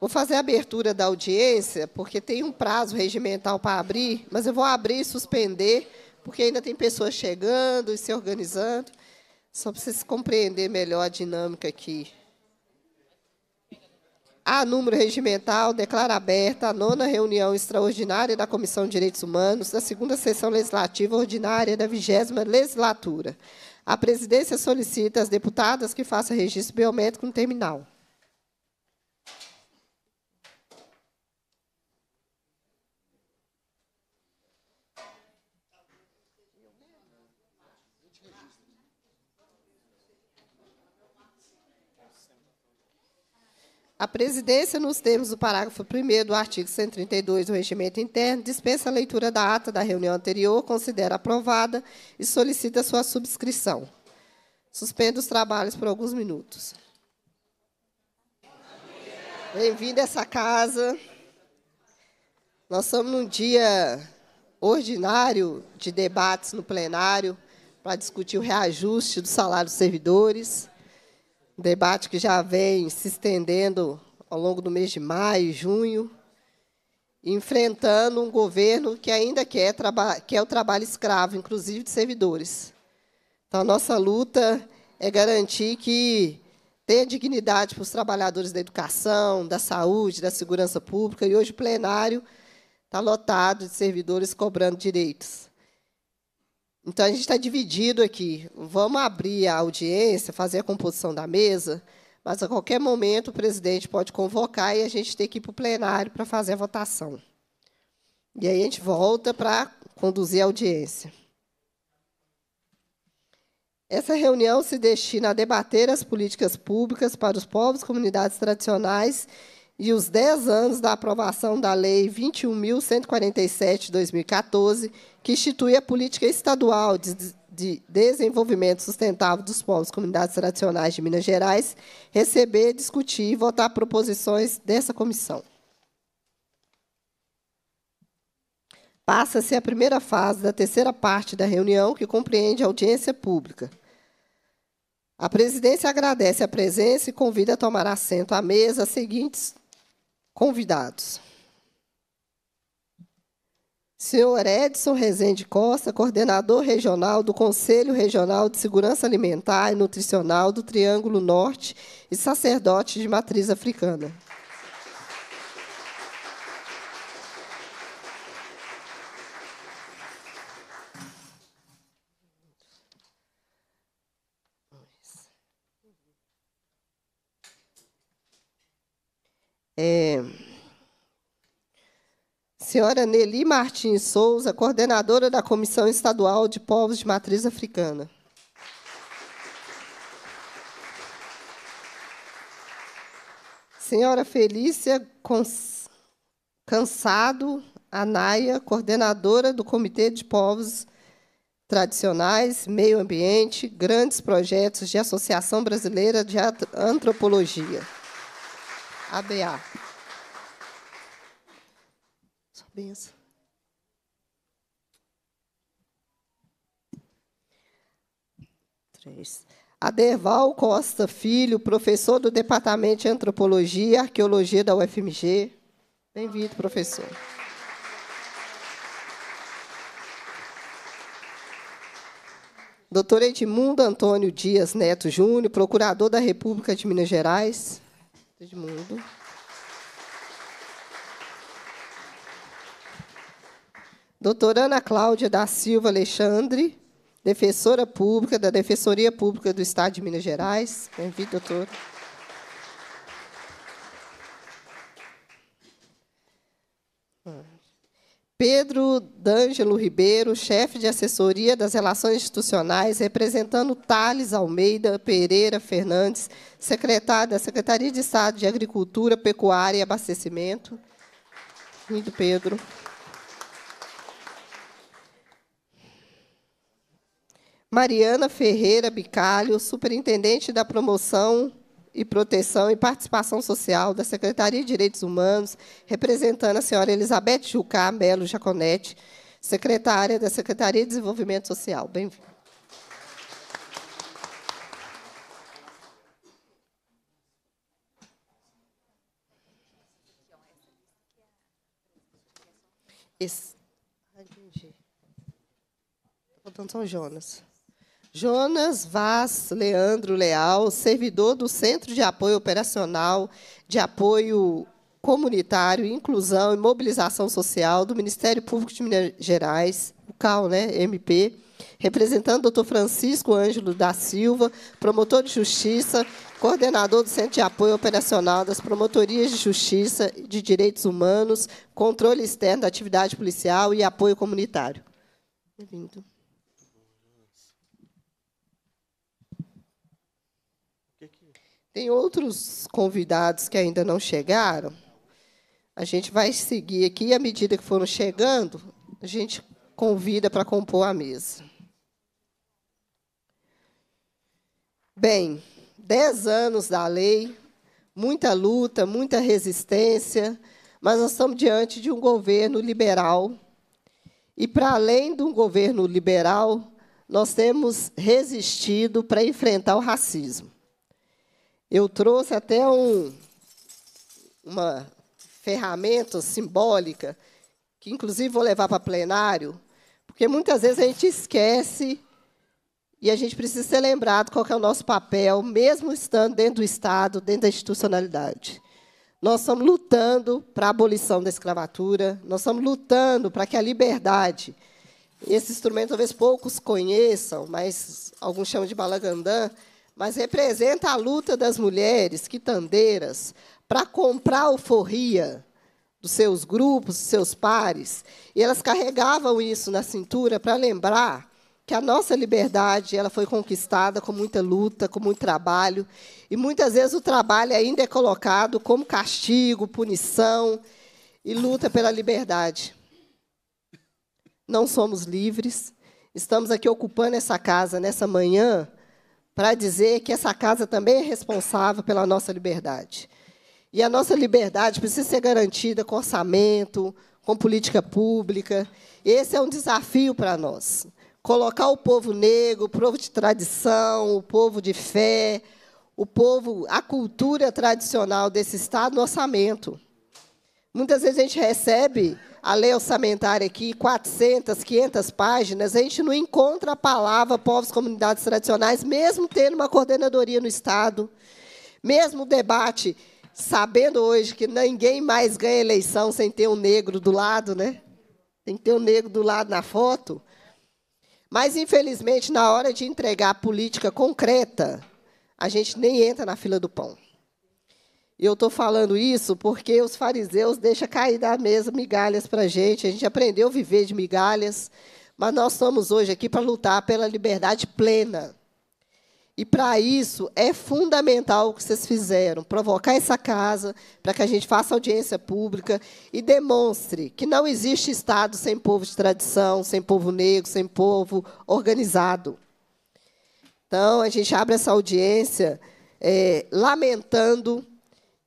Vou fazer a abertura da audiência, porque tem um prazo regimental para abrir, mas eu vou abrir e suspender, porque ainda tem pessoas chegando e se organizando, só para vocês compreenderem melhor a dinâmica aqui. A número regimental declara aberta a nona reunião extraordinária da Comissão de Direitos Humanos da segunda sessão legislativa ordinária da vigésima legislatura. A presidência solicita às deputadas que façam registro biométrico no terminal. A presidência, nos termos do parágrafo 1 do artigo 132 do Regimento Interno, dispensa a leitura da ata da reunião anterior, considera aprovada e solicita sua subscrição. Suspendo os trabalhos por alguns minutos. Bem-vindo a essa casa. Nós estamos num dia ordinário de debates no plenário para discutir o reajuste do salário dos servidores. Um debate que já vem se estendendo ao longo do mês de maio, junho, enfrentando um governo que ainda quer, quer o trabalho escravo, inclusive de servidores. Então, a nossa luta é garantir que tenha dignidade para os trabalhadores da educação, da saúde, da segurança pública, e hoje o plenário está lotado de servidores cobrando direitos. Então a gente está dividido aqui. Vamos abrir a audiência, fazer a composição da mesa, mas a qualquer momento o presidente pode convocar e a gente tem que ir para o plenário para fazer a votação. E aí a gente volta para conduzir a audiência. Essa reunião se destina a debater as políticas públicas para os povos, comunidades tradicionais e os 10 anos da aprovação da Lei 21.147 de 2014, que institui a política estadual de, de desenvolvimento sustentável dos povos e comunidades tradicionais de Minas Gerais, receber, discutir e votar proposições dessa comissão. Passa-se a primeira fase da terceira parte da reunião, que compreende a audiência pública. A presidência agradece a presença e convida a tomar assento à mesa as seguintes convidados. Senhor Edson Rezende Costa, coordenador regional do Conselho Regional de Segurança Alimentar e Nutricional do Triângulo Norte e sacerdote de matriz africana. É... Senhora Nelly Martins Souza, coordenadora da Comissão Estadual de Povos de Matriz Africana. Senhora Felícia Cansado Anaia, coordenadora do Comitê de Povos Tradicionais, Meio Ambiente, Grandes Projetos de Associação Brasileira de Antropologia. ADA. Só benção. Três. Aderval Costa Filho, professor do Departamento de Antropologia e Arqueologia da UFMG. Bem-vindo, professor. Doutor Edmundo Antônio Dias Neto Júnior, procurador da República de Minas Gerais. Edmundo. Doutora Ana Cláudia da Silva Alexandre, defensora pública da Defensoria Pública do Estado de Minas Gerais. Bem-vindo, doutora. Pedro D'Angelo Ribeiro, chefe de assessoria das relações institucionais, representando Thales Almeida Pereira Fernandes, secretário da Secretaria de Estado de Agricultura, Pecuária e Abastecimento. Muito, Pedro. Mariana Ferreira Bicalho, superintendente da promoção e Proteção e Participação Social da Secretaria de Direitos Humanos, representando a senhora Elizabeth Jucá Melo Jaconete, secretária da Secretaria de Desenvolvimento Social. Bem-vinda. Esse... Ah, Estou faltando São Jonas. Jonas Vaz Leandro Leal, servidor do Centro de Apoio Operacional, de Apoio Comunitário, Inclusão e Mobilização Social do Ministério Público de Minas Gerais, o CAL, né, MP, representando o doutor Francisco Ângelo da Silva, promotor de justiça, coordenador do Centro de Apoio Operacional das Promotorias de Justiça de Direitos Humanos, Controle Externo da Atividade Policial e Apoio Comunitário. Bem-vindo. Tem outros convidados que ainda não chegaram. A gente vai seguir aqui e, à medida que foram chegando, a gente convida para compor a mesa. Bem, dez anos da lei, muita luta, muita resistência, mas nós estamos diante de um governo liberal. E, para além de um governo liberal, nós temos resistido para enfrentar o racismo. Eu trouxe até um, uma ferramenta simbólica, que inclusive vou levar para plenário, porque muitas vezes a gente esquece e a gente precisa ser lembrado qual é o nosso papel, mesmo estando dentro do Estado, dentro da institucionalidade. Nós estamos lutando para a abolição da escravatura, nós estamos lutando para que a liberdade. Esse instrumento talvez poucos conheçam, mas alguns chamam de balagandã, mas representa a luta das mulheres quitandeiras para comprar alforria dos seus grupos, dos seus pares. E elas carregavam isso na cintura para lembrar que a nossa liberdade ela foi conquistada com muita luta, com muito trabalho, e muitas vezes o trabalho ainda é colocado como castigo, punição e luta pela liberdade. Não somos livres. Estamos aqui ocupando essa casa nessa manhã para dizer que essa casa também é responsável pela nossa liberdade. E a nossa liberdade precisa ser garantida com orçamento, com política pública. Esse é um desafio para nós. Colocar o povo negro, o povo de tradição, o povo de fé, o povo, a cultura tradicional desse Estado no orçamento. Muitas vezes a gente recebe a lei orçamentária aqui, 400, 500 páginas, a gente não encontra a palavra povos, comunidades tradicionais, mesmo tendo uma coordenadoria no Estado, mesmo o debate, sabendo hoje que ninguém mais ganha eleição sem ter um negro do lado, né? Tem que ter um negro do lado na foto. Mas, infelizmente, na hora de entregar política concreta, a gente nem entra na fila do pão. E eu estou falando isso porque os fariseus deixam cair da mesa migalhas para a gente. A gente aprendeu a viver de migalhas, mas nós estamos hoje aqui para lutar pela liberdade plena. E para isso é fundamental o que vocês fizeram, provocar essa casa para que a gente faça audiência pública e demonstre que não existe Estado sem povo de tradição, sem povo negro, sem povo organizado. Então a gente abre essa audiência é, lamentando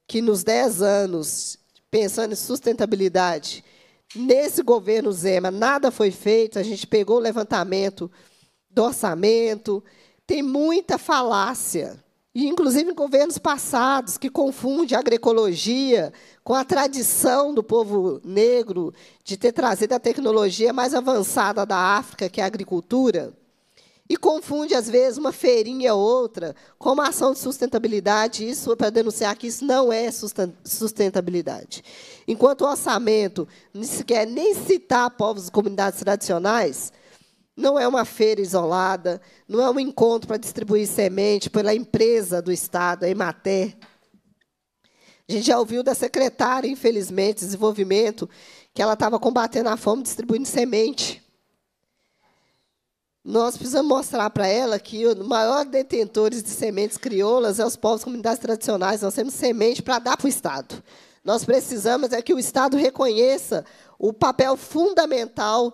que nos 10 anos, pensando em sustentabilidade, nesse governo Zema nada foi feito, a gente pegou o levantamento do orçamento, tem muita falácia. E, inclusive em governos passados, que confunde a agroecologia com a tradição do povo negro de ter trazido a tecnologia mais avançada da África, que é a agricultura e confunde, às vezes, uma feirinha outra com uma ação de sustentabilidade, isso é para denunciar que isso não é sustentabilidade. Enquanto o orçamento não se quer nem citar povos e comunidades tradicionais, não é uma feira isolada, não é um encontro para distribuir semente pela empresa do Estado, a Emater. A gente já ouviu da secretária, infelizmente, de desenvolvimento, que ela estava combatendo a fome distribuindo semente. Nós precisamos mostrar para ela que o maior detentores de sementes crioulas é os povos comunidades tradicionais. Nós temos semente para dar para o Estado. Nós precisamos é que o Estado reconheça o papel fundamental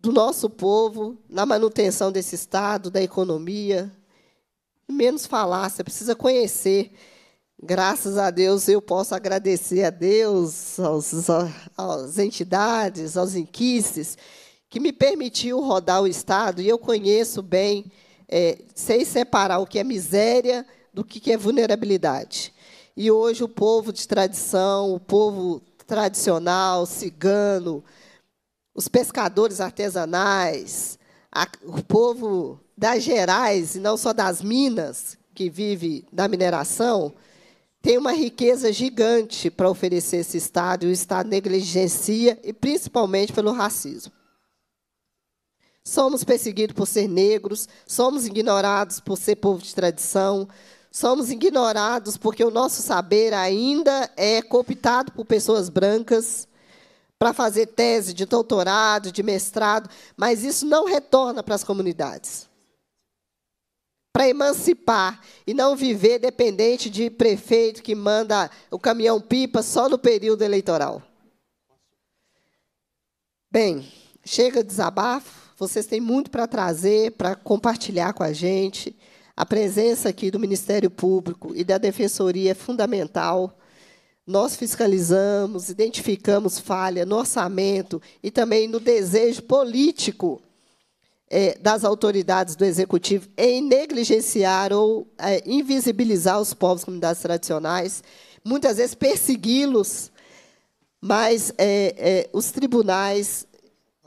do nosso povo na manutenção desse Estado, da economia. Menos falar, você precisa conhecer. Graças a Deus, eu posso agradecer a Deus, aos, às entidades, aos inquistes, que me permitiu rodar o Estado, e eu conheço bem, é, sei separar o que é miséria do que é vulnerabilidade. E hoje o povo de tradição, o povo tradicional, cigano, os pescadores artesanais, a, o povo das Gerais, e não só das Minas, que vive da mineração, tem uma riqueza gigante para oferecer esse Estado, e o Estado negligencia, e principalmente pelo racismo. Somos perseguidos por ser negros, somos ignorados por ser povo de tradição, somos ignorados porque o nosso saber ainda é cooptado por pessoas brancas para fazer tese de doutorado, de mestrado, mas isso não retorna para as comunidades. Para emancipar e não viver dependente de prefeito que manda o caminhão-pipa só no período eleitoral. Bem, chega de desabafo. Vocês têm muito para trazer, para compartilhar com a gente. A presença aqui do Ministério Público e da Defensoria é fundamental. Nós fiscalizamos, identificamos falha no orçamento e também no desejo político é, das autoridades do Executivo em negligenciar ou é, invisibilizar os povos e comunidades tradicionais, muitas vezes persegui-los, mas é, é os tribunais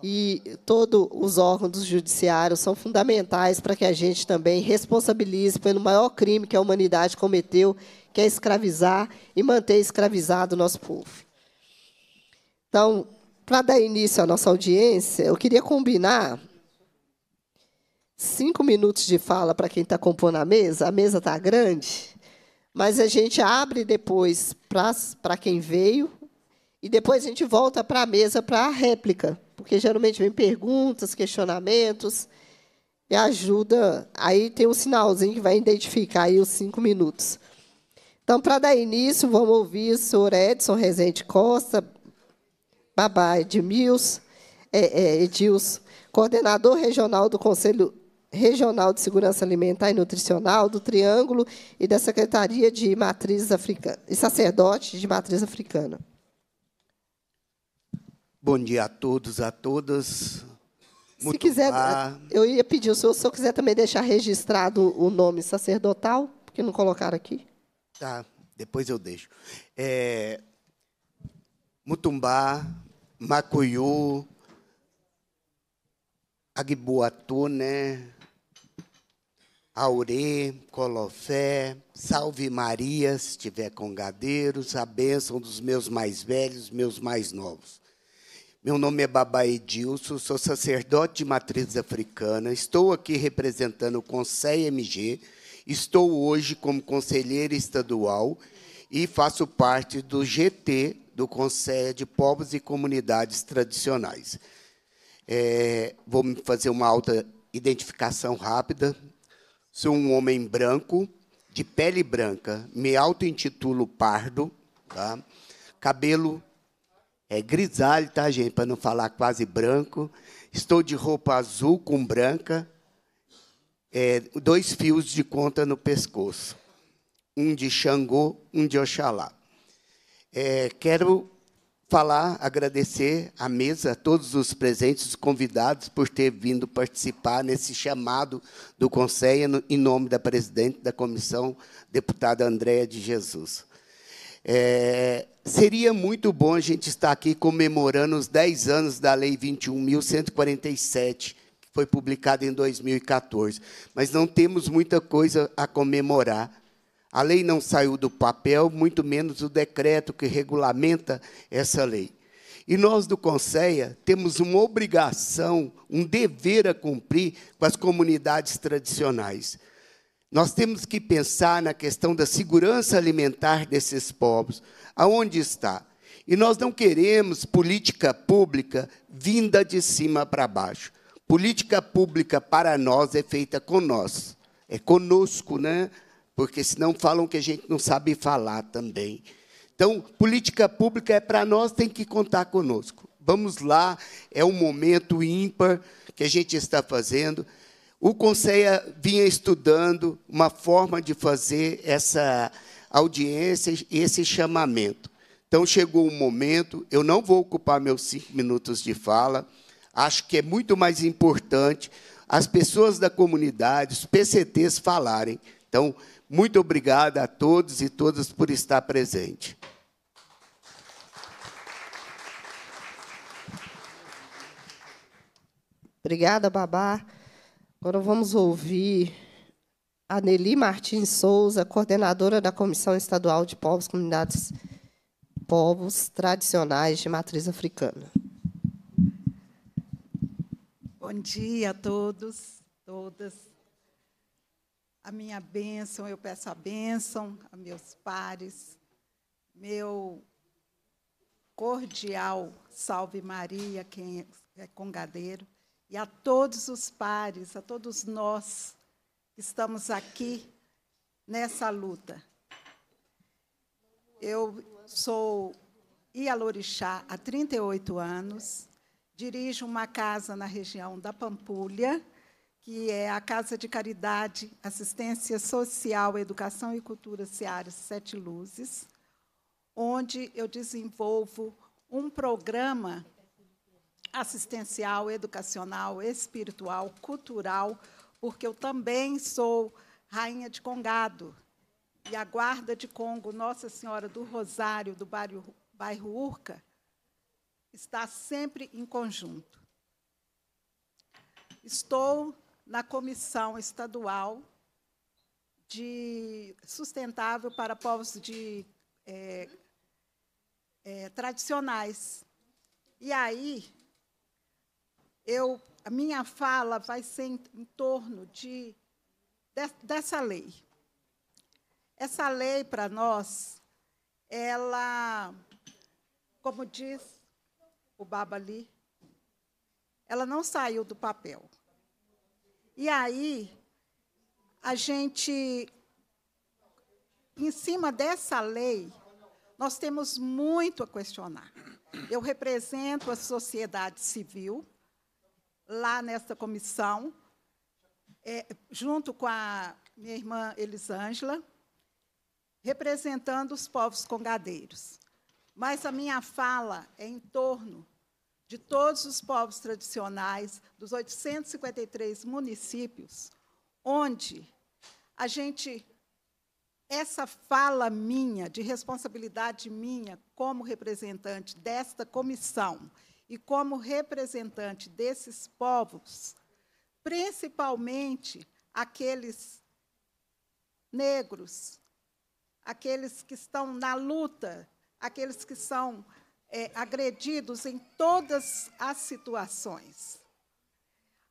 e todos os órgãos do judiciário são fundamentais para que a gente também responsabilize pelo maior crime que a humanidade cometeu, que é escravizar e manter escravizado o nosso povo. Então, para dar início à nossa audiência, eu queria combinar cinco minutos de fala para quem está compondo a mesa. A mesa está grande, mas a gente abre depois para quem veio e depois a gente volta para a mesa para a réplica, porque geralmente vem perguntas, questionamentos, e ajuda. Aí tem um sinalzinho que vai identificar aí os cinco minutos. Então, para dar início, vamos ouvir o senhor Edson Rezende Costa, babá Edmils, é, é, Edilson, coordenador regional do Conselho Regional de Segurança Alimentar e Nutricional do Triângulo e da Secretaria de Matriz Africana e sacerdote de matriz africana. Bom dia a todos, a todas. Muito se quiser, bar. eu ia pedir, se o senhor quiser também deixar registrado o nome sacerdotal, porque não colocaram aqui. Tá, depois eu deixo. É, Mutumbá, Macuyu, Agbuatu, né? Aure, Colofé, Salve Maria, se tiver com gadeiros, a bênção dos meus mais velhos, meus mais novos. Meu nome é Baba Edilson, sou sacerdote de matriz africana, estou aqui representando o Conselho MG, estou hoje como conselheira estadual e faço parte do GT, do Conselho de Povos e Comunidades Tradicionais. É, vou fazer uma alta identificação rápida. Sou um homem branco, de pele branca, me auto-intitulo pardo, tá? cabelo é grisalho, tá, gente? Para não falar quase branco. Estou de roupa azul com branca. É, dois fios de conta no pescoço. Um de Xangô, um de Oxalá. É, quero falar, agradecer à mesa, a todos os presentes, os convidados, por ter vindo participar nesse chamado do Conselho, em nome da presidente da comissão, deputada Andréa de Jesus. É, seria muito bom a gente estar aqui comemorando os 10 anos da Lei 21.147, que foi publicada em 2014, mas não temos muita coisa a comemorar. A lei não saiu do papel, muito menos o decreto que regulamenta essa lei. E nós do Conselho temos uma obrigação, um dever a cumprir com as comunidades tradicionais. Nós temos que pensar na questão da segurança alimentar desses povos. Aonde está? E nós não queremos política pública vinda de cima para baixo. Política pública para nós é feita com nós, é conosco, né? Porque senão falam que a gente não sabe falar também. Então, política pública é para nós, tem que contar conosco. Vamos lá, é um momento ímpar que a gente está fazendo. O Conselho vinha estudando uma forma de fazer essa audiência, e esse chamamento. Então chegou o um momento, eu não vou ocupar meus cinco minutos de fala, acho que é muito mais importante as pessoas da comunidade, os PCTs, falarem. Então, muito obrigado a todos e todas por estar presente. Obrigada, Babá. Agora vamos ouvir a Nelly Martins Souza, coordenadora da Comissão Estadual de Povos, Comunidades Povos Tradicionais de Matriz Africana. Bom dia a todos, todas. A minha bênção, eu peço a bênção a meus pares, meu cordial salve Maria, quem é, é congadeiro, e a todos os pares, a todos nós que estamos aqui nessa luta. Eu sou Ialorixá há 38 anos, dirijo uma casa na região da Pampulha, que é a Casa de Caridade, Assistência Social, Educação e Cultura Seara Sete Luzes, onde eu desenvolvo um programa assistencial, educacional, espiritual, cultural, porque eu também sou rainha de Congado e a guarda de Congo, Nossa Senhora do Rosário, do bairro, bairro Urca, está sempre em conjunto. Estou na Comissão Estadual de Sustentável para Povos de, é, é, Tradicionais. E aí, eu, a minha fala vai ser em, em torno de, de, dessa lei. Essa lei, para nós, ela, como diz o Baba ali, ela não saiu do papel. E aí, a gente, em cima dessa lei, nós temos muito a questionar. Eu represento a sociedade civil, lá nessa comissão, é, junto com a minha irmã Elisângela, representando os povos congadeiros. Mas a minha fala é em torno de todos os povos tradicionais dos 853 municípios, onde a gente essa fala minha, de responsabilidade minha como representante desta comissão e como representante desses povos, principalmente aqueles negros, aqueles que estão na luta, aqueles que são é, agredidos em todas as situações.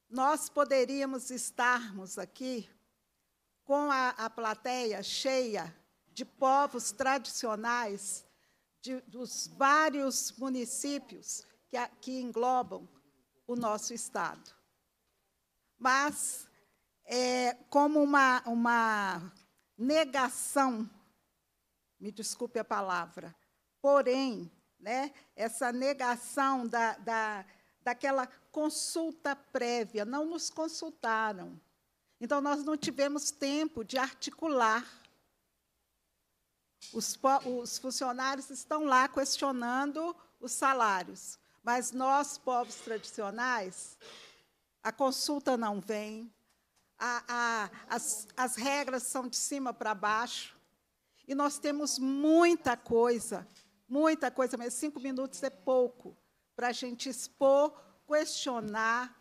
Nós poderíamos estarmos aqui com a, a plateia cheia de povos tradicionais de, dos vários municípios que, que englobam o nosso Estado. Mas, é, como uma, uma negação, me desculpe a palavra, porém, né, essa negação da, da, daquela consulta prévia, não nos consultaram. Então, nós não tivemos tempo de articular. Os, os funcionários estão lá questionando os salários. Mas nós, povos tradicionais, a consulta não vem, a, a, as, as regras são de cima para baixo, e nós temos muita coisa, muita coisa, mas cinco minutos é pouco para a gente expor, questionar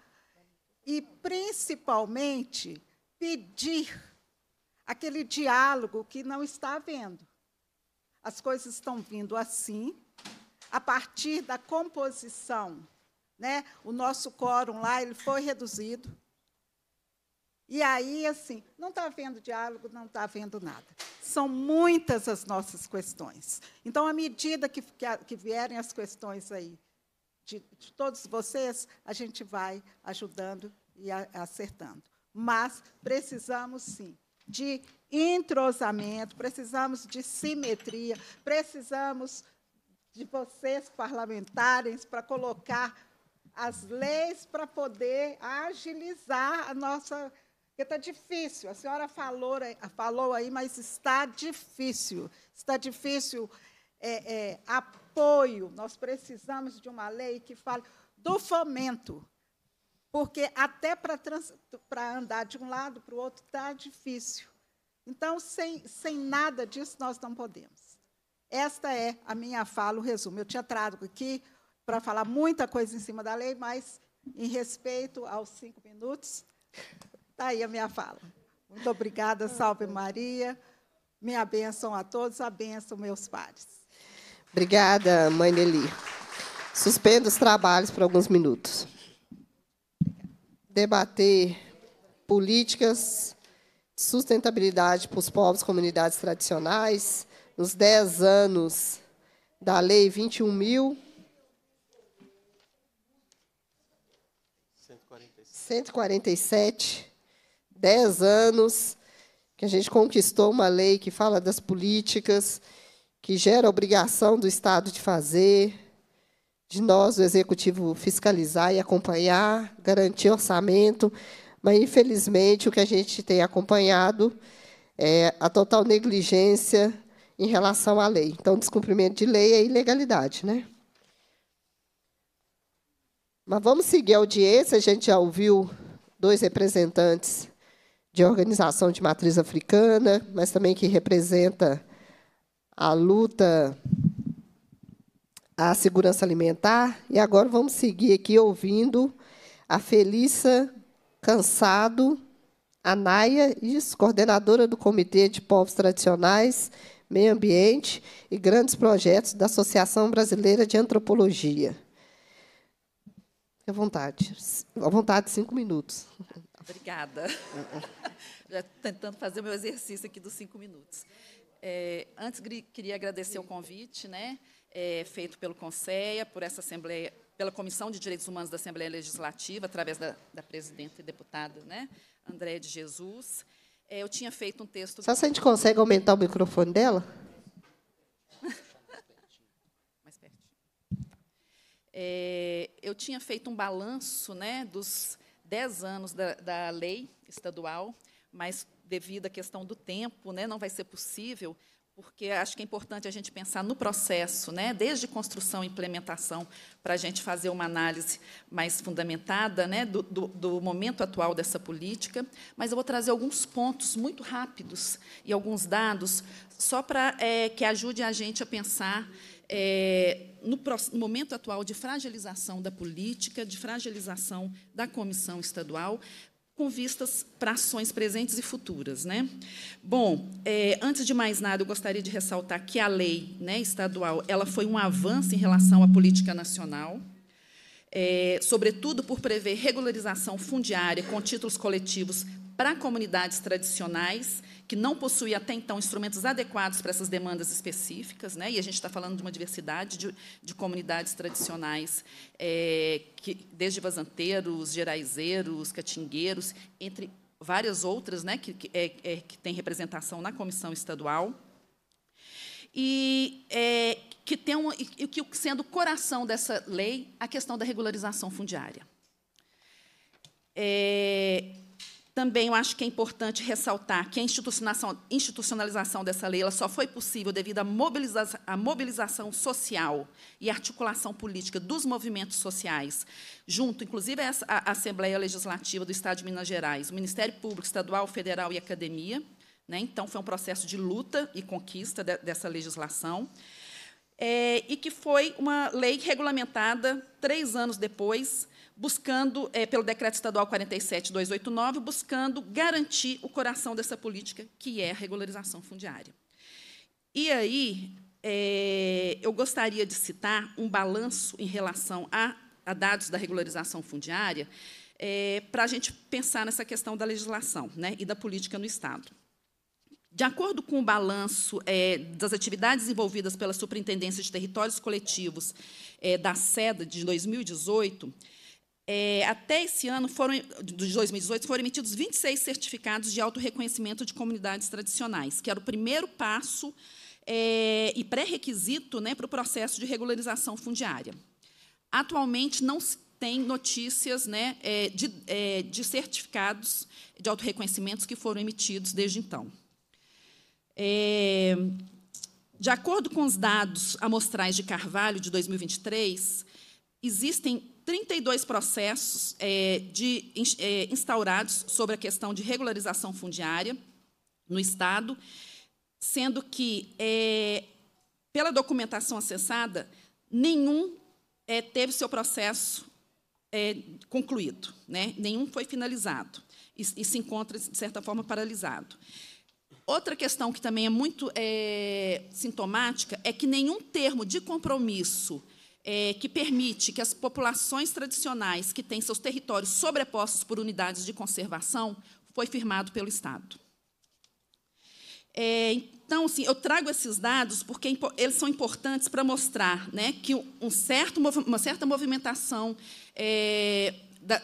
e, principalmente, pedir aquele diálogo que não está havendo. As coisas estão vindo assim, a partir da composição. Né? O nosso quórum lá ele foi reduzido. E aí, assim, não está havendo diálogo, não está havendo nada. São muitas as nossas questões. Então, à medida que, que, que vierem as questões aí de, de, todos vocês, a gente vai ajudando e a, acertando. Mas precisamos, sim, de entrosamento, precisamos de simetria, precisamos de vocês, parlamentares, para colocar as leis para poder agilizar a nossa. Porque está difícil. A senhora falou, falou aí, mas está difícil. Está difícil é, é, apoio. Nós precisamos de uma lei que fale do fomento. Porque até para andar de um lado para o outro está difícil. Então, sem, sem nada disso, nós não podemos. Esta é a minha fala, o resumo. Eu tinha trago aqui para falar muita coisa em cima da lei, mas, em respeito aos cinco minutos, está aí a minha fala. Muito obrigada, salve Maria. Minha bênção a todos, a bênção meus pares. Obrigada, mãe Nelly. Suspendo os trabalhos por alguns minutos. Debater políticas de sustentabilidade para os povos, comunidades tradicionais, nos 10 anos da Lei 21 mil. 147, 10 anos, que a gente conquistou uma lei que fala das políticas, que gera a obrigação do Estado de fazer, de nós, o Executivo, fiscalizar e acompanhar, garantir orçamento, mas, infelizmente, o que a gente tem acompanhado é a total negligência em relação à lei. Então, descumprimento de lei é ilegalidade, né? Mas vamos seguir a audiência. A gente já ouviu dois representantes de organização de matriz africana, mas também que representa a luta à segurança alimentar. E agora vamos seguir aqui ouvindo a Felícia Cansado, a Naia, coordenadora do Comitê de Povos Tradicionais meio ambiente e grandes projetos da Associação Brasileira de Antropologia. Fique à vontade. À vontade, cinco minutos. Obrigada. Já estou tentando fazer o meu exercício aqui dos cinco minutos. É, antes, queria agradecer o convite né, é, feito pelo Conselho, por essa Assembleia, pela Comissão de Direitos Humanos da Assembleia Legislativa, através da, da presidenta e deputada né, Andréa de Jesus. É, eu tinha feito um texto. Só se a gente consegue aumentar o microfone dela? Mais perto. É, eu tinha feito um balanço né, dos 10 anos da, da lei estadual, mas devido à questão do tempo, né, não vai ser possível porque acho que é importante a gente pensar no processo, né, desde construção e implementação, para a gente fazer uma análise mais fundamentada né, do, do, do, momento atual dessa política. Mas eu vou trazer alguns pontos muito rápidos e alguns dados, só para é, que ajude a gente a pensar é, no, no, momento atual de fragilização da política, de fragilização da comissão estadual, com vistas para ações presentes e futuras. Né? Bom, é, antes de mais nada, eu gostaria de ressaltar que a lei né, estadual ela foi um avanço em relação à política nacional, é, sobretudo por prever regularização fundiária com títulos coletivos para comunidades tradicionais que não possuía até então instrumentos adequados para essas demandas específicas, né? e a gente está falando de uma diversidade de, de comunidades tradicionais, é, que, desde vazanteiros, geraizeiros, catingueiros, entre várias outras né, que, que, é, é, que têm representação na comissão estadual, e é, que tem uma, e, que sendo o coração dessa lei a questão da regularização fundiária. É, também eu acho que é importante ressaltar que a institucionalização dessa lei só foi possível devido à mobilização, à mobilização social e articulação política dos movimentos sociais, junto, inclusive, à Assembleia Legislativa do Estado de Minas Gerais, o Ministério Público Estadual, Federal e Academia. Né? Então, foi um processo de luta e conquista de, dessa legislação. É, e que foi uma lei regulamentada três anos depois, buscando, é, pelo decreto estadual 47289, buscando garantir o coração dessa política, que é a regularização fundiária. E aí, é, eu gostaria de citar um balanço em relação a, a dados da regularização fundiária, é, para a gente pensar nessa questão da legislação né, e da política no Estado. De acordo com o balanço é, das atividades envolvidas pela Superintendência de Territórios Coletivos é, da SEDA de 2018, é, até esse ano, foram, de 2018, foram emitidos 26 certificados de autorreconhecimento de comunidades tradicionais, que era o primeiro passo é, e pré-requisito né, para o processo de regularização fundiária. Atualmente, não se tem notícias né, é, de, é, de, certificados de autorreconhecimentos que foram emitidos desde então. É, de acordo com os dados amostrais de Carvalho de 2023, existem 32 processos é, de, é, instaurados sobre a questão de regularização fundiária no Estado, sendo que, é, pela documentação acessada, nenhum é, teve seu processo é, concluído, né? nenhum foi finalizado e, e, se encontra, de certa forma, paralisado. Outra questão que também é muito é, sintomática é que nenhum termo de compromisso é, que permite que as populações tradicionais que têm seus territórios sobrepostos por unidades de conservação foi firmado pelo Estado. É, então, assim, eu trago esses dados porque é eles são importantes para mostrar né, que um certo, uma certa movimentação é, da,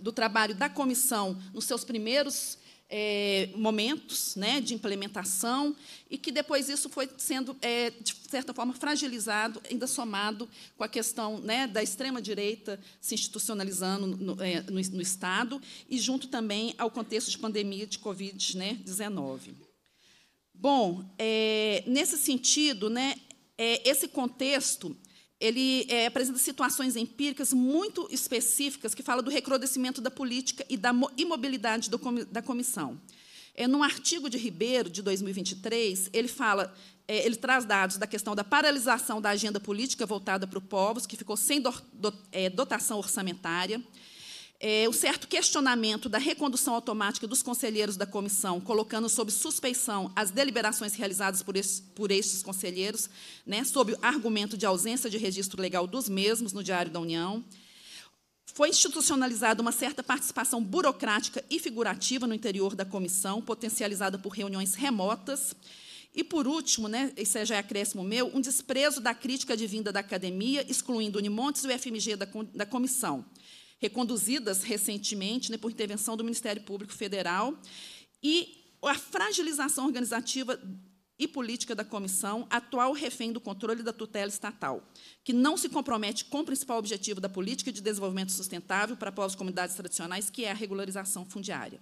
do trabalho da comissão nos seus primeiros é, momentos né, de implementação e que depois isso foi sendo, é, de certa forma, fragilizado, ainda somado com a questão né, da extrema-direita se institucionalizando no, é, no, no, Estado e junto também ao contexto de pandemia de Covid-19. Né, Bom, é, nesse sentido, né, é, esse contexto ele é, apresenta situações empíricas muito específicas que falam do recrudescimento da política e da imobilidade do, da comissão. É, num artigo de Ribeiro, de 2023, ele fala, é, ele traz dados da questão da paralisação da agenda política voltada para o povos, que ficou sem do, do, eh, é, dotação orçamentária, é, certo questionamento da recondução automática dos conselheiros da comissão, colocando sob suspeição as deliberações realizadas por, es, por estes conselheiros, né, sob o argumento de ausência de registro legal dos mesmos no Diário da União. Foi institucionalizada uma certa participação burocrática e figurativa no interior da comissão, potencializada por reuniões remotas. E, por último, né, isso já é acréscimo meu, um desprezo da crítica advinda da academia, excluindo Unimontes e o FMG da, da comissão reconduzidas recentemente né, por intervenção do Ministério Público Federal, e a fragilização organizativa e política da comissão, atual refém do controle da tutela estatal, que não se compromete com o principal objetivo da política de desenvolvimento sustentável para povos comunidades tradicionais, que é a regularização fundiária.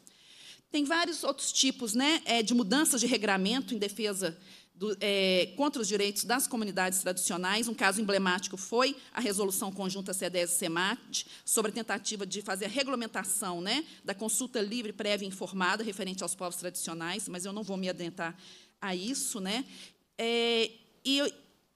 Tem vários outros tipos né, é, de mudanças de regramento em defesa do, é, contra os direitos das comunidades tradicionais. Um caso emblemático foi a resolução conjunta CEDES e CEMAT sobre a tentativa de fazer a regulamentação né, da consulta livre, prévia e informada referente aos povos tradicionais, mas eu não vou me adentrar a isso. Né? É, e,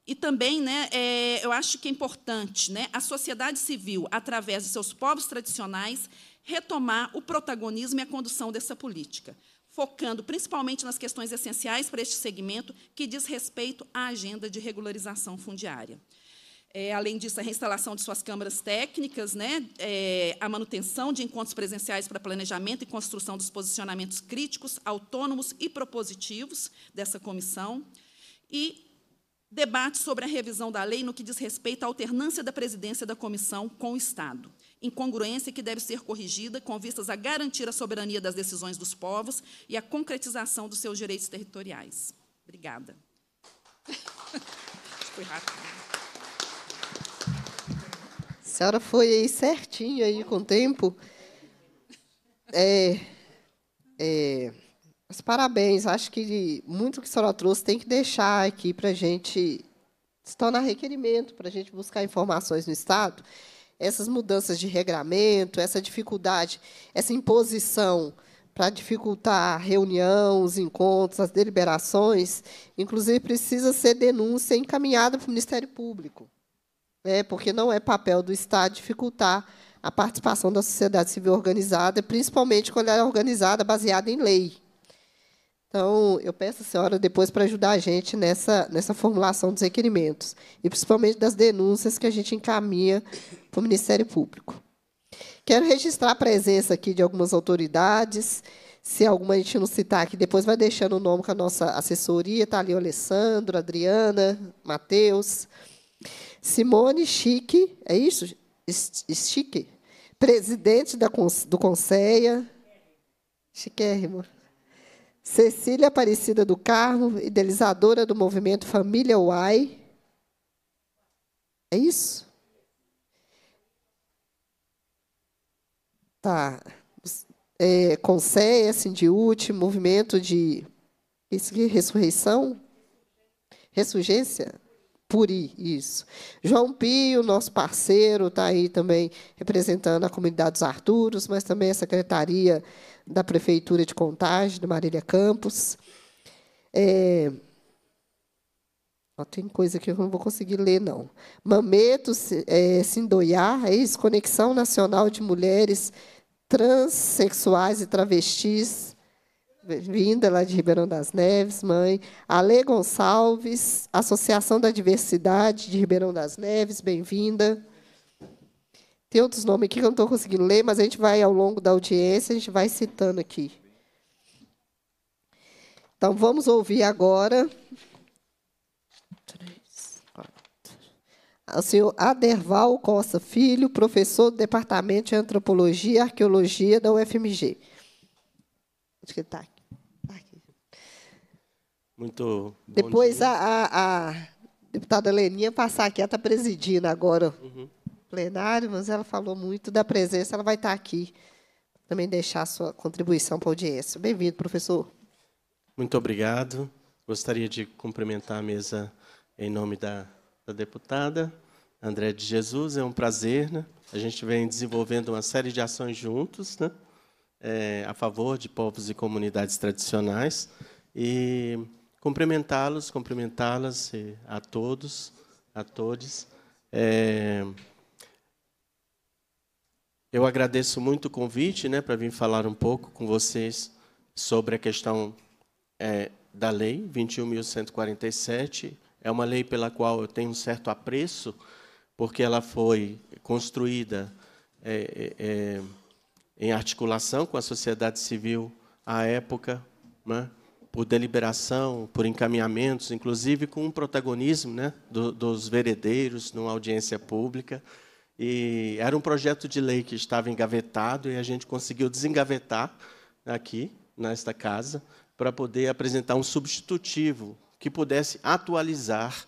e também, né, é, eu acho que é importante né, a sociedade civil, através de seus povos tradicionais, retomar o protagonismo e a condução dessa política focando principalmente nas questões essenciais para este segmento, que diz respeito à agenda de regularização fundiária. É, além disso, a reinstalação de suas câmaras técnicas, né, é, a manutenção de encontros presenciais para planejamento e construção dos posicionamentos críticos, autônomos e propositivos dessa comissão, e debate sobre a revisão da lei no que diz respeito à alternância da presidência da comissão com o Estado incongruência que deve ser corrigida com vistas a garantir a soberania das decisões dos povos e a concretização dos seus direitos territoriais. Obrigada. Foi rápido. A senhora foi aí certinho aí com o tempo. É, é, mas parabéns. Acho que muito que a senhora trouxe tem que deixar aqui para a gente se tornar requerimento, para a gente buscar informações no Estado essas mudanças de regramento, essa dificuldade, essa imposição para dificultar a reunião, os encontros, as deliberações, inclusive precisa ser denúncia encaminhada para o Ministério Público, né? porque não é papel do Estado dificultar a participação da sociedade civil organizada, principalmente quando ela é organizada baseada em lei. Então, eu peço a senhora depois para ajudar a gente nessa, nessa formulação dos requerimentos, e principalmente das denúncias que a gente encaminha para o Ministério Público. Quero registrar a presença aqui de algumas autoridades. Se alguma a gente não citar aqui, depois vai deixando o nome com a nossa assessoria. Está ali o Alessandro, a Adriana, Matheus. Simone Chique, é isso? Chique? Presidente da, do Conselha. Chiquérrimo. Cecília Aparecida do Carmo, idealizadora do movimento Família UAI. É isso? Tá. É, Conceia, movimento de ressurreição? Ressurgência? Puri, isso. João Pio, nosso parceiro, está aí também representando a comunidade dos Arturos, mas também a Secretaria da Prefeitura de Contagem, do Marília Campos. É... Ó, tem coisa que eu não vou conseguir ler, não. Mameto é, Sindoiá, ex-Conexão é Nacional de Mulheres Transsexuais e Travestis, vinda lá de Ribeirão das Neves, mãe. Ale Gonçalves, Associação da Diversidade de Ribeirão das Neves, bem-vinda. Tem outros nomes aqui que eu não estou conseguindo ler, mas a gente vai, ao longo da audiência, a gente vai citando aqui. Então, vamos ouvir agora o senhor Aderval Costa Filho, professor do Departamento de Antropologia e Arqueologia da UFMG. Acho que está aqui. Tá aqui. Muito bom Depois a, a, a, deputada Leninha passar aqui, ela está presidindo agora. Uhum plenário, mas ela falou muito da presença, ela vai estar aqui também deixar sua contribuição para a audiência. Bem-vindo, professor. Muito obrigado. Gostaria de cumprimentar a mesa em nome da, da deputada André de Jesus. É um prazer. Né? A gente vem desenvolvendo uma série de ações juntos né? É, a favor de povos e comunidades tradicionais. E cumprimentá-los, cumprimentá-las a todos, a todos. É, eu agradeço muito o convite né, para vir falar um pouco com vocês sobre a questão é, da lei 21.147. É uma lei pela qual eu tenho um certo apreço, porque ela foi construída é, é, é, em articulação com a sociedade civil à época, né, por deliberação, por encaminhamentos, inclusive com o protagonismo né, do, dos veredeiros numa audiência pública. E era um projeto de lei que estava engavetado e a gente conseguiu desengavetar aqui, nesta casa, para poder apresentar um substitutivo que pudesse atualizar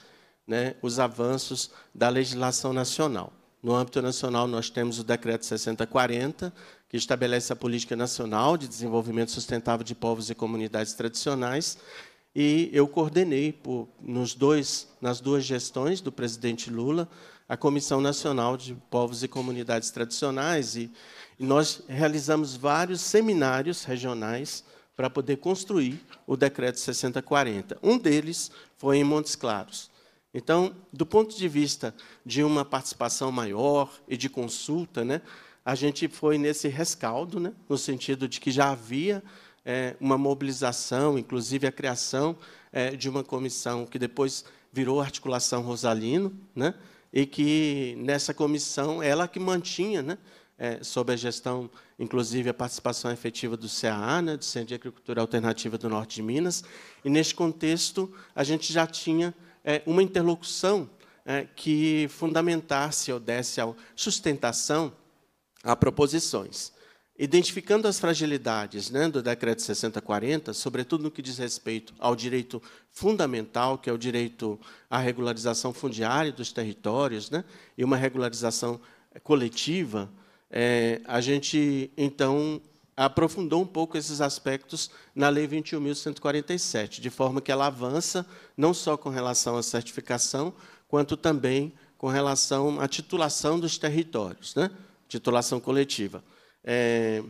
né, os avanços da legislação nacional. No âmbito nacional, nós temos o Decreto 6040, que estabelece a Política Nacional de Desenvolvimento Sustentável de Povos e Comunidades Tradicionais, e eu coordenei por, nos dois, nas duas gestões do presidente Lula a Comissão Nacional de Povos e Comunidades Tradicionais, e, e nós realizamos vários seminários regionais para poder construir o decreto 6040. Um deles foi em Montes Claros. Então, do ponto de vista de uma participação maior e de consulta, né, a gente foi nesse rescaldo, né, no sentido de que já havia é, uma mobilização, inclusive a criação é, de uma comissão que depois virou Articulação Rosalino, né, e que nessa comissão ela que mantinha, né, é, sob a gestão, inclusive a participação efetiva do CAA, né, do Centro de Agricultura Alternativa do Norte de Minas, e neste contexto a gente já tinha é, uma interlocução é, que fundamentasse ou desse sustentação a proposições identificando as fragilidades né, do decreto 6040, sobretudo no que diz respeito ao direito fundamental, que é o direito à regularização fundiária dos territórios, né, e uma regularização coletiva, é, a gente então aprofundou um pouco esses aspectos na Lei 21.147, de forma que ela avança não só com relação à certificação, quanto também com relação à titulação dos territórios, né, titulação coletiva. É,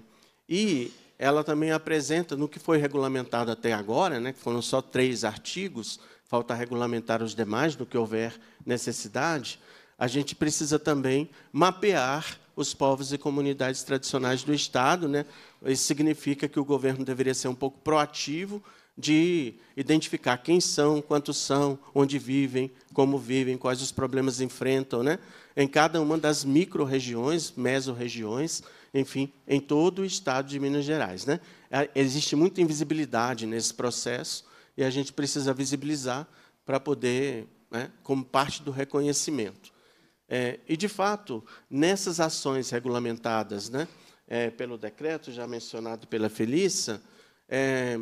e ela também apresenta, no que foi regulamentado até agora, né, que foram só três artigos, falta regulamentar os demais, no que houver necessidade, a gente precisa também mapear os povos e comunidades tradicionais do Estado. Né? Isso significa que o governo deveria ser um pouco proativo de identificar quem são, quantos são, onde vivem, como vivem, quais os problemas enfrentam, né? em cada uma das micro-regiões, méso-regiões enfim, em todo o estado de Minas Gerais. Né? Existe muita invisibilidade nesse processo e a gente precisa visibilizar para poder, né, como parte do reconhecimento. É, e, de fato, nessas ações regulamentadas né, é, pelo decreto, já mencionado pela Felícia, é,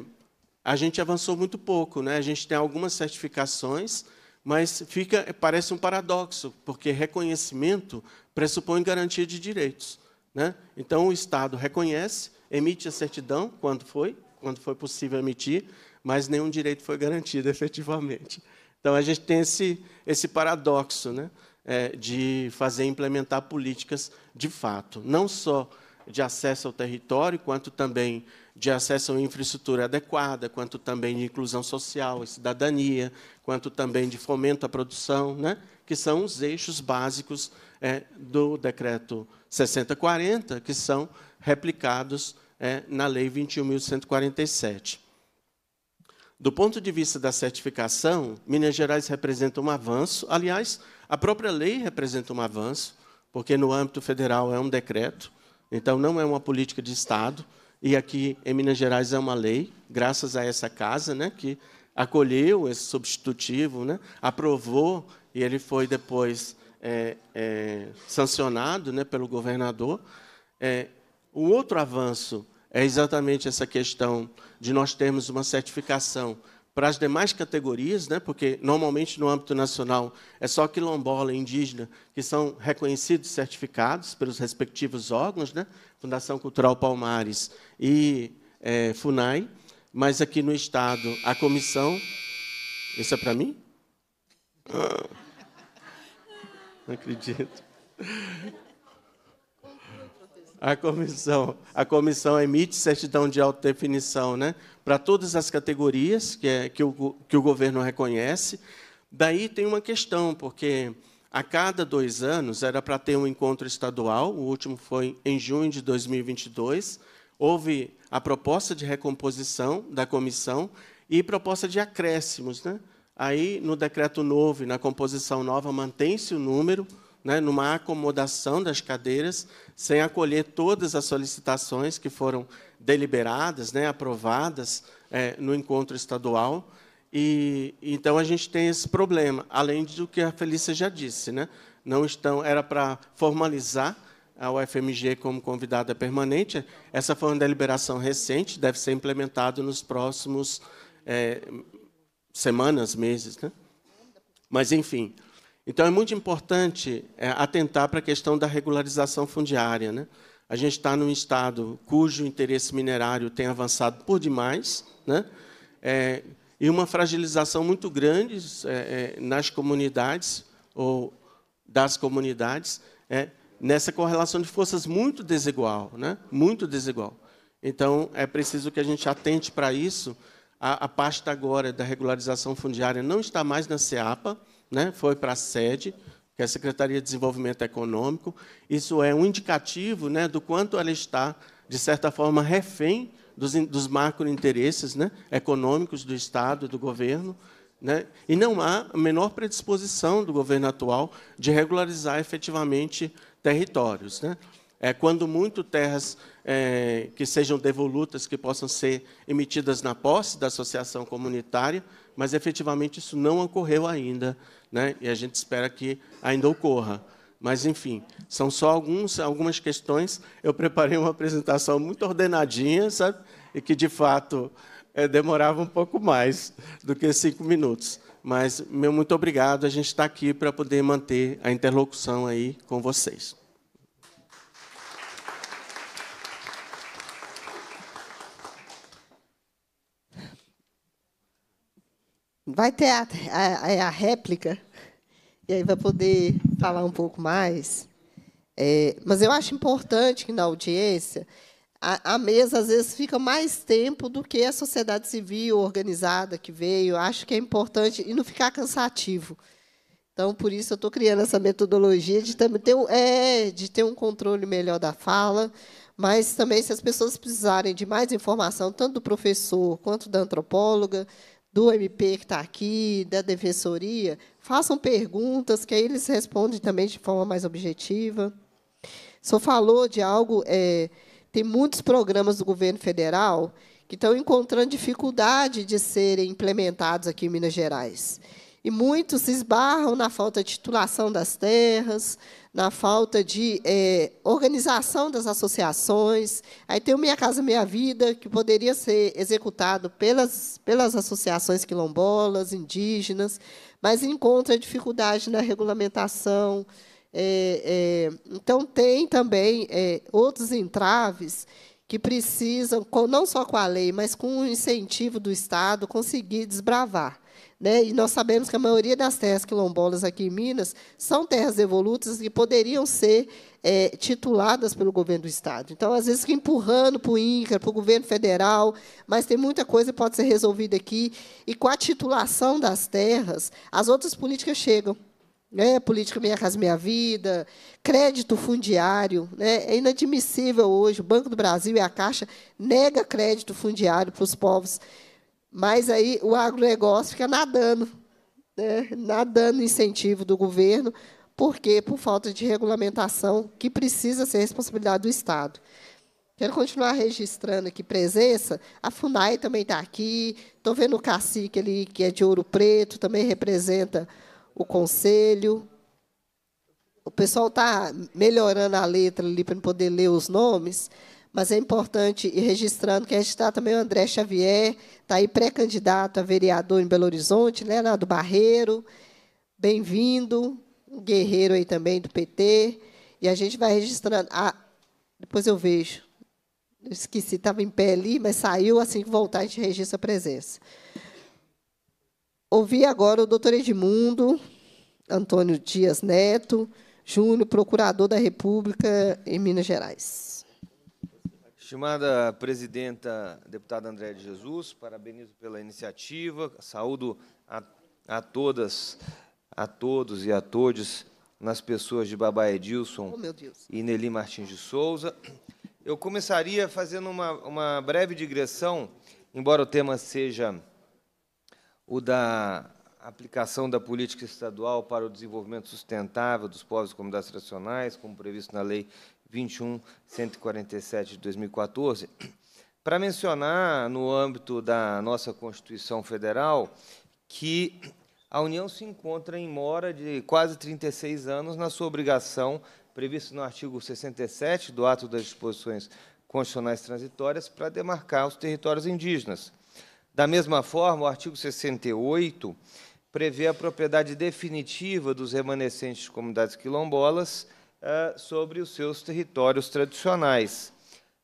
a gente avançou muito pouco. Né? A gente tem algumas certificações, mas fica, parece um paradoxo, porque reconhecimento pressupõe garantia de direitos. Né? Então, o Estado reconhece, emite a certidão, quando foi, quando foi possível emitir, mas nenhum direito foi garantido efetivamente. Então, a gente tem esse, esse paradoxo né? É, de fazer implementar políticas de fato, não só de acesso ao território, quanto também de acesso a uma infraestrutura adequada, quanto também de inclusão social e cidadania, quanto também de fomento à produção, né? que são os eixos básicos é, do decreto 6040, que são replicados é, na Lei 21.147. Do ponto de vista da certificação, Minas Gerais representa um avanço. Aliás, a própria lei representa um avanço, porque no âmbito federal é um decreto, então não é uma política de Estado. E aqui em Minas Gerais é uma lei, graças a essa casa, né, que acolheu esse substitutivo, né, aprovou e ele foi depois é, é, sancionado né, pelo governador. É, o outro avanço é exatamente essa questão de nós termos uma certificação para as demais categorias, né, porque normalmente no âmbito nacional é só quilombola e indígena que são reconhecidos e certificados pelos respectivos órgãos, né, Fundação Cultural Palmares e é, FUNAI, mas aqui no Estado a comissão. Isso é para mim? Ah. Não acredito. A comissão, a comissão emite certidão de autodefinição né, para todas as categorias que, é, que, o, que o governo reconhece. Daí tem uma questão, porque a cada dois anos era para ter um encontro estadual, o último foi em junho de 2022. Houve a proposta de recomposição da comissão e proposta de acréscimos. Né? Aí, no decreto novo e na composição nova, mantém-se o número, né, numa acomodação das cadeiras, sem acolher todas as solicitações que foram deliberadas, né, aprovadas é, no encontro estadual. E então a gente tem esse problema, além do que a Felícia já disse, né? Não estão, era para formalizar a UFMG como convidada permanente. Essa foi uma deliberação recente, deve ser implementado nos próximos é, semanas, meses. Né? Mas, enfim. Então, é muito importante é, atentar para a questão da regularização fundiária. Né? A gente está num estado cujo interesse minerário tem avançado por demais, né? É, e uma fragilização muito grande é, é nas comunidades, ou das comunidades, é, nessa correlação de forças muito desigual, né? muito desigual. Então, é preciso que a gente atente para isso, a, a pasta agora da regularização fundiária não está mais na SEAPA, né? foi para a sede, que é a Secretaria de Desenvolvimento Econômico. Isso é um indicativo né, do quanto ela está, de certa forma, refém dos, dos macrointeresses né, econômicos do Estado, e do governo. Né? E não há a menor predisposição do governo atual de regularizar efetivamente territórios. Né? é, quando muito terras é, que sejam devolutas, que possam ser emitidas na posse da associação comunitária, mas efetivamente isso não ocorreu ainda, né? e a gente espera que ainda ocorra. Mas, enfim, são só alguns, algumas questões. Eu preparei uma apresentação muito ordenadinha, sabe? e que, de fato, é, demorava um pouco mais do que cinco minutos. Mas, meu muito obrigado. A gente está aqui para poder manter a interlocução aí com vocês. Vai ter a, a, a réplica, e aí vai poder falar um pouco mais. É, mas eu acho importante que, na audiência, a, a, mesa, às vezes, fica mais tempo do que a sociedade civil organizada que veio. Acho que é importante e não ficar cansativo. Então, por isso, eu estou criando essa metodologia de, também ter, é, de ter um controle melhor da fala, mas também, se as pessoas precisarem de mais informação, tanto do professor quanto da antropóloga, do MP que está aqui, da defensoria, façam perguntas, que aí eles respondem também de forma mais objetiva. O senhor falou de algo, é, tem muitos programas do governo federal que estão encontrando dificuldade de serem implementados aqui em Minas Gerais. E muitos se esbarram na falta de titulação das terras, na falta de é, organização das associações. Aí tem o Minha Casa Minha Vida, que poderia ser executado pelas, pelas associações quilombolas, indígenas, mas encontra dificuldade na regulamentação. É, é, então, tem também é, outros entraves que precisam, não só com a lei, mas com o incentivo do Estado, conseguir desbravar. Né? E nós sabemos que a maioria das terras quilombolas aqui em Minas são terras devolutas que poderiam ser é, tituladas pelo governo do Estado. Então, às vezes, fica empurrando para o INCRA, para o governo federal, mas tem muita coisa que pode ser resolvida aqui. E com a titulação das terras, as outras políticas chegam. Né? Política Minha Casa Minha Vida, crédito fundiário. Né? É inadmissível hoje. O Banco do Brasil e a Caixa nega crédito fundiário para os povos mas aí o agronegócio fica nadando, né? nadando incentivo do governo, porque por falta de regulamentação que precisa ser responsabilidade do Estado. Quero continuar registrando aqui presença. A FUNAI também está aqui. Estou vendo o cacique ali, que é de ouro preto, também representa o conselho. O pessoal está melhorando a letra ali para poder ler os nomes mas é importante ir registrando que a gente está também o André Xavier, está aí pré-candidato a vereador em Belo Horizonte, né, do Barreiro. Bem-vindo, um guerreiro aí também do PT. E a gente vai registrando. Ah, depois eu vejo. Eu esqueci, estava em pé ali, mas saiu. Assim que voltar, a gente registra a presença. Ouvi agora o doutor Edmundo, Antônio Dias Neto, Júnior, procurador da República em Minas Gerais. Estimada presidenta, deputada Andréa de Jesus, parabenizo pela iniciativa, saúdo a, a todas, a todos e a todos nas pessoas de Babá Edilson oh, e Nelly Martins de Souza. Eu começaria fazendo uma, uma breve digressão, embora o tema seja o da aplicação da política estadual para o desenvolvimento sustentável dos povos e comunidades tradicionais, como previsto na Lei 21.147 de 2014, para mencionar, no âmbito da nossa Constituição Federal, que a União se encontra em mora de quase 36 anos na sua obrigação, prevista no artigo 67 do Ato das Disposições Constitucionais Transitórias, para demarcar os territórios indígenas. Da mesma forma, o artigo 68 prevê a propriedade definitiva dos remanescentes de comunidades quilombolas uh, sobre os seus territórios tradicionais.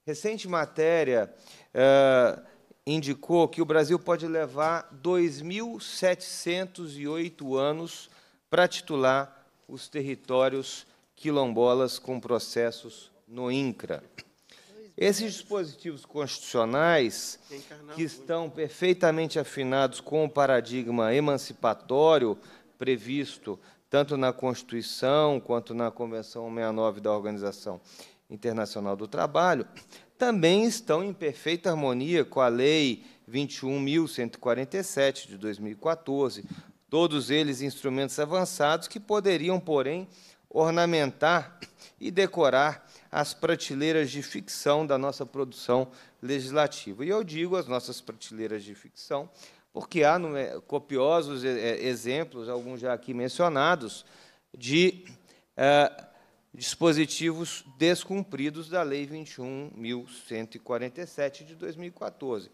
Recente matéria uh, indicou que o Brasil pode levar 2.708 anos para titular os territórios quilombolas com processos no INCRA. Esses dispositivos constitucionais, que estão perfeitamente afinados com o paradigma emancipatório previsto tanto na Constituição quanto na Convenção 169 da Organização Internacional do Trabalho, também estão em perfeita harmonia com a Lei 21.147 de 2014, todos eles instrumentos avançados que poderiam, porém, ornamentar e decorar as prateleiras de ficção da nossa produção legislativa. E eu digo as nossas prateleiras de ficção, porque há é, copiosos é, é, exemplos, alguns já aqui mencionados, de dispositivos descumpridos da Lei 21.147 de 2014.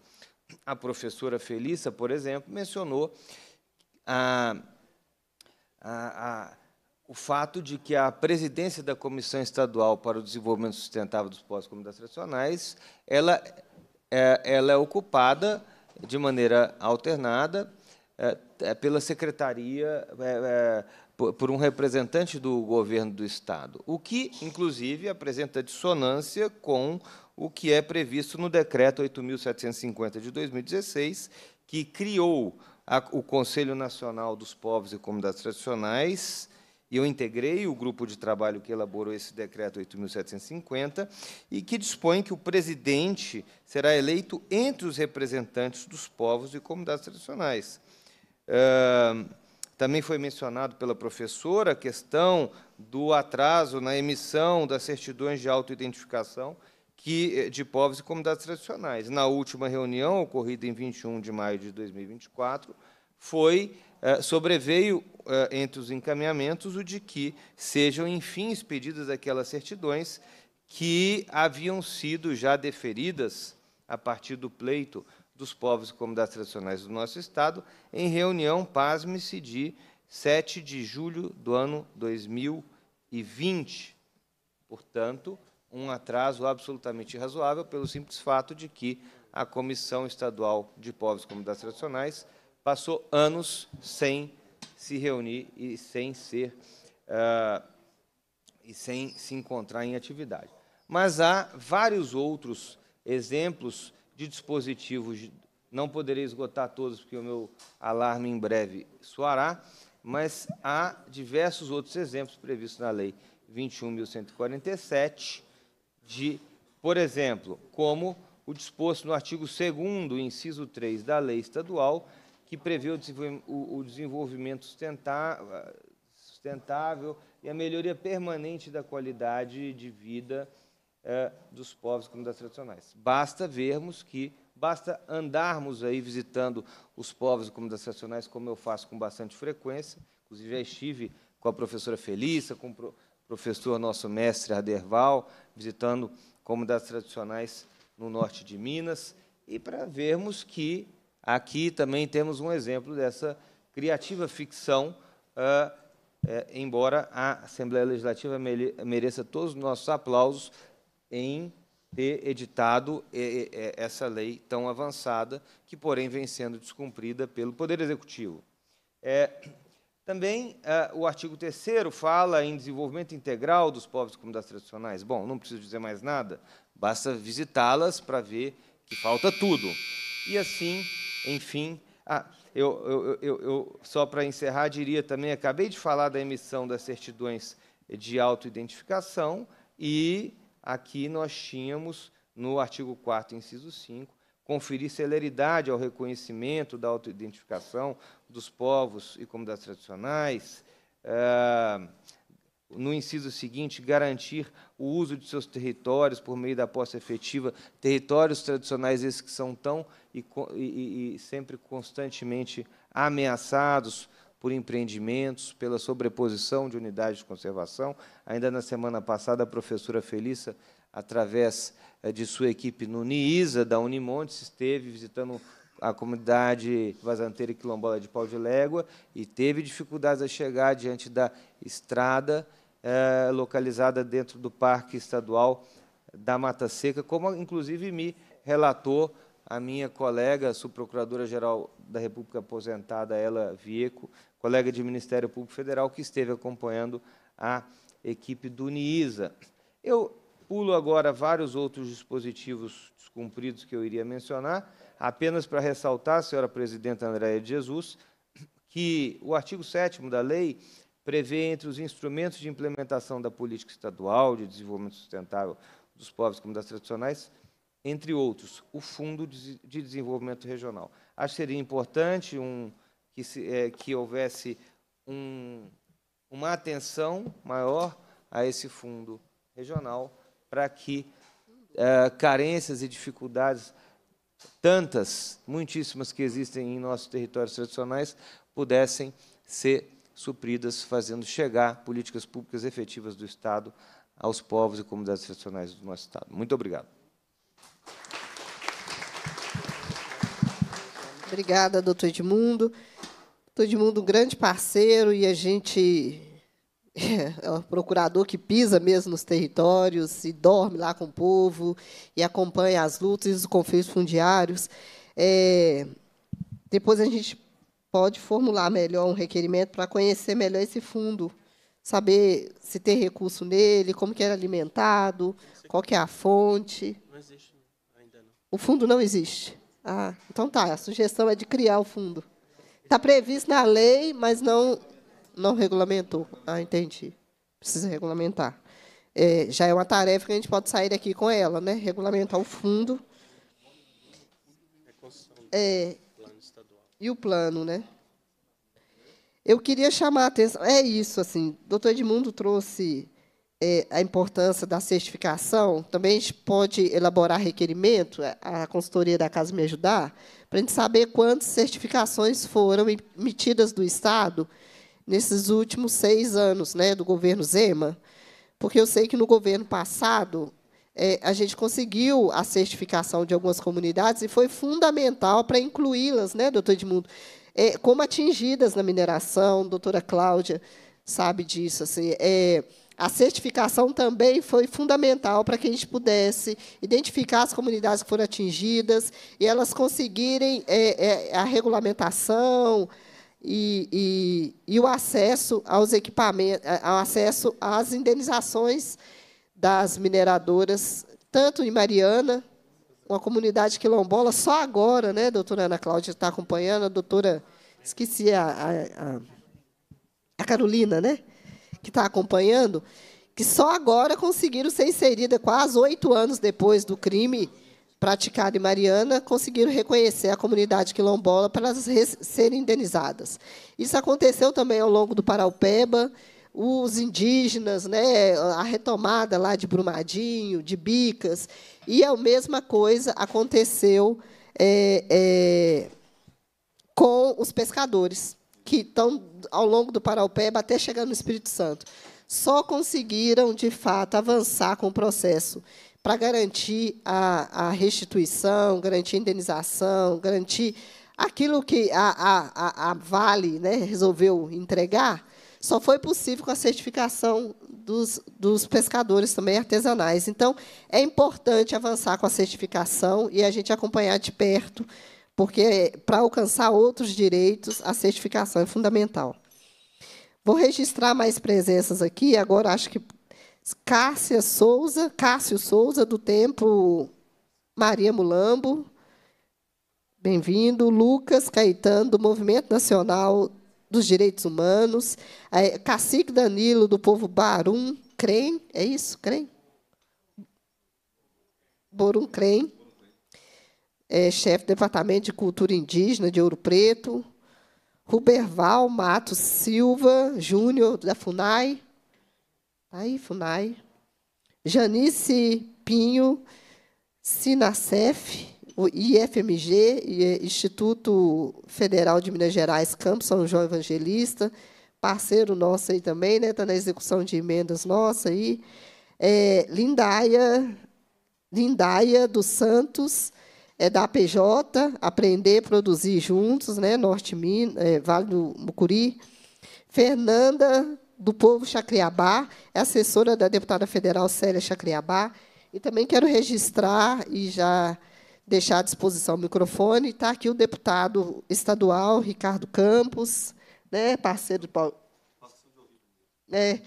A professora Felissa, por exemplo, mencionou a, a, a, o fato de que a presidência da Comissão Estadual para o Desenvolvimento Sustentável dos pós Comunidades Tradicionais, ela, é, ela é ocupada de maneira alternada, é, é pela secretaria, é, por um representante do governo do Estado, o que, inclusive, apresenta dissonância com o que é previsto no Decreto 8.750 de 2016, que criou a, o Conselho Nacional dos Povos e Comunidades Tradicionais, e eu integrei o grupo de trabalho que elaborou esse decreto 8.750, e que dispõe que o presidente será eleito entre os representantes dos povos e comunidades tradicionais. também foi mencionado pela professora a questão do atraso na emissão das certidões de autoidentificação que, eh, de povos e comunidades tradicionais. Na última reunião, ocorrida em 21 de maio de 2024, foi, eh, sobreveio eh, entre os encaminhamentos o de que sejam, enfim, expedidas aquelas certidões que haviam sido já deferidas a partir do pleito dos povos e comunidades tradicionais do nosso Estado, em reunião, pasme-se, de 7 de julho do ano 2020. Portanto, um atraso absolutamente razoável pelo simples fato de que a Comissão Estadual de Povos e Comunidades Tradicionais passou anos sem se reunir e sem ser uh, e sem se encontrar em atividade. Mas há vários outros exemplos de dispositivos. Não poderei esgotar todos porque o meu alarme em breve soará, mas há diversos outros exemplos previstos na lei 21.147 de, por exemplo, como o disposto no artigo 2 inciso 3 da lei estadual, que prevê o desenvolvimento sustentável e a melhoria permanente da qualidade de vida é, dos povos e comunidades tradicionais. Basta vermos que, basta andarmos aí visitando os povos e comunidades tradicionais, como eu faço com bastante frequência, inclusive já estive com a professora Felícia, com o professor nosso mestre Aderval, visitando comunidades tradicionais no norte de Minas, e para vermos que Aqui também temos um exemplo dessa criativa ficção, uh, é, embora a Assembleia Legislativa mereça todos os nossos aplausos em ter editado essa lei tão avançada, que, porém, vem sendo descumprida pelo Poder Executivo. É, também uh, o artigo 3 fala em desenvolvimento integral dos povos e comunidades tradicionais. Bom, não preciso dizer mais nada, basta visitá-las para ver que falta tudo. E assim enfim. Ah, eu, eu, eu, eu só para encerrar, diria também: acabei de falar da emissão das certidões de autoidentificação, e aqui nós tínhamos, no artigo 4, inciso 5, conferir celeridade ao reconhecimento da autoidentificação dos povos e comunidades tradicionais. Ah, no inciso seguinte, garantir o uso de seus territórios por meio da posse efetiva, territórios tradicionais esses que são tão e, e, e sempre constantemente ameaçados por empreendimentos, pela sobreposição de unidades de conservação. Ainda na semana passada, a professora Felissa, através eh, de sua equipe no NIISA, da Unimontes, esteve visitando a comunidade vazanteira e quilombola de Pau de Légua e teve dificuldades a chegar diante da estrada é, localizada dentro do Parque Estadual da Mata Seca, como inclusive me relatou a minha colega, a subprocuradora-geral da República aposentada, ela Vieco, colega de Ministério Público Federal, que esteve acompanhando a equipe do NISA. Eu pulo agora vários outros dispositivos descumpridos que eu iria mencionar, apenas para ressaltar, senhora presidenta Andréia de Jesus, que o artigo 7 da lei prevê entre os instrumentos de implementação da política estadual de desenvolvimento sustentável dos povos como comunidades tradicionais, entre outros, o Fundo de Desenvolvimento Regional. Acho que seria importante um, que, se, é, que houvesse um, uma atenção maior a esse fundo regional para que é, carências e dificuldades tantas, muitíssimas que existem em nossos territórios tradicionais, pudessem ser supridas, fazendo chegar políticas públicas efetivas do Estado aos povos e comunidades tradicionais do nosso Estado. Muito obrigado. Obrigada, doutor Edmundo. Doutor Edmundo, um grande parceiro, e a gente é um procurador que pisa mesmo nos territórios e dorme lá com o povo e acompanha as lutas e os conflitos fundiários. É, depois a gente pode formular melhor um requerimento para conhecer melhor esse fundo, saber se tem recurso nele, como que era alimentado, qual que é a fonte. Não existe ainda não. O fundo não existe. Ah, então tá. A sugestão é de criar o fundo. Está previsto na lei, mas não não regulamentou. Ah, entendi. Precisa regulamentar. É, já é uma tarefa que a gente pode sair aqui com ela, né? Regulamentar o fundo. É, e o plano, né? Eu queria chamar a atenção. É isso, assim. Doutor Edmundo trouxe é, a importância da certificação. Também a gente pode elaborar requerimento, é, a consultoria da casa me ajudar, para a gente saber quantas certificações foram emitidas do Estado nesses últimos seis anos, né, do governo Zema. Porque eu sei que no governo passado é, a gente conseguiu a certificação de algumas comunidades e foi fundamental para incluí-las, né, doutor Edmundo? É, como atingidas na mineração, doutora Cláudia sabe disso. Assim, é, a certificação também foi fundamental para que a gente pudesse identificar as comunidades que foram atingidas e elas conseguirem é, é, a regulamentação e, e, e, o acesso aos equipamentos, ao acesso às indenizações das mineradoras, tanto em Mariana, uma comunidade quilombola, só agora, né, doutora Ana Cláudia está acompanhando, a doutora, esqueci a, a, a Carolina, né, que está acompanhando, que só agora conseguiram ser inserida, quase oito anos depois do crime praticado em Mariana, conseguiram reconhecer a comunidade quilombola para elas serem indenizadas. Isso aconteceu também ao longo do Paraupeba, os indígenas, né, a retomada lá de Brumadinho, de Bicas, e a mesma coisa aconteceu é, é, com os pescadores, que estão ao longo do Paraupeba até chegar no Espírito Santo. Só conseguiram, de fato, avançar com o processo para garantir a, a restituição, garantir a indenização, garantir aquilo que a, a, a Vale né, resolveu entregar, só foi possível com a certificação dos, dos pescadores também artesanais. Então, é importante avançar com a certificação e a gente acompanhar de perto, porque para alcançar outros direitos, a certificação é fundamental. Vou registrar mais presenças aqui, agora acho que Cássia Souza, Cássio Souza, do Tempo Maria Mulambo, bem-vindo. Lucas Caetano, do Movimento Nacional dos direitos humanos, é, cacique Danilo do povo Barum, Crem, é isso? Crem? Borum Crem, é, chefe do Departamento de Cultura Indígena de Ouro Preto, Ruberval Matos Silva Júnior, da FUNAI, tá aí, FUNAI, Janice Pinho, Sinacef, o IFMG, eh, Instituto Federal de Minas Gerais, Campo São João Evangelista, parceiro nosso aí também, né? Está na execução de emendas nossa aí. É, Lindaia, Lindaia dos Santos, é da APJ, Aprender, Produzir Juntos, né? Norte Minas, é, Vale do Mucuri. Fernanda do Povo Chacriabá, é assessora da deputada federal Célia Chacriabá. E também quero registrar e já deixar à disposição o microfone. Está aqui o deputado estadual Ricardo Campos, né, parceiro do Paulo. É,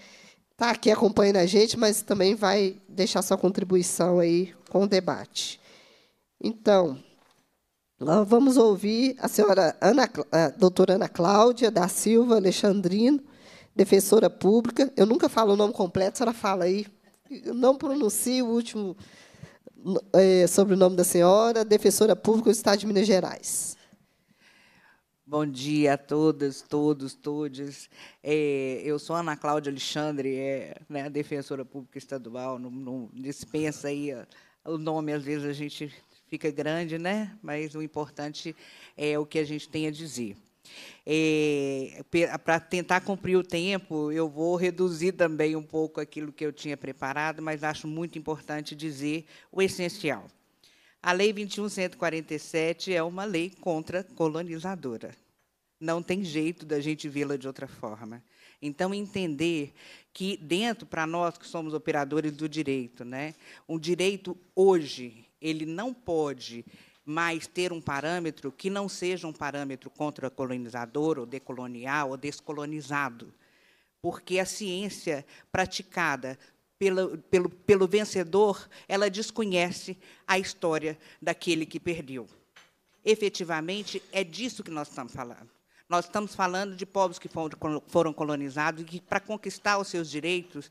está aqui acompanhando a gente, mas também vai deixar sua contribuição aí com o debate. Então, nós vamos ouvir a senhora Ana, a doutora Ana Cláudia da Silva Alexandrino, defensora pública. Eu nunca falo o nome completo, a senhora fala aí. Eu não pronuncio o último é, sobrenome da senhora, defensora pública do Estado de Minas Gerais. Bom dia a todas, todos, todes. É, eu sou Ana Cláudia Alexandre, é, né, defensora pública estadual, não, não dispensa aí o nome, às vezes a gente fica grande, né? mas o importante é o que a gente tem a dizer. É, para tentar cumprir o tempo, eu vou reduzir também um pouco aquilo que eu tinha preparado, mas acho muito importante dizer o essencial. A Lei 21.147 é uma lei contra colonizadora. Não tem jeito da gente vê-la de outra forma. Então, entender que, dentro, para nós que somos operadores do direito, né, um direito hoje, ele não pode mas ter um parâmetro que não seja um parâmetro contra-colonizador ou decolonial ou descolonizado. Porque a ciência praticada pelo, pelo, pelo vencedor, ela desconhece a história daquele que perdeu. Efetivamente, é disso que nós estamos falando. Nós estamos falando de povos que foram colonizados e que, para conquistar os seus direitos,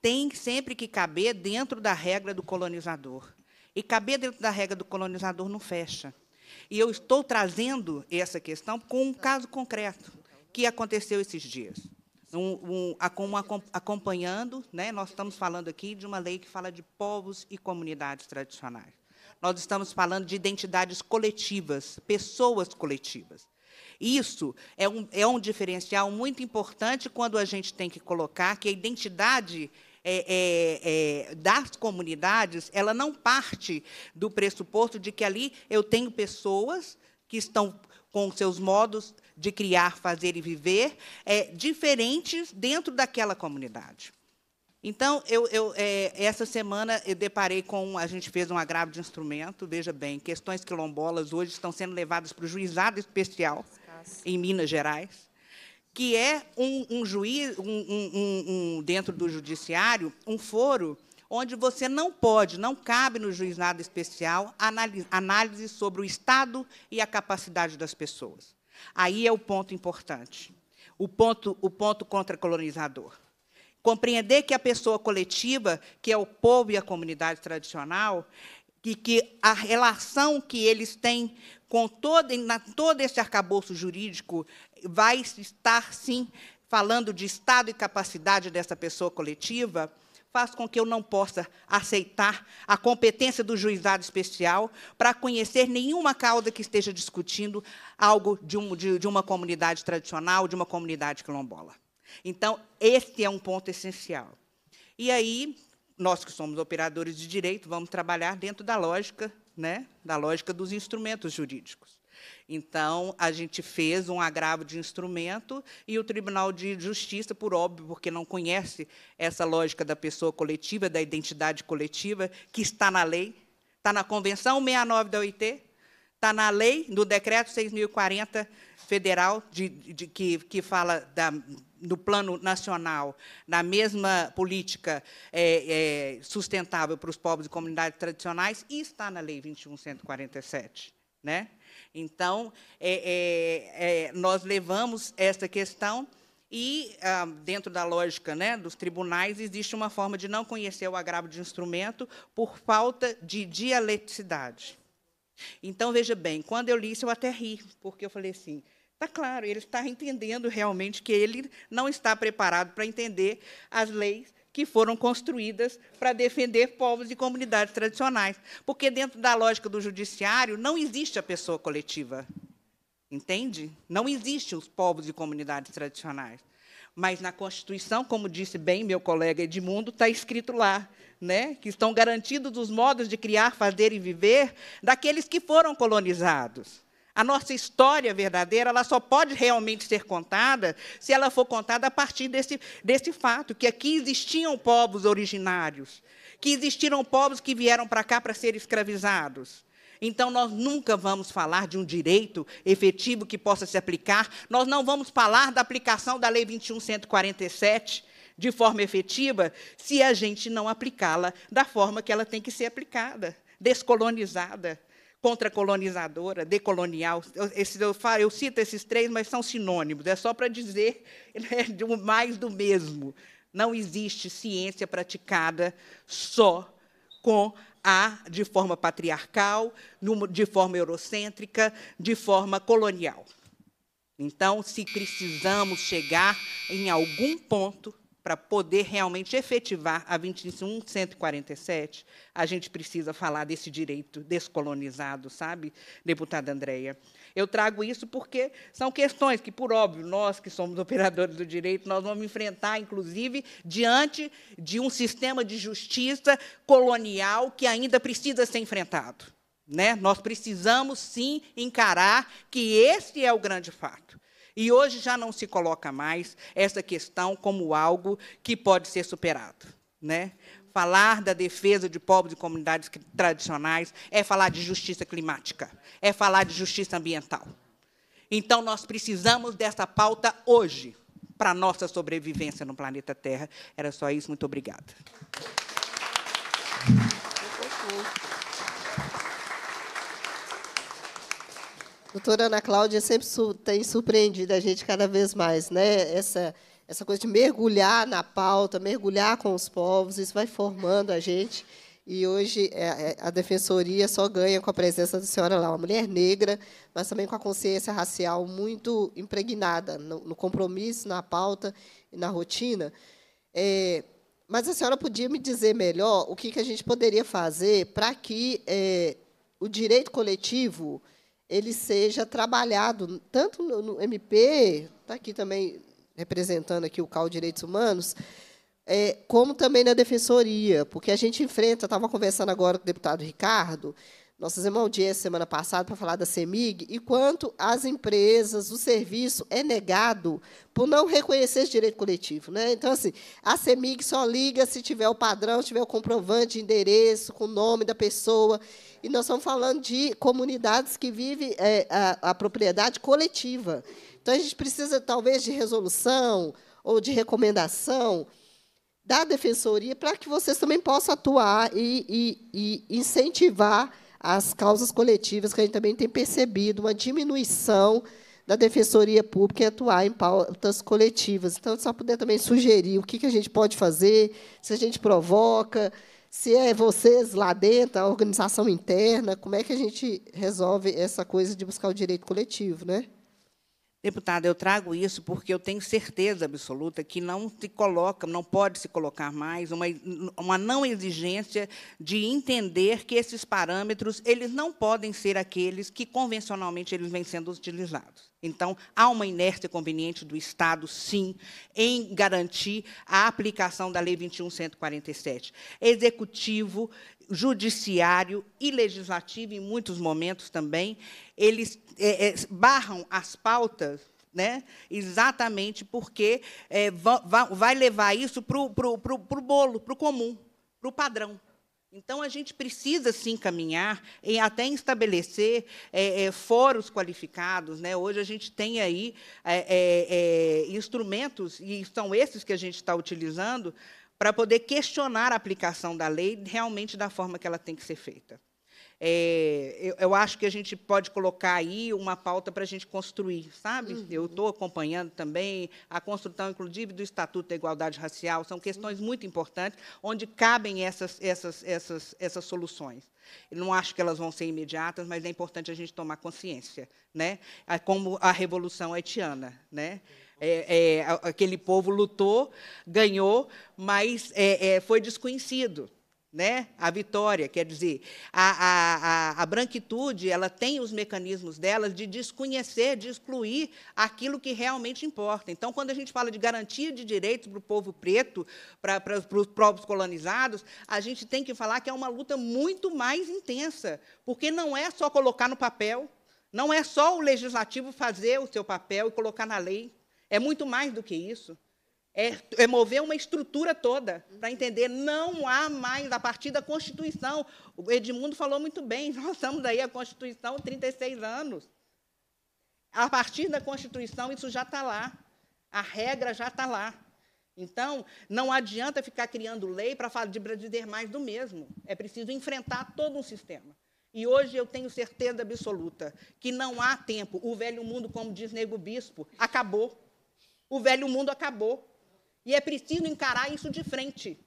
tem sempre que caber dentro da regra do colonizador. E caber dentro da regra do colonizador não fecha. E eu estou trazendo essa questão com um caso concreto que aconteceu esses dias. Um, um, um, acompanhando, né, nós estamos falando aqui de uma lei que fala de povos e comunidades tradicionais. Nós estamos falando de identidades coletivas, pessoas coletivas. Isso é um, é um diferencial muito importante quando a gente tem que colocar que a identidade é, é, é, das comunidades, ela não parte do pressuposto de que ali eu tenho pessoas que estão com seus modos de criar, fazer e viver é, diferentes dentro daquela comunidade. Então, eu, eu, é, essa semana eu deparei com. A gente fez um agravo de instrumento, veja bem, questões quilombolas hoje estão sendo levadas para o juizado especial em Minas Gerais que é um, um juiz, um, um, dentro do judiciário, um foro onde você não pode, não cabe no juiz-nada especial análise sobre o estado e a capacidade das pessoas. Aí é o ponto importante, o ponto, o ponto contra-colonizador. Compreender que a pessoa coletiva, que é o povo e a comunidade tradicional, e que a relação que eles têm com todo, na, todo esse arcabouço jurídico, vai estar, sim, falando de estado e capacidade dessa pessoa coletiva, faz com que eu não possa aceitar a competência do juizado especial para conhecer nenhuma causa que esteja discutindo algo de, um, de, de uma comunidade tradicional, de uma comunidade quilombola. Então, esse é um ponto essencial. E aí, nós que somos operadores de direito, vamos trabalhar dentro da lógica né, da lógica dos instrumentos jurídicos. Então, a gente fez um agravo de instrumento e o Tribunal de Justiça, por óbvio, porque não conhece essa lógica da pessoa coletiva, da identidade coletiva, que está na lei, está na Convenção 69 da OIT, está na lei, no Decreto 6040 federal de, de, que, que fala da, no plano nacional, na mesma política é, é, sustentável para os povos e comunidades tradicionais, e está na Lei 21.147. Né? Então, é, é, é, nós levamos esta questão e, ah, dentro da lógica né, dos tribunais, existe uma forma de não conhecer o agravo de instrumento por falta de dialeticidade. Então, veja bem, quando eu li isso, eu até ri, porque eu falei assim, Está claro, ele está entendendo realmente que ele não está preparado para entender as leis que foram construídas para defender povos e comunidades tradicionais. Porque, dentro da lógica do judiciário, não existe a pessoa coletiva. Entende? Não existem os povos e comunidades tradicionais. Mas na Constituição, como disse bem meu colega Edmundo, está escrito lá né, que estão garantidos os modos de criar, fazer e viver daqueles que foram colonizados. A nossa história verdadeira, ela só pode realmente ser contada se ela for contada a partir desse, desse fato, que aqui existiam povos originários, que existiram povos que vieram para cá para ser escravizados. Então, nós nunca vamos falar de um direito efetivo que possa se aplicar, nós não vamos falar da aplicação da Lei 21.147 de forma efetiva se a gente não aplicá-la da forma que ela tem que ser aplicada, descolonizada contra decolonial. Eu, esse, eu, falo, eu, cito esses três, mas são sinônimos. É só para dizer né, do mais do mesmo. Não existe ciência praticada só com a de forma patriarcal, de forma eurocêntrica, de forma colonial. Então, se precisamos chegar em algum ponto para poder realmente efetivar a 21147, a gente precisa falar desse direito descolonizado, sabe, deputada Andréia? Eu trago isso porque são questões que, por óbvio, nós que somos operadores do direito, nós vamos enfrentar, inclusive, diante de um sistema de justiça colonial que ainda precisa ser enfrentado. Né? Nós precisamos, sim, encarar que esse é o grande fato. E hoje já não se coloca mais essa questão como algo que pode ser superado. Né? Falar da defesa de povos e comunidades tradicionais é falar de justiça climática, é falar de justiça ambiental. Então, nós precisamos dessa pauta hoje para a nossa sobrevivência no planeta Terra. Era só isso. Muito obrigada. Doutora Ana Cláudia sempre su tem surpreendido a gente cada vez mais, né? Essa, essa coisa de mergulhar na pauta, mergulhar com os povos, isso vai formando a gente. E hoje é, é, a defensoria só ganha com a presença da senhora lá, uma mulher negra, mas também com a consciência racial muito impregnada no, no compromisso, na pauta e na rotina. É, mas a senhora podia me dizer melhor o que, que a gente poderia fazer para que é, o direito coletivo ele seja trabalhado tanto no MP, está aqui também representando aqui o CAL Direitos Humanos, é, como também na defensoria, porque a gente enfrenta, estava conversando agora com o deputado Ricardo, nós fizemos audiência semana passada para falar da CEMIG, e quanto às empresas, o serviço é negado por não reconhecer esse direito coletivo. Né? Então, assim, a CEMIG só liga se tiver o padrão, se tiver o comprovante de endereço, com o nome da pessoa. E nós estamos falando de comunidades que vivem é, a, a propriedade coletiva. Então, a gente precisa, talvez, de resolução ou de recomendação da defensoria para que vocês também possam atuar e, e, e, incentivar as causas coletivas, que a gente também tem percebido uma diminuição da defensoria pública em atuar em pautas coletivas. Então, só poder também sugerir o que, que a gente pode fazer, se a gente provoca, se é vocês lá dentro, a organização interna, como é que a gente resolve essa coisa de buscar o direito coletivo, né? Deputada, eu trago isso porque eu tenho certeza absoluta que não se coloca, não pode se colocar mais uma, uma não exigência de entender que esses parâmetros eles não podem ser aqueles que convencionalmente eles vêm sendo utilizados. Então, há uma inércia conveniente do Estado, sim, em garantir a aplicação da Lei 21.147. Executivo, judiciário e legislativo, em muitos momentos também, eles é, é, barram as pautas né? exatamente porque é, vai levar isso para o bolo, para o comum, para o padrão. Então, a gente precisa, sim, caminhar em, até estabelecer é, é, fóruns qualificados. Né? Hoje, a gente tem aí é, é, é, instrumentos, e são esses que a gente está utilizando, para poder questionar a aplicação da lei realmente da forma que ela tem que ser feita é, eu, eu, acho que a gente pode colocar aí uma pauta para a gente construir, sabe? Uhum. Eu estou acompanhando também a construção, inclusive, do Estatuto da Igualdade Racial. São questões muito importantes onde cabem essas, essas, essas, essas soluções. Eu não acho que elas vão ser imediatas, mas é importante a gente tomar consciência, né? É como a Revolução Haitiana, né? É, é, aquele povo lutou, ganhou, mas é, é, foi desconhecido né? A vitória, quer dizer, a, a, a, a, branquitude ela tem os mecanismos delas de desconhecer, de excluir aquilo que realmente importa. Então, quando a gente fala de garantia de direitos para o povo preto, para, para os próprios colonizados, a gente tem que falar que é uma luta muito mais intensa, porque não é só colocar no papel, não é só o legislativo fazer o seu papel e colocar na lei, é muito mais do que isso. É, é, mover uma estrutura toda para entender. Não há mais, a partir da Constituição. O Edmundo falou muito bem, nós estamos aí a Constituição 36 anos. A partir da Constituição, isso já está lá. A regra já está lá. Então, não adianta ficar criando lei para dizer mais do mesmo. É preciso enfrentar todo um sistema. E hoje eu tenho certeza absoluta que não há tempo. O velho mundo, como diz Nego Bispo, acabou. O velho mundo acabou. E é preciso encarar isso de frente.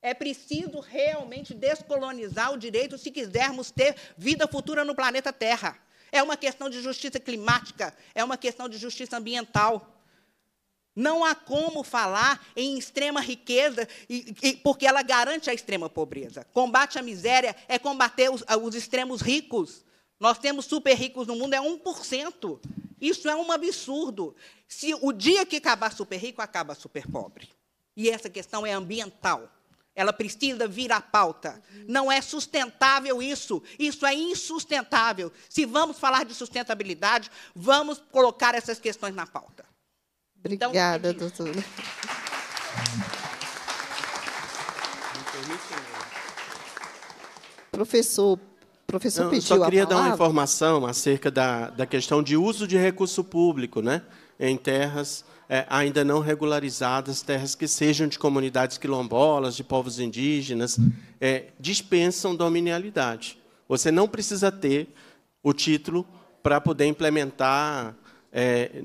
É preciso realmente descolonizar o direito se quisermos ter vida futura no planeta Terra. É uma questão de justiça climática, é uma questão de justiça ambiental. Não há como falar em extrema riqueza, e, e, porque ela garante a extrema pobreza. Combate à miséria é combater os, os extremos ricos. Nós temos super ricos no mundo, é 1%. Isso é um absurdo. Se o dia que acabar super rico, acaba super pobre. E essa questão é ambiental. Ela precisa vir à pauta. Não é sustentável isso. Isso é insustentável. Se vamos falar de sustentabilidade, vamos colocar essas questões na pauta. Então, Obrigada, então, doutora. Professor professor Eu pediu só queria dar uma informação acerca da, da questão de uso de recurso público né, em terras é, ainda não regularizadas, terras que sejam de comunidades quilombolas, de povos indígenas, é, dispensam dominialidade. Você não precisa ter o título para poder implementar é,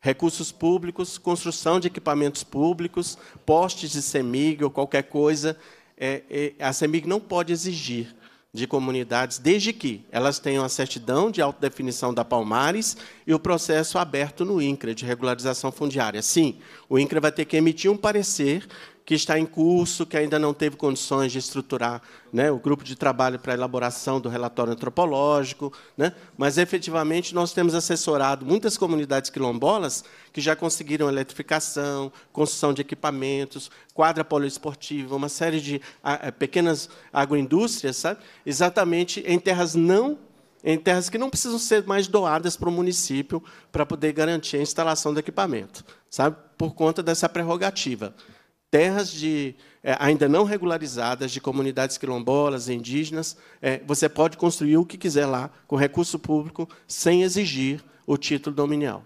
recursos públicos, construção de equipamentos públicos, postes de CEMIG ou qualquer coisa, é, é, a CEMIG não pode exigir de comunidades, desde que elas tenham a certidão de autodefinição da Palmares e o processo aberto no INCRA de regularização fundiária. Sim, o INCRA vai ter que emitir um parecer que está em curso, que ainda não teve condições de estruturar né, o grupo de trabalho para a elaboração do relatório antropológico, né, mas efetivamente nós temos assessorado muitas comunidades quilombolas que já conseguiram eletrificação, construção de equipamentos, quadra poliesportiva, uma série de é, pequenas agroindústrias, sabe? exatamente em terras não em terras que não precisam ser mais doadas para o município para poder garantir a instalação do equipamento, sabe? Por conta dessa prerrogativa terras de, é, ainda não regularizadas de comunidades quilombolas, indígenas, é, você pode construir o que quiser lá com recurso público, sem exigir o título dominial.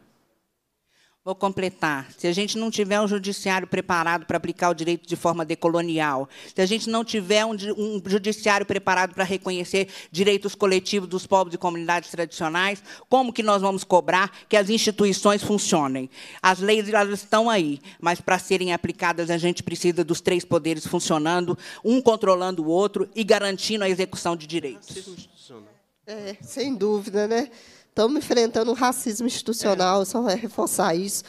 Vou completar. Se a gente não tiver um judiciário preparado para aplicar o direito de forma decolonial, se a gente não tiver um, um, judiciário preparado para reconhecer direitos coletivos dos povos e comunidades tradicionais, como que nós vamos cobrar que as instituições funcionem? As leis elas estão aí, mas para serem aplicadas a gente precisa dos três poderes funcionando, um controlando o outro e garantindo a execução de direitos. É, sem dúvida, né? Estamos enfrentando um racismo institucional, é. só reforçar isso,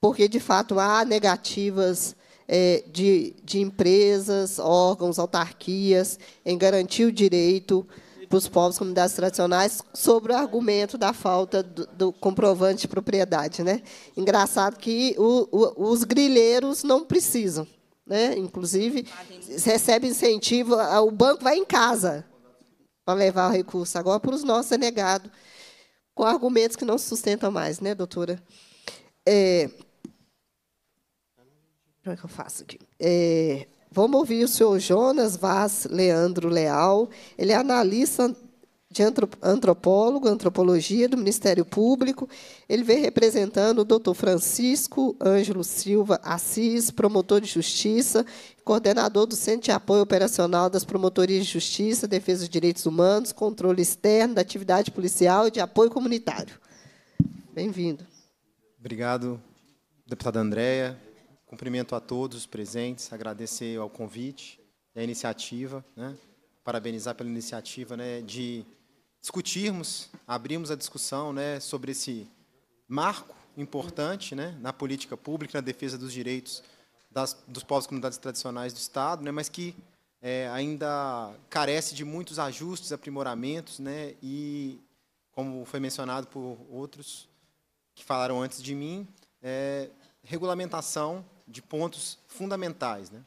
porque, de fato, há negativas é, de, de empresas, órgãos, autarquias em garantir o direito para os povos comunidades tradicionais sobre o argumento da falta do, do comprovante de propriedade. Né? Engraçado que o, o, os grilheiros não precisam. Né? Inclusive, recebe incentivo, o banco vai em casa para levar o recurso. Agora, para os nossos é negado com argumentos que não se sustentam mais, né, doutora? É... Como é que eu faço aqui? É... Vamos ouvir o senhor Jonas Vaz Leandro Leal. Ele é analista de antropólogo, antropologia do Ministério Público. Ele vem representando o doutor Francisco Ângelo Silva Assis, promotor de justiça, coordenador do Centro de Apoio Operacional das Promotorias de Justiça, Defesa dos Direitos Humanos, Controle Externo da Atividade Policial e de Apoio Comunitário. Bem-vindo. Obrigado, deputada Andréia. Cumprimento a todos os presentes, agradecer ao convite, a iniciativa, né? parabenizar pela iniciativa né, de discutirmos, abrirmos a discussão né, sobre esse marco importante né, na política pública, na defesa dos direitos das, dos povos e comunidades tradicionais do Estado, né, mas que é, ainda carece de muitos ajustes, aprimoramentos, né, e, como foi mencionado por outros que falaram antes de mim, é, regulamentação de pontos fundamentais. Né.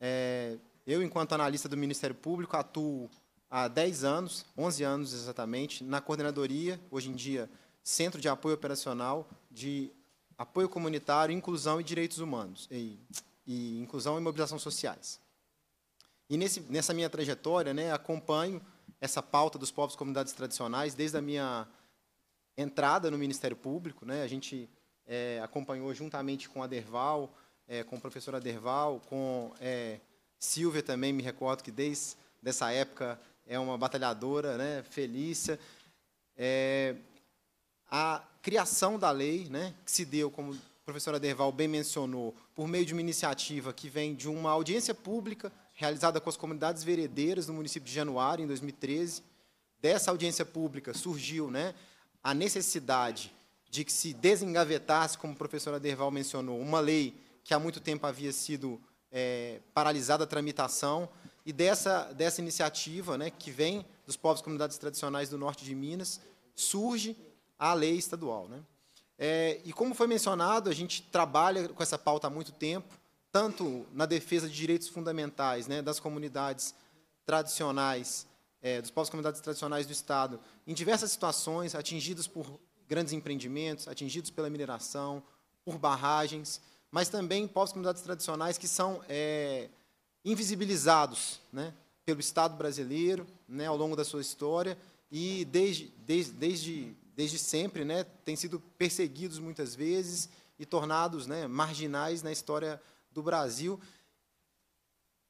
É, eu, enquanto analista do Ministério Público, atuo há 10 anos, 11 anos exatamente, na coordenadoria, hoje em dia, Centro de Apoio Operacional de Apoio Comunitário, Inclusão e Direitos Humanos, e, e Inclusão e Mobilização Sociais. E nesse, nessa minha trajetória, né, acompanho essa pauta dos povos e comunidades tradicionais desde a minha entrada no Ministério Público. Né, a gente é, acompanhou juntamente com a Derval, é, com o professor Aderval, com é, Silvia também, me recordo que desde dessa época é uma batalhadora, né? Felícia. É, a criação da lei, né? Que se deu, como a professora Derval bem mencionou, por meio de uma iniciativa que vem de uma audiência pública realizada com as comunidades veredeiras no município de Januário, em 2013. Dessa audiência pública surgiu né, a necessidade de que se desengavetasse, como a professora Derval mencionou, uma lei que há muito tempo havia sido é, paralisada a tramitação, e dessa, dessa iniciativa, né, que vem dos povos e comunidades tradicionais do norte de Minas, surge a lei estadual. Né? É, e como foi mencionado, a gente trabalha com essa pauta há muito tempo, tanto na defesa de direitos fundamentais né, das comunidades tradicionais, é, dos povos e comunidades tradicionais do Estado, em diversas situações, atingidos por grandes empreendimentos, atingidos pela mineração, por barragens, mas também povos e comunidades tradicionais que são... É, invisibilizados né, pelo Estado brasileiro né, ao longo da sua história e desde, desde, desde, desde sempre né, têm sido perseguidos muitas vezes e tornados né, marginais na história do Brasil.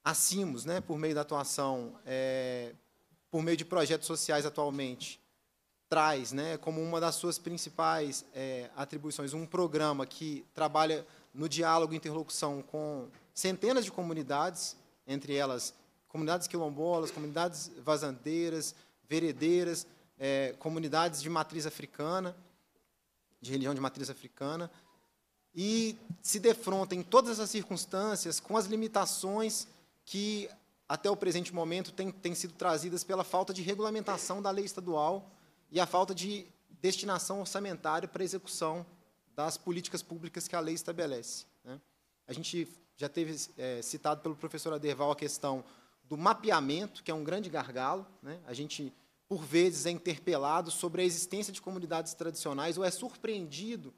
A CIMOS, né, por meio da atuação, é, por meio de projetos sociais atualmente, traz né, como uma das suas principais é, atribuições um programa que trabalha no diálogo e interlocução com centenas de comunidades entre elas comunidades quilombolas, comunidades vazandeiras, veredeiras, é, comunidades de matriz africana, de religião de matriz africana, e se defronta em todas essas circunstâncias com as limitações que, até o presente momento, têm, têm sido trazidas pela falta de regulamentação da lei estadual e a falta de destinação orçamentária para a execução das políticas públicas que a lei estabelece. Né? A gente já teve é, citado pelo professor Aderval a questão do mapeamento, que é um grande gargalo. Né? A gente, por vezes, é interpelado sobre a existência de comunidades tradicionais ou é surpreendido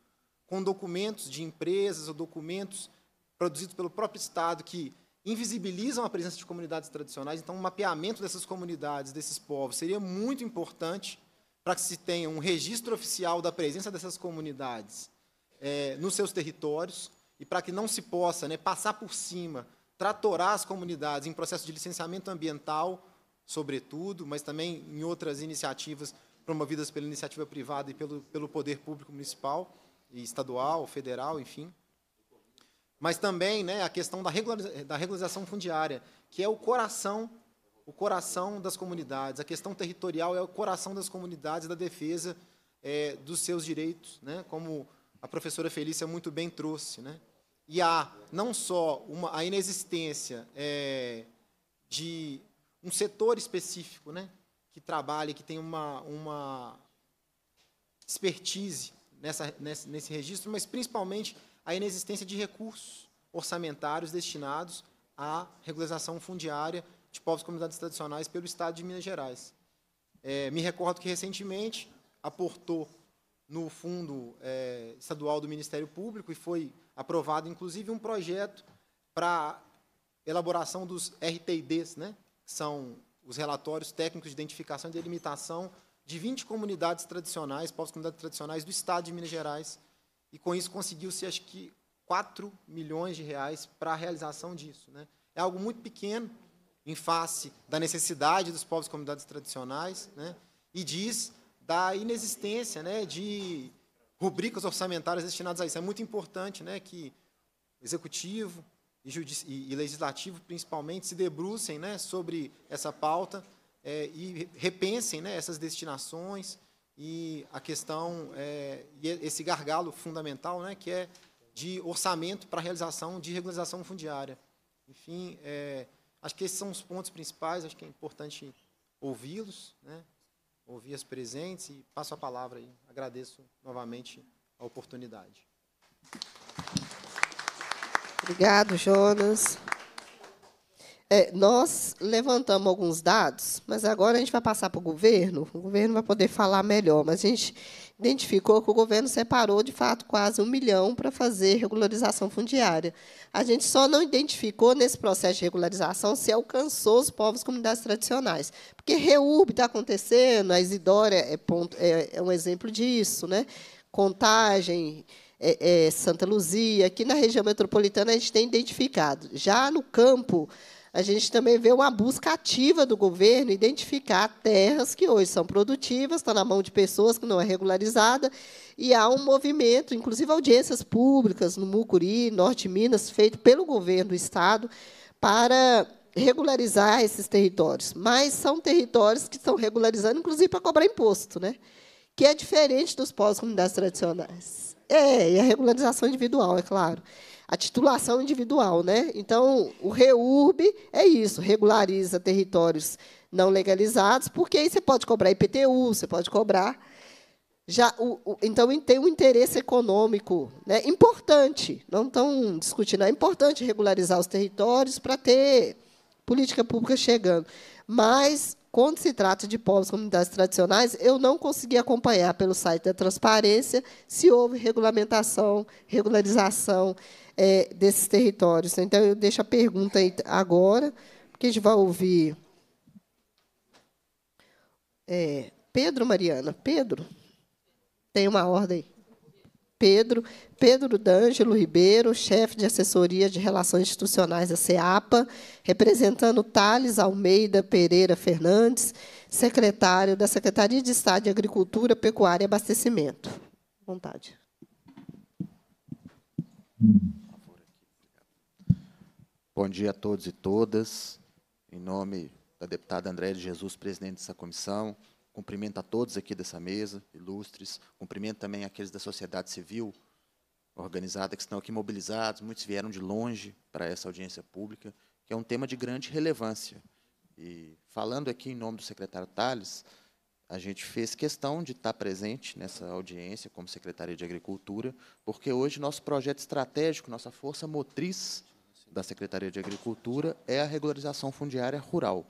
com documentos de empresas ou documentos produzidos pelo próprio Estado que invisibilizam a presença de comunidades tradicionais. Então, o mapeamento dessas comunidades, desses povos, seria muito importante para que se tenha um registro oficial da presença dessas comunidades é, nos seus territórios, e para que não se possa né, passar por cima, tratorar as comunidades em processo de licenciamento ambiental, sobretudo, mas também em outras iniciativas promovidas pela iniciativa privada e pelo, pelo poder público municipal, e estadual, federal, enfim. Mas também né, a questão da, regulariza da regularização fundiária, que é o coração o coração das comunidades, a questão territorial é o coração das comunidades da defesa é, dos seus direitos, né, como a professora Felícia muito bem trouxe. Né? E há não só uma, a inexistência é, de um setor específico né, que trabalha, que tem uma, uma expertise nessa, nesse, nesse registro, mas principalmente a inexistência de recursos orçamentários destinados à regularização fundiária de povos e comunidades tradicionais pelo Estado de Minas Gerais. É, me recordo que, recentemente, aportou no Fundo é, Estadual do Ministério Público e foi aprovado, inclusive, um projeto para elaboração dos RTIDs, né? que são os relatórios técnicos de identificação e delimitação de 20 comunidades tradicionais, povos comunidades tradicionais do Estado de Minas Gerais, e com isso conseguiu-se, acho que, 4 milhões de reais para a realização disso. Né? É algo muito pequeno em face da necessidade dos povos e comunidades tradicionais, né? e diz da inexistência né, de rubricas orçamentárias destinadas a isso. É muito importante né, que o executivo e, e, e legislativo, principalmente, se debrucem né, sobre essa pauta é, e repensem né, essas destinações e a questão, é, e esse gargalo fundamental, né, que é de orçamento para realização de regularização fundiária. Enfim, é, acho que esses são os pontos principais, acho que é importante ouvi-los, né? ouvir as presentes e passo a palavra aí. Agradeço novamente a oportunidade. Obrigado, Jonas. É, nós levantamos alguns dados, mas agora a gente vai passar para o governo. O governo vai poder falar melhor, mas a gente identificou que o governo separou, de fato, quase um milhão para fazer regularização fundiária. A gente só não identificou nesse processo de regularização se alcançou os povos comunidades tradicionais. Porque REURB está acontecendo, a Isidora é, ponto, é, é, um exemplo disso, né? Contagem, é, é, Santa Luzia, aqui na região metropolitana a gente tem identificado. Já no campo, a gente também vê uma busca ativa do governo identificar terras que hoje são produtivas, estão tá na mão de pessoas que não é regularizada, e há um movimento, inclusive audiências públicas no Mucuri, Norte de Minas, feito pelo governo do Estado, para regularizar esses territórios. Mas são territórios que estão regularizando, inclusive para cobrar imposto, né? que é diferente dos povos comunidades tradicionais. É, e a regularização individual, é claro a titulação individual. Né? Então, o REURB é isso, regulariza territórios não legalizados, porque aí você pode cobrar IPTU, você pode cobrar. Já o, o, então, tem um interesse econômico né, importante, não estão discutindo, é importante regularizar os territórios para ter política pública chegando. Mas, quando se trata de povos comunidades tradicionais, eu não consegui acompanhar pelo site da Transparência se houve regulamentação, regularização é, desses territórios. Então, eu deixo a pergunta aí agora, porque a gente vai ouvir. É, Pedro, Mariana, Pedro, tem uma ordem. Pedro, Pedro D'Angelo Ribeiro, chefe de assessoria de relações institucionais da CEAPA, representando Thales Almeida Pereira Fernandes, secretário da Secretaria de Estado de Agricultura, Pecuária e Abastecimento. Vontade. Bom dia a todos e todas. Em nome da deputada Andréa de Jesus, presidente dessa comissão, cumprimento a todos aqui dessa mesa, ilustres, cumprimento também aqueles da sociedade civil organizada que estão aqui mobilizados, muitos vieram de longe para essa audiência pública, que é um tema de grande relevância. E falando aqui em nome do secretário Tales, a gente fez questão de estar presente nessa audiência como Secretaria de Agricultura, porque hoje nosso projeto estratégico, nossa força motriz da Secretaria de Agricultura é a regularização fundiária rural.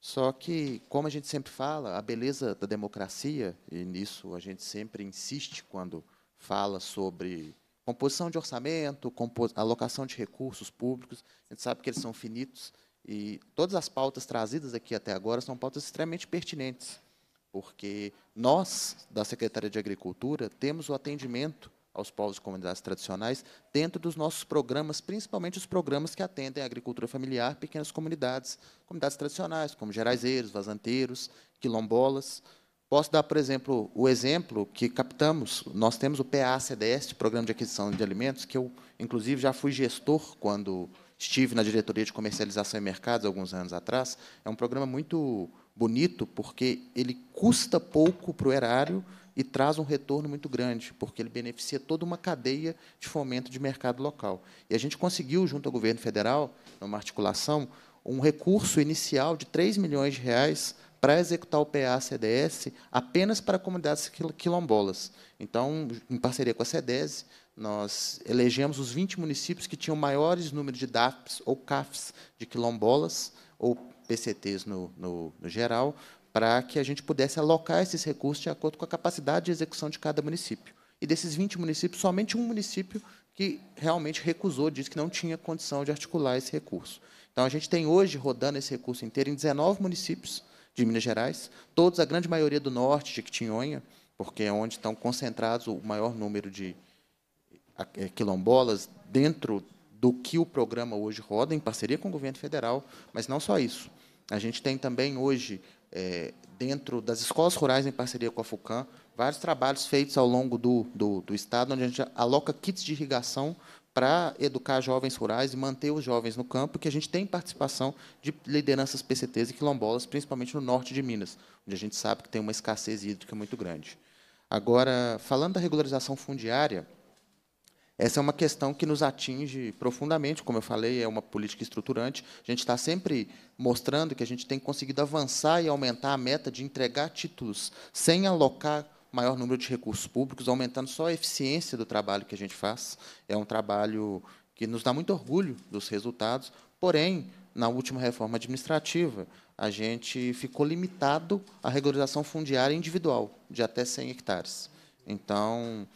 Só que, como a gente sempre fala, a beleza da democracia, e nisso a gente sempre insiste quando fala sobre composição de orçamento, alocação de recursos públicos, a gente sabe que eles são finitos, e todas as pautas trazidas aqui até agora são pautas extremamente pertinentes, porque nós, da Secretaria de Agricultura, temos o atendimento aos povos e comunidades tradicionais, dentro dos nossos programas, principalmente os programas que atendem a agricultura familiar, pequenas comunidades, comunidades tradicionais, como geraizeiros, vazanteiros, quilombolas. Posso dar, por exemplo, o exemplo que captamos. Nós temos o PACDS, Programa de Aquisição de Alimentos, que eu, inclusive, já fui gestor quando estive na diretoria de comercialização e mercados alguns anos atrás. É um programa muito bonito porque ele custa pouco para o erário e traz um retorno muito grande, porque ele beneficia toda uma cadeia de fomento de mercado local. E a gente conseguiu, junto ao governo federal, numa articulação, um recurso inicial de 3 milhões de reais para executar o PA-CDS apenas para comunidades quilombolas. Então, em parceria com a CEDES, nós elegemos os 20 municípios que tinham maiores números de DAPs ou CAFs de quilombolas, ou PCTs no, no, no geral, para que a gente pudesse alocar esses recursos de acordo com a capacidade de execução de cada município. E desses 20 municípios, somente um município que realmente recusou, disse que não tinha condição de articular esse recurso. Então, a gente tem hoje rodando esse recurso inteiro em 19 municípios de Minas Gerais, todos, a grande maioria do norte, de Quitinhonha, porque é onde estão concentrados o maior número de é, quilombolas dentro do que o programa hoje roda, em parceria com o governo federal, mas não só isso. A gente tem também hoje é, dentro das escolas rurais, em parceria com a FUCAM, vários trabalhos feitos ao longo do, do, do Estado, onde a gente aloca kits de irrigação para educar jovens rurais e manter os jovens no campo, que a gente tem participação de lideranças PCTs e quilombolas, principalmente no norte de Minas, onde a gente sabe que tem uma escassez hídrica muito grande. Agora, falando da regularização fundiária, essa é uma questão que nos atinge profundamente, como eu falei, é uma política estruturante. A gente está sempre mostrando que a gente tem conseguido avançar e aumentar a meta de entregar títulos sem alocar maior número de recursos públicos, aumentando só a eficiência do trabalho que a gente faz. É um trabalho que nos dá muito orgulho dos resultados, porém, na última reforma administrativa, a gente ficou limitado à regularização fundiária individual, de até 100 hectares. Então,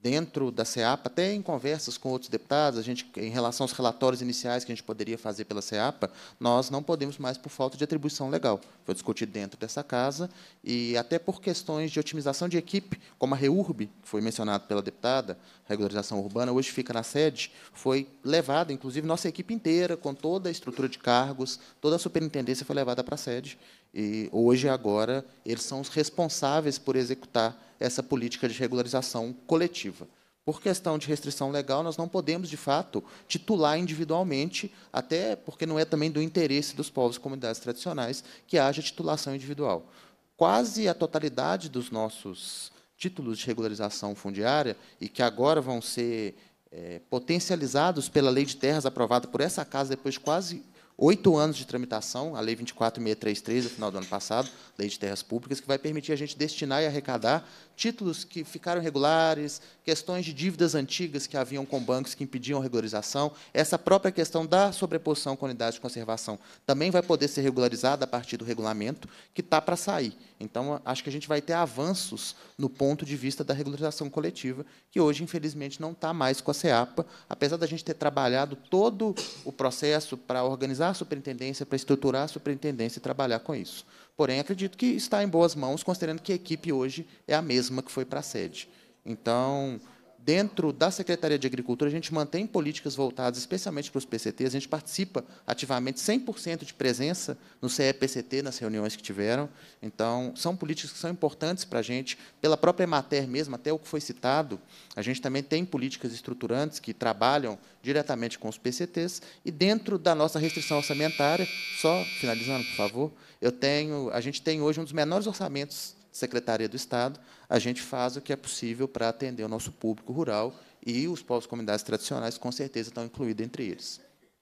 dentro da SEAPA, até em conversas com outros deputados, a gente, em relação aos relatórios iniciais que a gente poderia fazer pela SEAPA, nós não podemos mais por falta de atribuição legal. Foi discutido dentro dessa casa e até por questões de otimização de equipe, como a REURB, que foi mencionado pela deputada, regularização urbana, hoje fica na sede, foi levada, inclusive, nossa equipe inteira, com toda a estrutura de cargos, toda a superintendência foi levada para a sede. E hoje, agora, eles são os responsáveis por executar essa política de regularização coletiva. Por questão de restrição legal, nós não podemos, de fato, titular individualmente, até porque não é também do interesse dos povos e comunidades tradicionais que haja titulação individual. Quase a totalidade dos nossos títulos de regularização fundiária, e que agora vão ser é, potencializados pela Lei de Terras aprovada por essa casa depois de quase oito anos de tramitação, a Lei 24633, no final do ano passado, Lei de Terras Públicas, que vai permitir a gente destinar e arrecadar títulos que ficaram regulares, questões de dívidas antigas que haviam com bancos que impediam regularização, essa própria questão da sobreposição com unidades de conservação também vai poder ser regularizada a partir do regulamento que está para sair. Então, acho que a gente vai ter avanços no ponto de vista da regularização coletiva, que hoje, infelizmente, não está mais com a CEAPA, apesar da gente ter trabalhado todo o processo para organizar a superintendência, para estruturar a superintendência e trabalhar com isso. Porém, acredito que está em boas mãos, considerando que a equipe hoje é a mesma que foi para a sede. Então, Dentro da Secretaria de Agricultura, a gente mantém políticas voltadas especialmente para os PCTs, a gente participa ativamente, 100% de presença no CEPCT, nas reuniões que tiveram. Então, são políticas que são importantes para a gente, pela própria Emater mesmo, até o que foi citado, a gente também tem políticas estruturantes que trabalham diretamente com os PCTs, e dentro da nossa restrição orçamentária, só finalizando, por favor, eu tenho, a gente tem hoje um dos menores orçamentos Secretaria do Estado, a gente faz o que é possível para atender o nosso público rural e os povos comunidades tradicionais, com certeza, estão incluídos entre eles.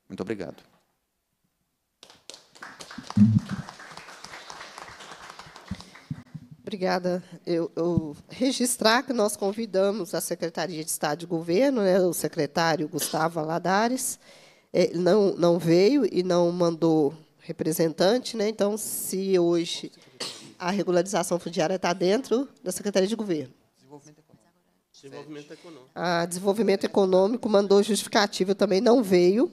Muito obrigado. Obrigada. Eu, eu, registrar que nós convidamos a Secretaria de Estado de Governo, né, o secretário Gustavo Aladares, ele não, não veio e não mandou representante, né, então, se hoje a regularização fundiária está dentro da Secretaria de Governo. Desenvolvimento econômico. Desenvolvimento econômico. A desenvolvimento econômico mandou justificativa, também não veio,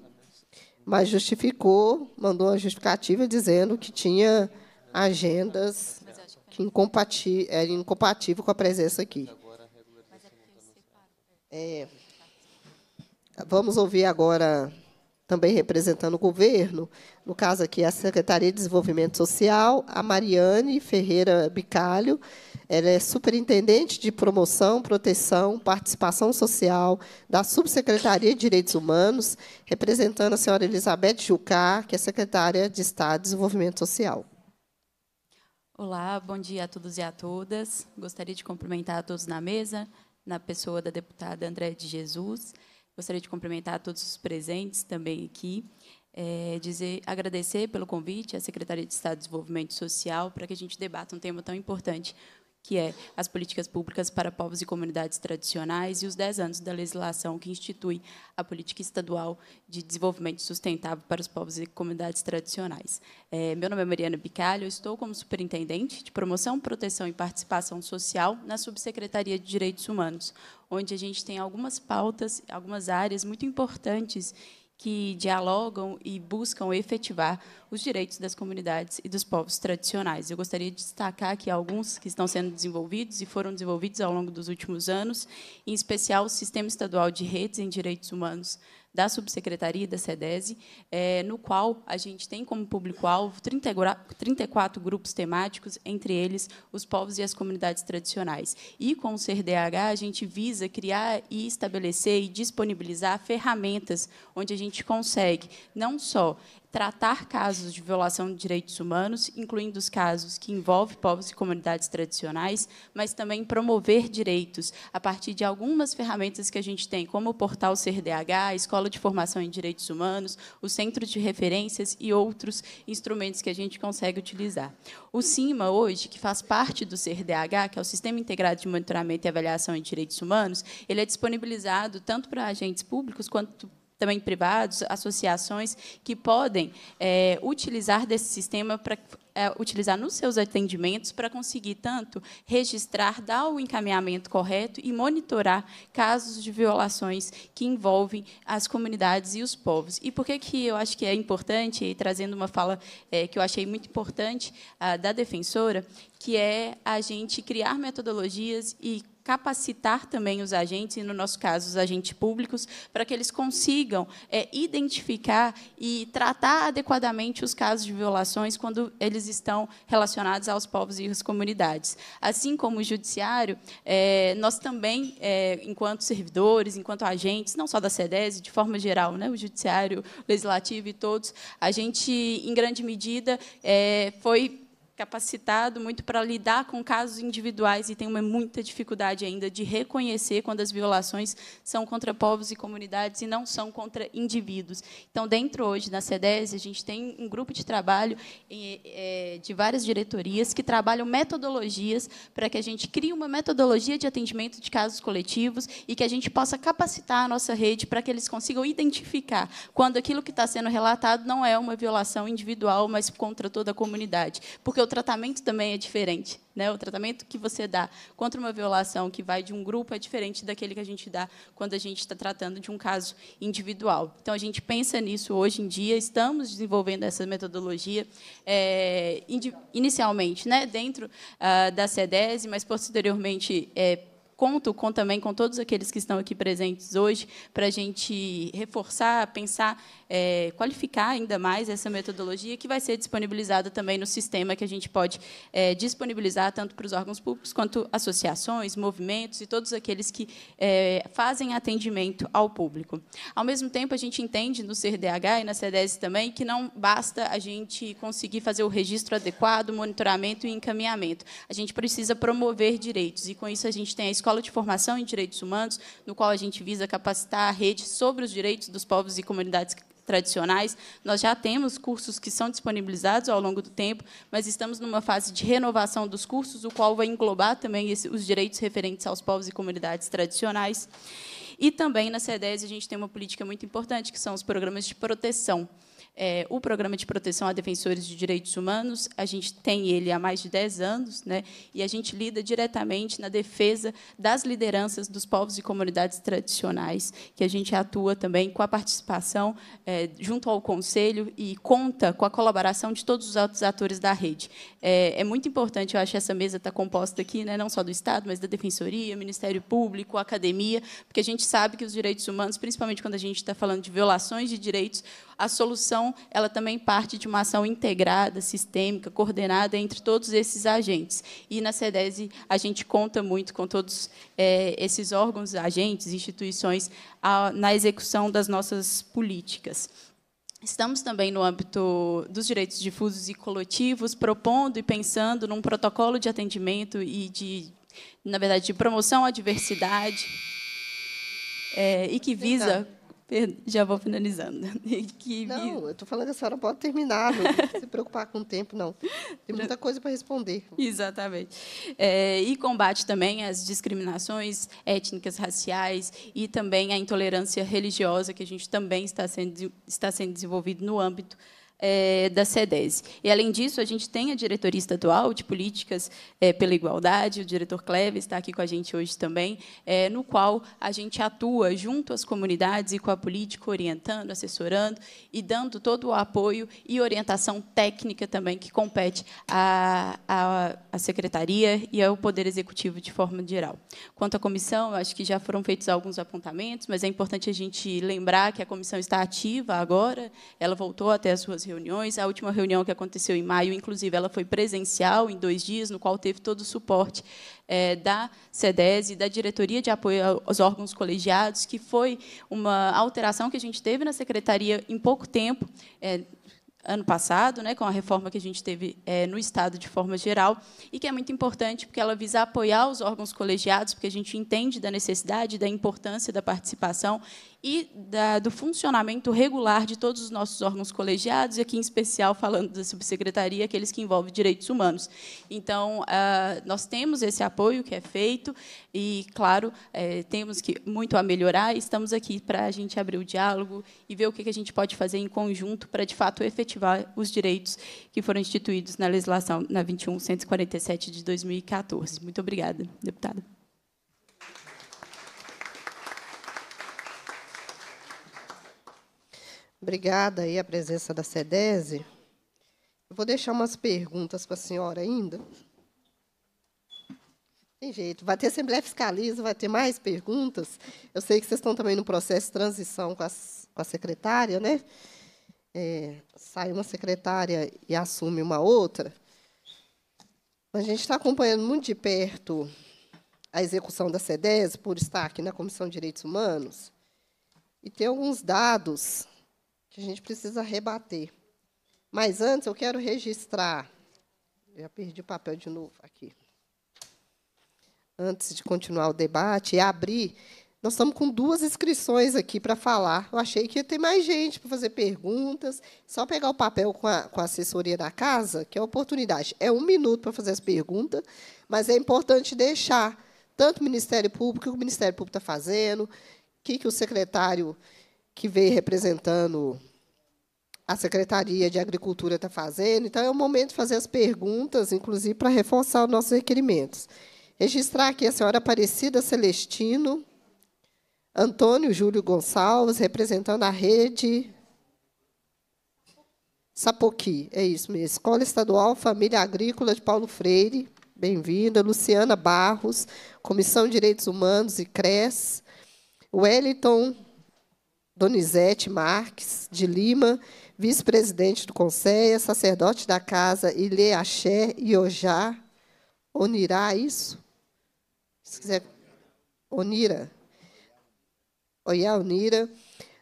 mas justificou, mandou uma justificativa dizendo que tinha agendas que incompati era incompatível com a presença aqui. É, vamos ouvir agora também representando o governo, no caso aqui a Secretaria de Desenvolvimento Social, a Mariane Ferreira Bicalho, ela é superintendente de promoção, proteção, participação social da Subsecretaria de Direitos Humanos, representando a senhora Elizabeth Jucar que é secretária de Estado de Desenvolvimento Social. Olá, bom dia a todos e a todas. Gostaria de cumprimentar a todos na mesa, na pessoa da deputada André de Jesus, Gostaria de cumprimentar todos os presentes também aqui, é, dizer, agradecer pelo convite à Secretaria de Estado de Desenvolvimento Social para que a gente debata um tema tão importante que é as políticas públicas para povos e comunidades tradicionais e os 10 anos da legislação que institui a política estadual de desenvolvimento sustentável para os povos e comunidades tradicionais. É, meu nome é Mariana Bicalho, estou como superintendente de promoção, proteção e participação social na Subsecretaria de Direitos Humanos, onde a gente tem algumas pautas, algumas áreas muito importantes que dialogam e buscam efetivar os direitos das comunidades e dos povos tradicionais. Eu gostaria de destacar aqui alguns que estão sendo desenvolvidos e foram desenvolvidos ao longo dos últimos anos, em especial o Sistema Estadual de Redes em Direitos Humanos da subsecretaria da SEDESI, é, eh, no qual a gente tem como público-alvo 34 grupos temáticos, entre eles os povos e as comunidades tradicionais. E, com o CRDH, a gente visa criar e estabelecer e disponibilizar ferramentas onde a gente consegue não só tratar casos de violação de direitos humanos, incluindo os casos que envolvem povos e comunidades tradicionais, mas também promover direitos a partir de algumas ferramentas que a gente tem, como o portal CRDH, a Escola de Formação em Direitos Humanos, o Centro de Referências e outros instrumentos que a gente consegue utilizar. O CIMA, hoje, que faz parte do CRDH, que é o Sistema Integrado de Monitoramento e Avaliação em Direitos Humanos, ele é disponibilizado tanto para agentes públicos quanto também privados, associações, que podem é, utilizar desse sistema para é, utilizar nos seus atendimentos para conseguir tanto registrar, dar o encaminhamento correto e monitorar casos de violações que envolvem as comunidades e os povos. E por que, que eu acho que é importante, e trazendo uma fala é, que eu achei muito importante a, da defensora, que é a gente criar metodologias e capacitar também os agentes, e no nosso caso, os agentes públicos, para que eles consigam é, identificar e tratar adequadamente os casos de violações quando eles estão relacionados aos povos e às comunidades. Assim como o judiciário, é, nós também, é, enquanto servidores, enquanto agentes, não só da SEDES, de forma geral, né, o judiciário, o legislativo e todos, a gente, em grande medida, é, foi capacitado muito para lidar com casos individuais e tem uma muita dificuldade ainda de reconhecer quando as violações são contra povos e comunidades e não são contra indivíduos. Então, dentro hoje, na CEDES, a gente tem um grupo de trabalho é, de várias diretorias que trabalham metodologias para que a gente crie uma metodologia de atendimento de casos coletivos e que a gente possa capacitar a nossa rede para que eles consigam identificar quando aquilo que está sendo relatado não é uma violação individual, mas contra toda a comunidade. Porque o tratamento também é diferente. Né? O tratamento que você dá contra uma violação que vai de um grupo é diferente daquele que a gente dá quando a gente está tratando de um caso individual. Então, a gente pensa nisso hoje em dia, estamos desenvolvendo essa metodologia é, inicialmente né? dentro ah, da CEDES, mas posteriormente é, conto com, também com todos aqueles que estão aqui presentes hoje, para a gente reforçar, pensar, é, qualificar ainda mais essa metodologia, que vai ser disponibilizada também no sistema que a gente pode é, disponibilizar tanto para os órgãos públicos quanto associações, movimentos e todos aqueles que é, fazem atendimento ao público. Ao mesmo tempo, a gente entende no CRDH e na CDS também que não basta a gente conseguir fazer o registro adequado, monitoramento e encaminhamento. A gente precisa promover direitos, e com isso a gente tem a escola de Formação em Direitos Humanos, no qual a gente visa capacitar a rede sobre os direitos dos povos e comunidades tradicionais. Nós já temos cursos que são disponibilizados ao longo do tempo, mas estamos numa fase de renovação dos cursos, o qual vai englobar também esse, os direitos referentes aos povos e comunidades tradicionais. E também na CEDES a gente tem uma política muito importante, que são os programas de proteção é, o Programa de Proteção a Defensores de Direitos Humanos, a gente tem ele há mais de 10 anos, né, e a gente lida diretamente na defesa das lideranças dos povos e comunidades tradicionais, que a gente atua também com a participação é, junto ao Conselho e conta com a colaboração de todos os outros atores da rede. É, é muito importante, eu acho, essa mesa está composta aqui, né, não só do Estado, mas da Defensoria, Ministério Público, academia, porque a gente sabe que os direitos humanos, principalmente quando a gente está falando de violações de direitos, a solução ela também parte de uma ação integrada, sistêmica, coordenada entre todos esses agentes. E na SEDESI a gente conta muito com todos é, esses órgãos, agentes, instituições a, na execução das nossas políticas. Estamos também no âmbito dos direitos difusos e coletivos, propondo e pensando num protocolo de atendimento e de, na verdade, de promoção à diversidade, é, e que visa já vou finalizando. Que... Não, eu estou falando que a senhora pode terminar, não tem que se preocupar com o tempo, não. Tem muita coisa para responder. Exatamente. É, e combate também as discriminações étnicas, raciais e também a intolerância religiosa, que a gente também está sendo, está sendo desenvolvido no âmbito é, da CEDES. E, além disso, a gente tem a diretoria estadual de políticas é, pela igualdade, o diretor Cleves está aqui com a gente hoje também, é, no qual a gente atua junto às comunidades e com a política, orientando, assessorando e dando todo o apoio e orientação técnica também que compete à, à secretaria e ao Poder Executivo de forma geral. Quanto à comissão, acho que já foram feitos alguns apontamentos, mas é importante a gente lembrar que a comissão está ativa agora, ela voltou até as suas algumas reuniões. A última reunião que aconteceu em maio, inclusive, ela foi presencial, em dois dias, no qual teve todo o suporte é, da SEDES da Diretoria de Apoio aos Órgãos Colegiados, que foi uma alteração que a gente teve na Secretaria em pouco tempo, é, ano passado, né, com a reforma que a gente teve é, no Estado de forma geral, e que é muito importante porque ela visa apoiar os órgãos colegiados, porque a gente entende da necessidade, da importância da participação e da, do funcionamento regular de todos os nossos órgãos colegiados, e aqui em especial falando da subsecretaria, aqueles que envolvem direitos humanos. Então, ah, nós temos esse apoio que é feito e, claro, eh, temos que muito a melhorar. Estamos aqui para a gente abrir o diálogo e ver o que a gente pode fazer em conjunto para, de fato, efetivar os direitos que foram instituídos na legislação na 21.147 de 2014. Muito obrigada, deputada. Obrigada aí a presença da SEDESE. Eu vou deixar umas perguntas para a senhora ainda. Tem jeito, vai ter Assembleia Fiscaliza, vai ter mais perguntas. Eu sei que vocês estão também no processo de transição com, as, com a secretária, né? É, sai uma secretária e assume uma outra. A gente está acompanhando muito de perto a execução da SEDES, por estar aqui na Comissão de Direitos Humanos, e tem alguns dados que a gente precisa rebater. Mas antes eu quero registrar. Já perdi o papel de novo aqui. Antes de continuar o debate e abrir, nós estamos com duas inscrições aqui para falar. Eu achei que ia ter mais gente para fazer perguntas. Só pegar o papel com a, com a assessoria da casa, que é a oportunidade. É um minuto para fazer as perguntas, mas é importante deixar tanto o Ministério Público, o que o Ministério Público está fazendo, o que, que o secretário que veio representando a Secretaria de Agricultura está fazendo. Então, é o momento de fazer as perguntas, inclusive, para reforçar os nossos requerimentos. Registrar aqui a senhora Aparecida Celestino, Antônio Júlio Gonçalves, representando a rede Sapoqui, é isso mesmo. Escola Estadual Família Agrícola de Paulo Freire, bem-vinda. Luciana Barros, Comissão de Direitos Humanos e CRES. Wellington Donizete Marques de Lima, vice-presidente do Conselho, sacerdote da casa Ilê Axé Iojá, Onirá, é isso? Se quiser, Onira. Oiá, Onira.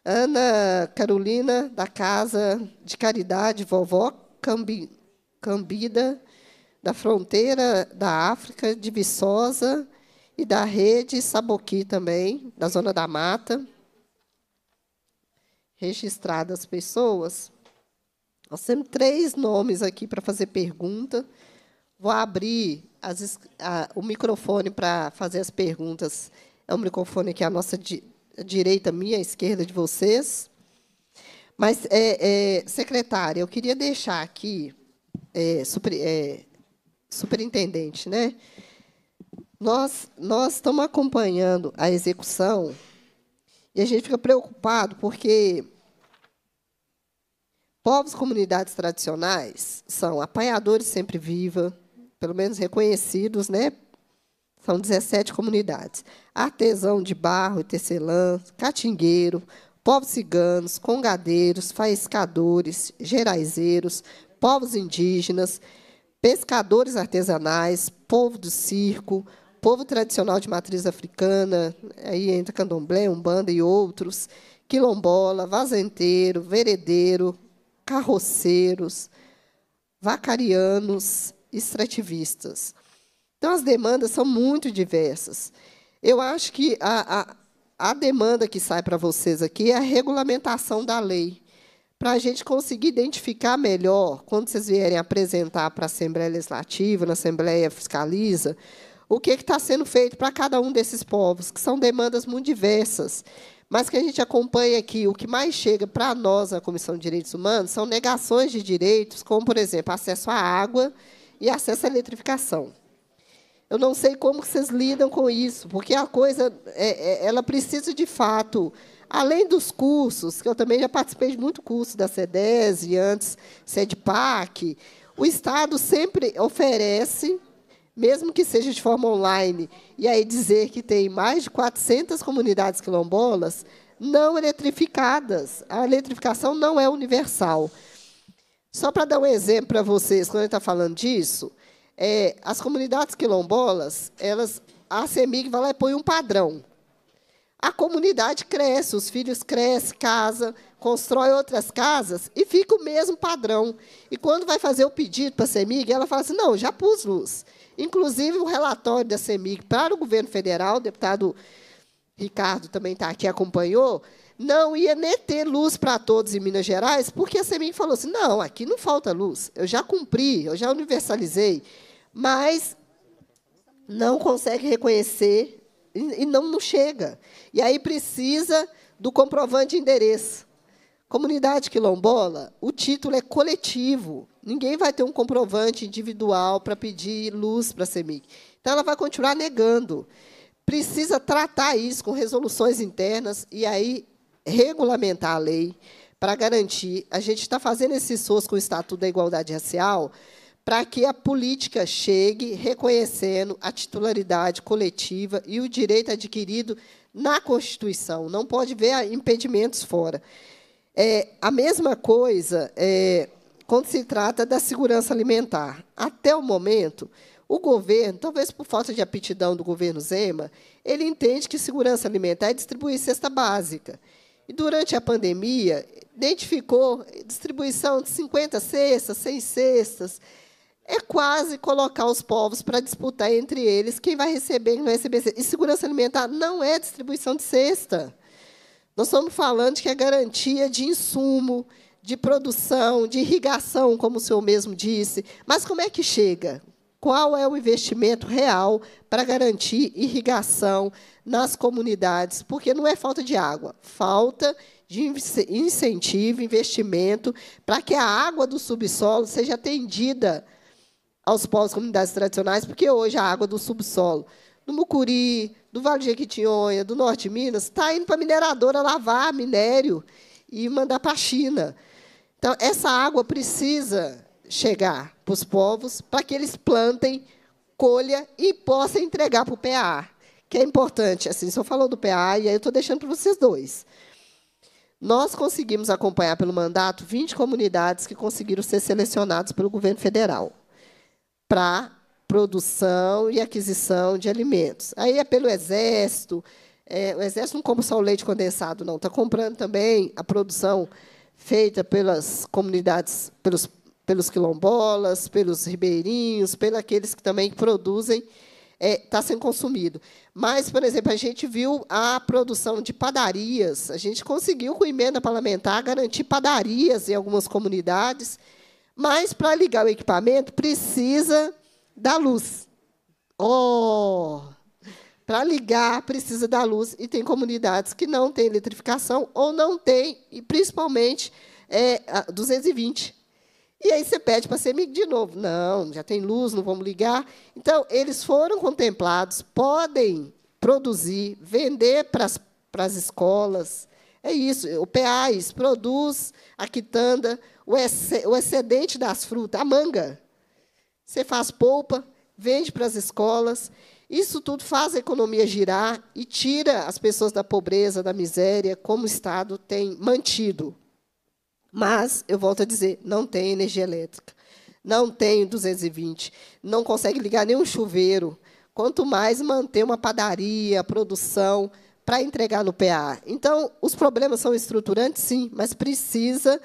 Ana Carolina, da Casa de Caridade Vovó Cambi, Cambida, da Fronteira da África, de Viçosa, e da Rede Saboqui também, da Zona da Mata registrado as pessoas. Nós temos três nomes aqui para fazer pergunta. Vou abrir as, a, o microfone para fazer as perguntas. É o microfone aqui à é nossa di, à direita, minha, à esquerda de vocês. Mas, é, é, secretária, eu queria deixar aqui, é, super, é, superintendente, né? Nós, nós estamos acompanhando a execução e a gente fica preocupado porque povos e comunidades tradicionais são apanhadores sempre viva, pelo menos reconhecidos, né? São 17 comunidades. Artesão de barro e tecelã, catingueiro, povos ciganos, congadeiros, faiscadores, geraizeiros, povos indígenas, pescadores artesanais, povo do circo, povo tradicional de matriz africana, aí entra candomblé, umbanda e outros, quilombola, vazenteiro, veredeiro, carroceiros, vacarianos, extrativistas. Então, as demandas são muito diversas. Eu acho que a, a, a demanda que sai para vocês aqui é a regulamentação da lei, para a gente conseguir identificar melhor, quando vocês vierem apresentar para a Assembleia Legislativa, na Assembleia Fiscaliza, o que está sendo feito para cada um desses povos, que são demandas muito diversas. Mas que a gente acompanha aqui, o que mais chega para nós a Comissão de Direitos Humanos são negações de direitos, como, por exemplo, acesso à água e acesso à eletrificação. Eu não sei como vocês lidam com isso, porque a coisa é, é ela precisa de fato, além dos cursos, que eu também já participei de muito curso da CEDES e antes CEDPAC, o Estado sempre oferece mesmo que seja de forma online, e aí dizer que tem mais de 400 comunidades quilombolas não eletrificadas. A eletrificação não é universal. Só para dar um exemplo para vocês, quando a gente está falando disso, é, as comunidades quilombolas, elas, a CEMIG vai lá e põe um padrão. A comunidade cresce, os filhos crescem, casa, constrói outras casas e fica o mesmo padrão. E quando vai fazer o pedido para a CEMIG, ela fala assim, não, já pus luz. Inclusive, o relatório da CEMIG para o governo federal, o deputado Ricardo também está aqui, acompanhou, não ia nem ter luz para todos em Minas Gerais, porque a CEMIG falou assim, não, aqui não falta luz, eu já cumpri, eu já universalizei, mas não consegue reconhecer e não, não chega. E aí precisa do comprovante de endereço. Comunidade quilombola, o título é coletivo. Ninguém vai ter um comprovante individual para pedir luz para a CEMIC. Então, ela vai continuar negando. Precisa tratar isso com resoluções internas e aí regulamentar a lei para garantir. A gente está fazendo esse SOS com o Estatuto da Igualdade Racial para que a política chegue reconhecendo a titularidade coletiva e o direito adquirido na Constituição. Não pode ver impedimentos fora. É, a mesma coisa é, quando se trata da segurança alimentar. Até o momento, o governo, talvez por falta de aptidão do governo Zema, ele entende que segurança alimentar é distribuir cesta básica. E durante a pandemia, identificou distribuição de 50 cestas, 100 cestas. É quase colocar os povos para disputar entre eles quem vai receber e quem não vai receber. E segurança alimentar não é distribuição de cesta. Nós estamos falando que é garantia de insumo, de produção, de irrigação, como o senhor mesmo disse. Mas como é que chega? Qual é o investimento real para garantir irrigação nas comunidades? Porque não é falta de água, falta de incentivo, investimento, para que a água do subsolo seja atendida aos povos comunidades tradicionais, porque hoje a água do subsolo do Mucuri, do Vale de Jequitinhonha, do Norte de Minas, está indo para a mineradora lavar minério e mandar para a China. Então, essa água precisa chegar para os povos para que eles plantem, colha e possam entregar para o PA, que é importante. Assim, só falou do PA e aí eu estou deixando para vocês dois. Nós conseguimos acompanhar pelo mandato 20 comunidades que conseguiram ser selecionadas pelo governo federal para produção e aquisição de alimentos. Aí é pelo Exército. É, o Exército não compra só o leite condensado, não. Está comprando também a produção feita pelas comunidades, pelos, pelos quilombolas, pelos ribeirinhos, pelos aqueles que também produzem, está é, tá sendo consumido. Mas, por exemplo, a gente viu a produção de padarias. A gente conseguiu, com emenda parlamentar, garantir padarias em algumas comunidades, mas, para ligar o equipamento, precisa da luz. Oh! Para ligar, precisa da luz. E tem comunidades que não têm eletrificação ou não têm, e principalmente é, 220. E aí você pede para ser amigo de novo. Não, já tem luz, não vamos ligar. Então, eles foram contemplados, podem produzir, vender para as escolas. É isso, o PAIS produz a quitanda, o, o excedente das frutas, a manga. Você faz polpa, vende para as escolas. Isso tudo faz a economia girar e tira as pessoas da pobreza, da miséria, como o Estado tem mantido. Mas, eu volto a dizer, não tem energia elétrica, não tem 220, não consegue ligar nenhum chuveiro, quanto mais manter uma padaria, produção, para entregar no PA. Então, os problemas são estruturantes, sim, mas precisa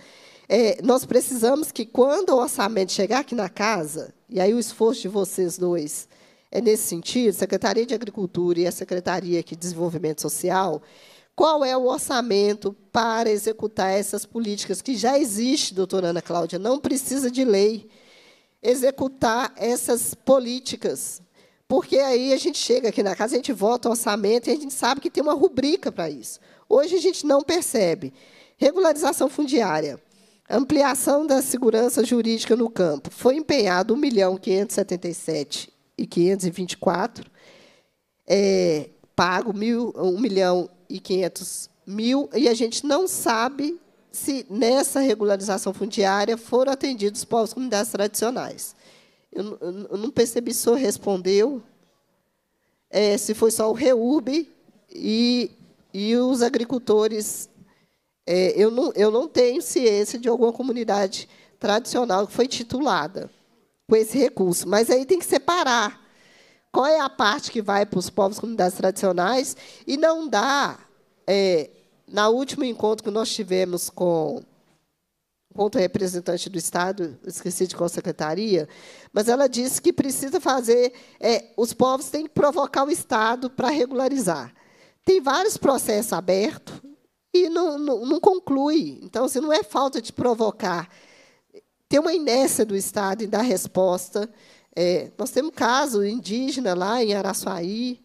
é, nós precisamos que, quando o orçamento chegar aqui na casa, e aí o esforço de vocês dois é nesse sentido, Secretaria de Agricultura e a Secretaria de Desenvolvimento Social, qual é o orçamento para executar essas políticas que já existe, doutora Ana Cláudia, não precisa de lei executar essas políticas. Porque aí a gente chega aqui na casa, a gente vota o orçamento e a gente sabe que tem uma rubrica para isso. Hoje a gente não percebe. Regularização fundiária. Ampliação da segurança jurídica no campo. Foi empenhado 1 milhão e 524, é, pago mil, 1 milhão e 500 mil, e a gente não sabe se nessa regularização fundiária foram atendidos povos comunidades tradicionais. Eu, eu, eu, não percebi se o senhor respondeu, é, se foi só o REURB e, e os agricultores é, eu, não, eu não tenho ciência de alguma comunidade tradicional que foi titulada com esse recurso. Mas aí tem que separar qual é a parte que vai para os povos comunidades tradicionais e não dá. É, na último encontro que nós tivemos com ponto representante do Estado, esqueci de qual secretaria, mas ela disse que precisa fazer, é, os povos têm que provocar o Estado para regularizar. Tem vários processos abertos, e não, não, não conclui. Então, assim, não é falta de provocar. Tem uma inércia do Estado em dar resposta. É, nós temos um caso indígena lá em Araçuaí,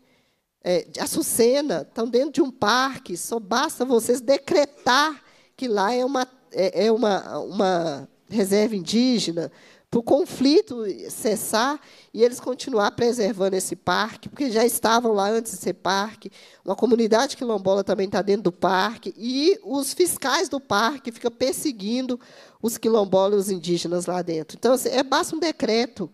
é, Açucena, estão dentro de um parque, só basta vocês decretar que lá é uma, é, é uma, uma reserva indígena, para o conflito cessar e eles continuar preservando esse parque, porque já estavam lá antes de ser parque. Uma comunidade quilombola também está dentro do parque e os fiscais do parque ficam perseguindo os quilombolas indígenas lá dentro. Então, assim, é basta um decreto.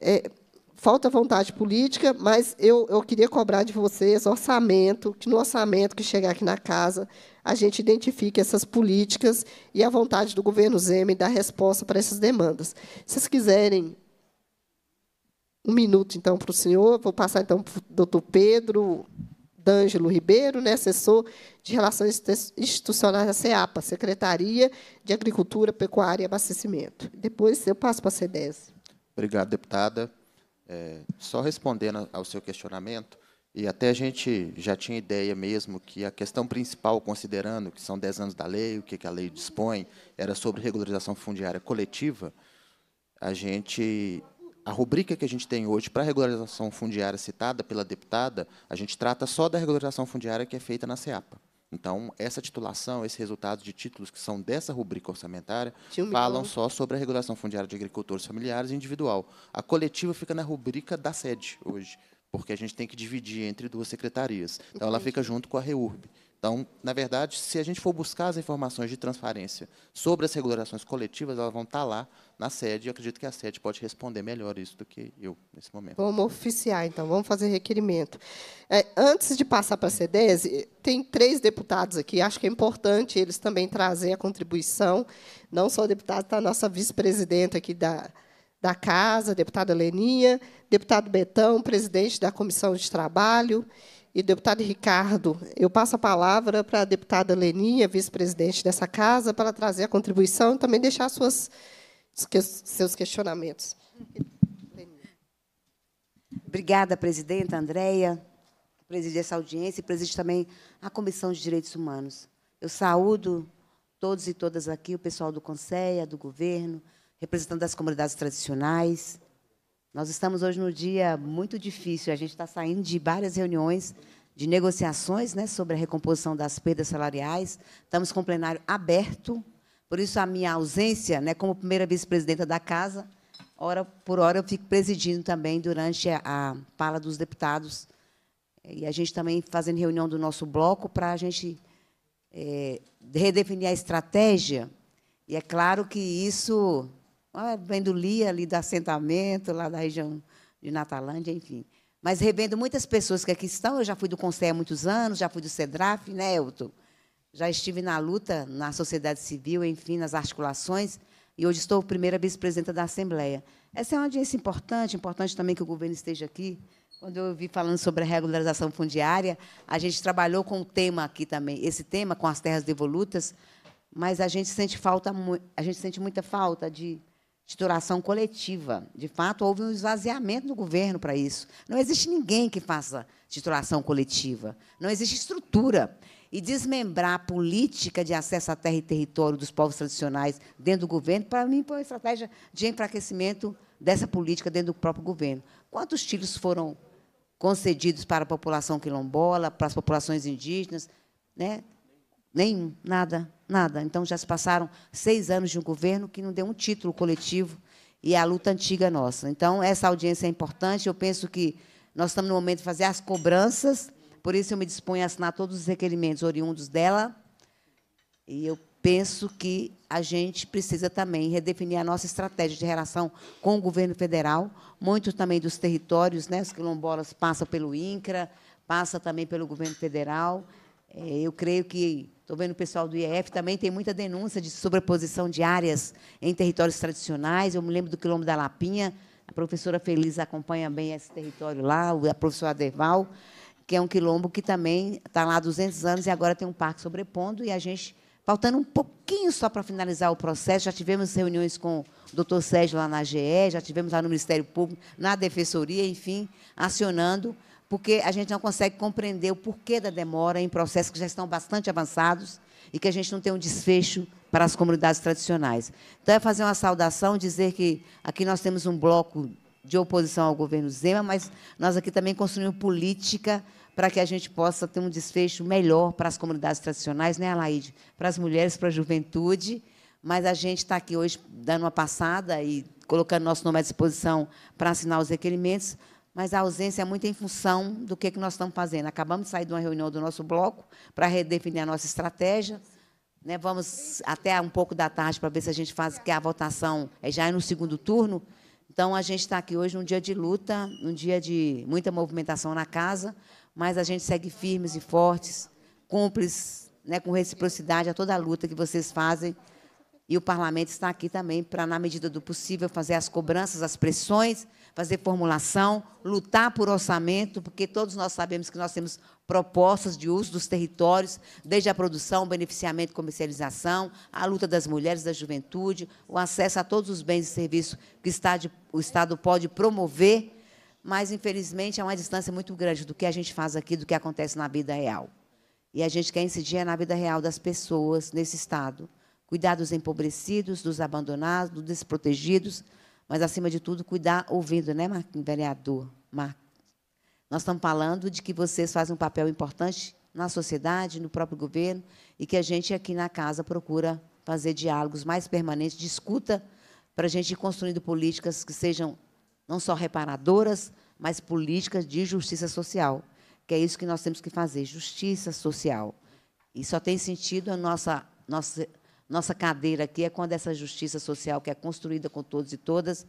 É, falta vontade política, mas eu, eu queria cobrar de vocês orçamento, que no orçamento que chegar aqui na casa a gente identifique essas políticas e a vontade do governo Zeme dar resposta para essas demandas. Se vocês quiserem um minuto, então, para o senhor, vou passar, então, para o doutor Pedro D'Ângelo Ribeiro, né, assessor de Relações Institucionais da CEAPA, Secretaria de Agricultura, Pecuária e Abastecimento. Depois eu passo para a CEDES. Obrigado, deputada. É, só respondendo ao seu questionamento, e até a gente já tinha ideia mesmo que a questão principal, considerando que são 10 anos da lei, o que, a lei dispõe, era sobre regularização fundiária coletiva, a gente a rubrica que a gente tem hoje para a regularização fundiária citada pela deputada, a gente trata só da regularização fundiária que é feita na SEAPA. Então, essa titulação, esses resultados de títulos que são dessa rubrica orçamentária, falam só sobre a regulação fundiária de agricultores familiares e individual. A coletiva fica na rubrica da sede hoje porque a gente tem que dividir entre duas secretarias. Então, Entendi. ela fica junto com a REURB. Então, na verdade, se a gente for buscar as informações de transparência sobre as regulações coletivas, elas vão estar lá na sede. e acredito que a sede pode responder melhor isso do que eu, nesse momento. Vamos oficiar, então. Vamos fazer requerimento. É, antes de passar para a CEDESE, tem três deputados aqui. Acho que é importante eles também trazerem a contribuição. Não só o deputado, está a nossa vice-presidenta aqui da, da Casa, deputada Leninha, deputado Betão, presidente da Comissão de Trabalho, e deputado Ricardo. Eu passo a palavra para a deputada Leninha, vice-presidente dessa Casa, para trazer a contribuição e também deixar suas, seus questionamentos. Obrigada, presidenta Andréia, que preside essa audiência e preside também a Comissão de Direitos Humanos. Eu saúdo todos e todas aqui, o pessoal do Conselho, do governo, representando as comunidades tradicionais. Nós estamos hoje num dia muito difícil. A gente está saindo de várias reuniões de negociações né, sobre a recomposição das perdas salariais. Estamos com o plenário aberto. Por isso, a minha ausência, né, como primeira vice-presidenta da Casa, hora por hora eu fico presidindo também durante a, a fala dos deputados. E a gente também fazendo reunião do nosso bloco para a gente é, redefinir a estratégia. E é claro que isso ah, vendo Lia, ali do assentamento, lá da região de Natalândia, enfim. Mas revendo muitas pessoas que aqui estão. Eu já fui do Conselho há muitos anos, já fui do Cedraf né, Elton? Já estive na luta na sociedade civil, enfim, nas articulações, e hoje estou primeira vice-presidenta da Assembleia. Essa é uma audiência importante, importante também que o governo esteja aqui. Quando eu vi falando sobre a regularização fundiária, a gente trabalhou com o tema aqui também, esse tema com as terras devolutas, mas a gente sente falta, a gente sente muita falta de titulação coletiva. De fato, houve um esvaziamento do governo para isso. Não existe ninguém que faça titulação coletiva. Não existe estrutura. E desmembrar a política de acesso à terra e território dos povos tradicionais dentro do governo, para mim, foi uma estratégia de enfraquecimento dessa política dentro do próprio governo. Quantos títulos foram concedidos para a população quilombola, para as populações indígenas? Né? Nenhum, nada. Nada. Então, já se passaram seis anos de um governo que não deu um título coletivo e é a luta antiga nossa. Então, essa audiência é importante. Eu penso que nós estamos no momento de fazer as cobranças, por isso eu me disponho a assinar todos os requerimentos oriundos dela. E eu penso que a gente precisa também redefinir a nossa estratégia de relação com o governo federal, muito também dos territórios, né? os quilombolas passam pelo INCRA, passa também pelo governo federal. É, eu creio que Estou vendo o pessoal do IEF também tem muita denúncia de sobreposição de áreas em territórios tradicionais. Eu me lembro do quilombo da Lapinha. A professora Feliz acompanha bem esse território lá, a professora Aderval, que é um quilombo que também está lá há 200 anos e agora tem um parque sobrepondo. E a gente, faltando um pouquinho só para finalizar o processo, já tivemos reuniões com o doutor Sérgio lá na GE, já tivemos lá no Ministério Público, na Defensoria, enfim, acionando porque a gente não consegue compreender o porquê da demora em processos que já estão bastante avançados e que a gente não tem um desfecho para as comunidades tradicionais. Então, é fazer uma saudação, dizer que aqui nós temos um bloco de oposição ao governo Zema, mas nós aqui também construímos política para que a gente possa ter um desfecho melhor para as comunidades tradicionais, né, Alaide? Para as mulheres, para a juventude. Mas a gente está aqui hoje dando uma passada e colocando nosso nome à disposição para assinar os requerimentos, mas a ausência é muito em função do que, que nós estamos fazendo. Acabamos de sair de uma reunião do nosso bloco para redefinir a nossa estratégia. Né? Vamos até um pouco da tarde para ver se a gente faz que a votação é já é no segundo turno. Então, a gente está aqui hoje num dia de luta, num dia de muita movimentação na casa, mas a gente segue firmes e fortes, cúmplices, né, com reciprocidade a toda a luta que vocês fazem. E o parlamento está aqui também para, na medida do possível, fazer as cobranças, as pressões, fazer formulação, lutar por orçamento, porque todos nós sabemos que nós temos propostas de uso dos territórios, desde a produção, beneficiamento, comercialização, a luta das mulheres, da juventude, o acesso a todos os bens e serviços que o Estado pode promover, mas, infelizmente, há é uma distância muito grande do que a gente faz aqui, do que acontece na vida real. E a gente quer incidir é na vida real das pessoas nesse Estado, cuidar dos empobrecidos, dos abandonados, dos desprotegidos, mas, acima de tudo, cuidar ouvindo, né, Marquinhos, vereador? Marquinhos. Nós estamos falando de que vocês fazem um papel importante na sociedade, no próprio governo, e que a gente aqui na casa procura fazer diálogos mais permanentes, de escuta, para a gente ir construindo políticas que sejam não só reparadoras, mas políticas de justiça social, que é isso que nós temos que fazer, justiça social. E só tem sentido a nossa, nossa nossa cadeira aqui é quando essa justiça social que é construída com todos e todas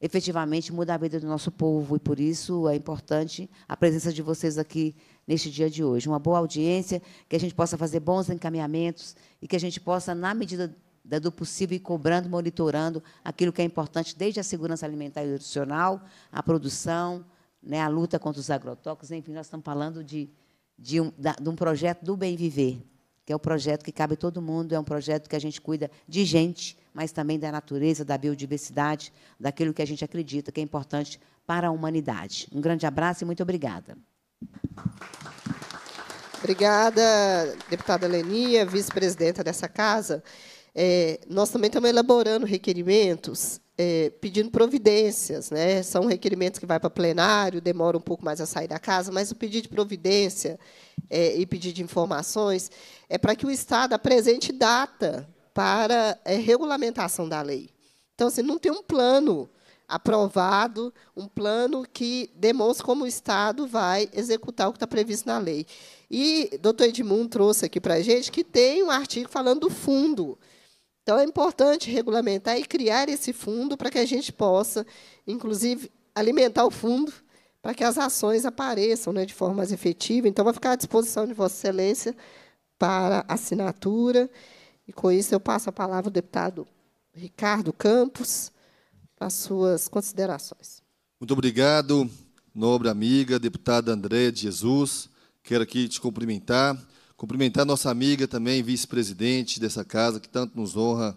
efetivamente muda a vida do nosso povo e por isso é importante a presença de vocês aqui neste dia de hoje. Uma boa audiência, que a gente possa fazer bons encaminhamentos e que a gente possa, na medida do possível, ir cobrando, monitorando aquilo que é importante, desde a segurança alimentar e nutricional, a produção, né, a luta contra os agrotóxicos, enfim, nós estamos falando de, de, um, da, de um projeto do bem viver, que é o projeto que cabe todo mundo, é um projeto que a gente cuida de gente, mas também da natureza, da biodiversidade, daquilo que a gente acredita que é importante para a humanidade. Um grande abraço e muito obrigada. Obrigada, deputada Lenia, vice-presidenta dessa casa. É, nós também estamos elaborando requerimentos é, pedindo providências. Né? São requerimentos que vai para plenário, demora um pouco mais a sair da casa, mas o pedido de providência é, e pedido de informações é para que o Estado apresente data para é, regulamentação da lei. Então, assim, não tem um plano aprovado, um plano que demonstre como o Estado vai executar o que está previsto na lei. E o doutor Edmundo trouxe aqui para a gente que tem um artigo falando do fundo. Então, é importante regulamentar e criar esse fundo para que a gente possa, inclusive, alimentar o fundo para que as ações apareçam né, de forma mais efetiva. Então, vai ficar à disposição de Vossa Excelência para assinatura. E, com isso, eu passo a palavra ao deputado Ricardo Campos para suas considerações. Muito obrigado, nobre amiga, deputada Andréa de Jesus. Quero aqui te cumprimentar Cumprimentar nossa amiga também, vice-presidente dessa casa, que tanto nos honra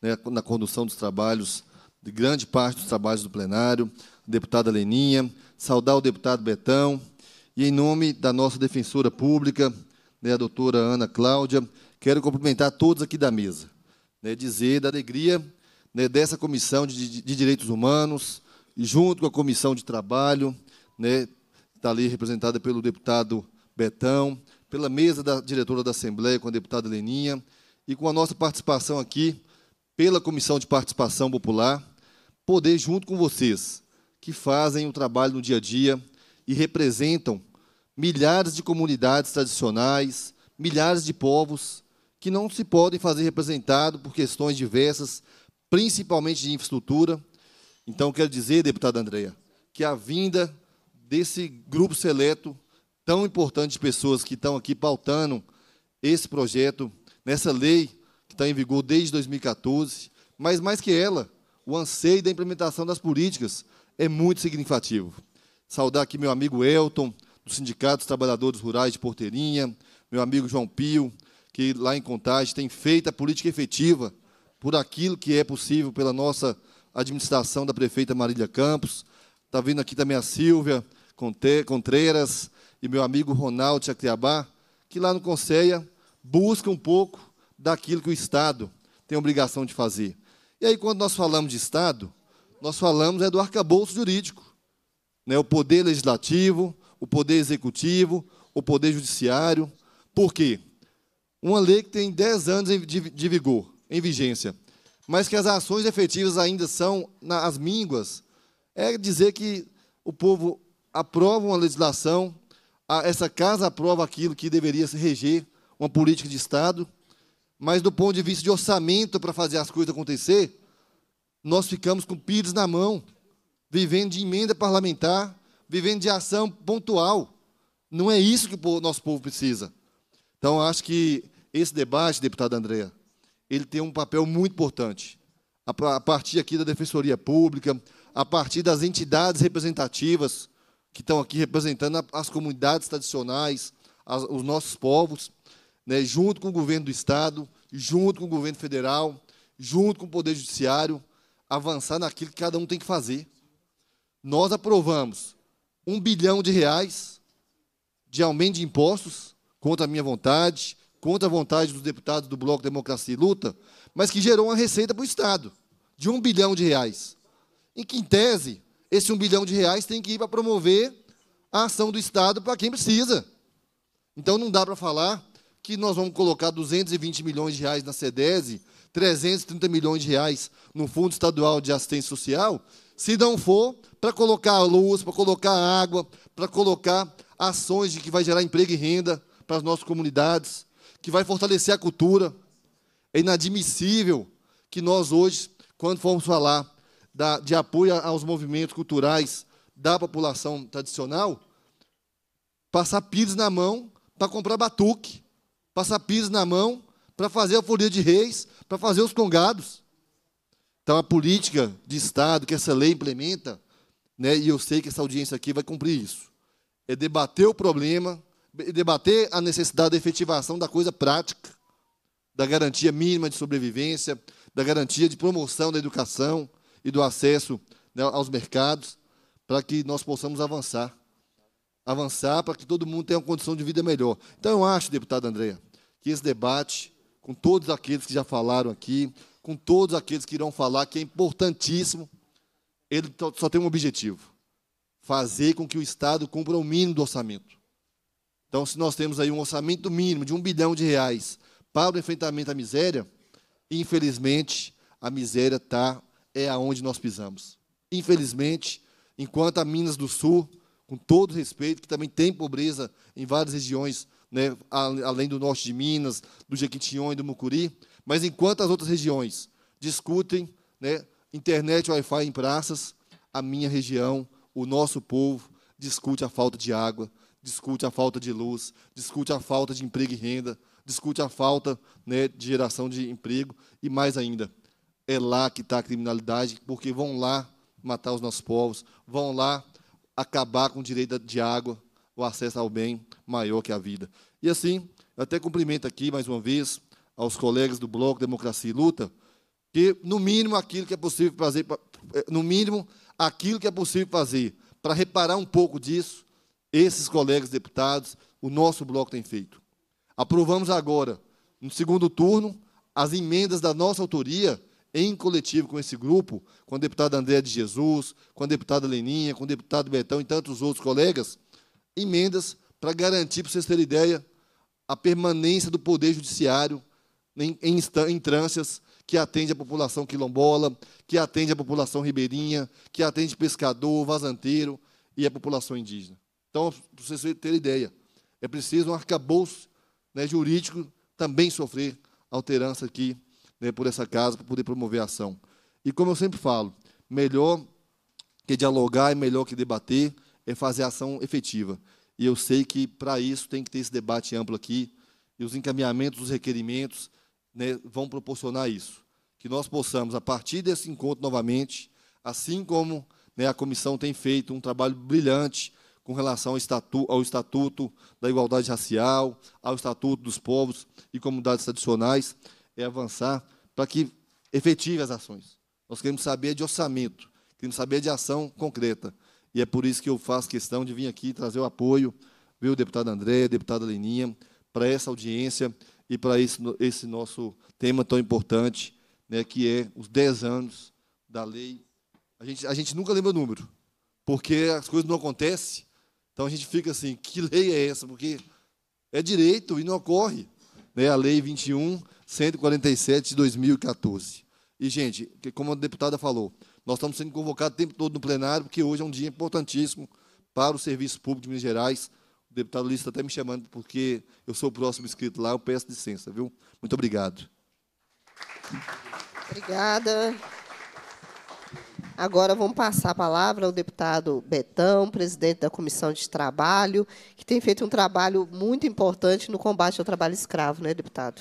né, na condução dos trabalhos, de grande parte dos trabalhos do plenário, deputada Leninha, saudar o deputado Betão, e em nome da nossa defensora pública, né, a doutora Ana Cláudia, quero cumprimentar todos aqui da mesa, né, dizer da alegria né, dessa Comissão de, de, de, Direitos Humanos, junto com a Comissão de Trabalho, né, está ali representada pelo deputado Betão, pela mesa da diretora da Assembleia, com a deputada Leninha, e com a nossa participação aqui, pela Comissão de Participação Popular, poder, junto com vocês, que fazem o trabalho no dia a dia e representam milhares de comunidades tradicionais, milhares de povos que não se podem fazer representado por questões diversas, principalmente de infraestrutura. Então, quero dizer, deputada Andreia que a vinda desse grupo seleto tão importantes pessoas que estão aqui pautando esse projeto, nessa lei que está em vigor desde 2014, mas mais que ela, o anseio da implementação das políticas é muito significativo. Saudar aqui meu amigo Elton, do Sindicato dos Trabalhadores Rurais de Porteirinha, meu amigo João Pio, que lá em Contagem tem feito a política efetiva por aquilo que é possível pela nossa administração da prefeita Marília Campos. Está vindo aqui também a Silvia Contreras, e meu amigo Ronaldo Chacriabá, que lá no Conselho busca um pouco daquilo que o Estado tem a obrigação de fazer. E aí, quando nós falamos de Estado, nós falamos é do arcabouço jurídico. Né? O poder legislativo, o poder executivo, o poder judiciário. Por quê? Uma lei que tem 10 anos de vigor, em vigência, mas que as ações efetivas ainda são nas mínguas, é dizer que o povo aprova uma legislação, essa casa aprova aquilo que deveria se reger uma política de Estado, mas do ponto de vista de orçamento para fazer as coisas acontecer, nós ficamos com pires na mão, vivendo de emenda parlamentar, vivendo de ação pontual. Não é isso que o nosso povo precisa. Então, acho que esse debate, deputada Andréa, ele tem um papel muito importante. A partir aqui da Defensoria Pública, a partir das entidades representativas, que estão aqui representando as comunidades tradicionais, as, os nossos povos, né, junto com o governo do Estado, junto com o governo federal, junto com o Poder Judiciário, avançar naquilo que cada um tem que fazer. Nós aprovamos um bilhão de reais de aumento de impostos, contra a minha vontade, contra a vontade dos deputados do Bloco Democracia e Luta, mas que gerou uma receita para o Estado de um bilhão de reais. Em que, em tese, esse um bilhão de reais tem que ir para promover a ação do Estado para quem precisa. Então não dá para falar que nós vamos colocar 220 milhões de reais na SEDESI, 330 milhões de reais no Fundo Estadual de Assistência Social, se não for para colocar a luz, para colocar a água, para colocar ações de que vai gerar emprego e renda para as nossas comunidades, que vai fortalecer a cultura. É inadmissível que nós hoje, quando formos falar da, de apoio aos movimentos culturais da população tradicional, passar pires na mão para comprar batuque, passar pires na mão para fazer a folia de reis, para fazer os congados. Então, a política de Estado que essa lei implementa, né, e eu sei que essa audiência aqui vai cumprir isso, é debater o problema, debater a necessidade da efetivação da coisa prática, da garantia mínima de sobrevivência, da garantia de promoção da educação, e do acesso né, aos mercados, para que nós possamos avançar. Avançar para que todo mundo tenha uma condição de vida melhor. Então, eu acho, deputado Andréa, que esse debate, com todos aqueles que já falaram aqui, com todos aqueles que irão falar, que é importantíssimo, ele só tem um objetivo: fazer com que o Estado cumpra o mínimo do orçamento. Então, se nós temos aí um orçamento mínimo de um bilhão de reais para o enfrentamento à miséria, infelizmente, a miséria está é aonde nós pisamos. Infelizmente, enquanto a Minas do Sul, com todo respeito, que também tem pobreza em várias regiões, né, além do norte de Minas, do Jequitinhonha e do Mucuri, mas enquanto as outras regiões discutem né, internet, Wi-Fi em praças, a minha região, o nosso povo, discute a falta de água, discute a falta de luz, discute a falta de emprego e renda, discute a falta né, de geração de emprego e mais ainda, é lá que está a criminalidade, porque vão lá matar os nossos povos, vão lá acabar com o direito de água, o acesso ao bem maior que a vida. E assim, eu até cumprimento aqui mais uma vez aos colegas do Bloco Democracia e Luta, que no mínimo aquilo que é possível fazer, eh, no mínimo aquilo que é possível fazer para reparar um pouco disso, esses colegas deputados, o nosso bloco tem feito. Aprovamos agora, no segundo turno, as emendas da nossa autoria em coletivo com esse grupo, com a deputada Andréa de Jesus, com a deputada Leninha, com o deputado Betão e tantos outros colegas, emendas para garantir, para vocês terem ideia, a permanência do Poder Judiciário em, em que atende a população quilombola, que atende a população ribeirinha, que atende pescador, vazanteiro e a população indígena. Então, para vocês terem ideia, é preciso um arcabouço né, jurídico também sofrer alterança aqui né, por essa casa para poder promover a ação. E como eu sempre falo, melhor que dialogar e melhor que debater é fazer ação efetiva. E eu sei que para isso tem que ter esse debate amplo aqui e os encaminhamentos, os requerimentos né, vão proporcionar isso. Que nós possamos, a partir desse encontro novamente, assim como né, a comissão tem feito um trabalho brilhante com relação ao ao estatuto da igualdade racial, ao estatuto dos povos e comunidades tradicionais, é avançar para que efetive as ações. Nós queremos saber de orçamento, queremos saber de ação concreta. E é por isso que eu faço questão de vir aqui trazer o apoio, viu, deputado André, deputada Leninha, para essa audiência e para esse, esse nosso tema tão importante, né, que é os 10 anos da lei. A gente, a gente nunca lembra o número, porque as coisas não acontecem. Então a gente fica assim: que lei é essa? Porque é direito e não ocorre. Né, a Lei 21 147 de 2014. E, gente, como a deputada falou, nós estamos sendo convocados o tempo todo no plenário, porque hoje é um dia importantíssimo para o Serviço Público de Minas Gerais. O deputado Lício está até me chamando, porque eu sou o próximo inscrito lá, eu peço licença, viu? Muito obrigado. Obrigada. Agora vamos passar a palavra ao deputado Betão, presidente da Comissão de Trabalho, que tem feito um trabalho muito importante no combate ao trabalho escravo, né, deputado?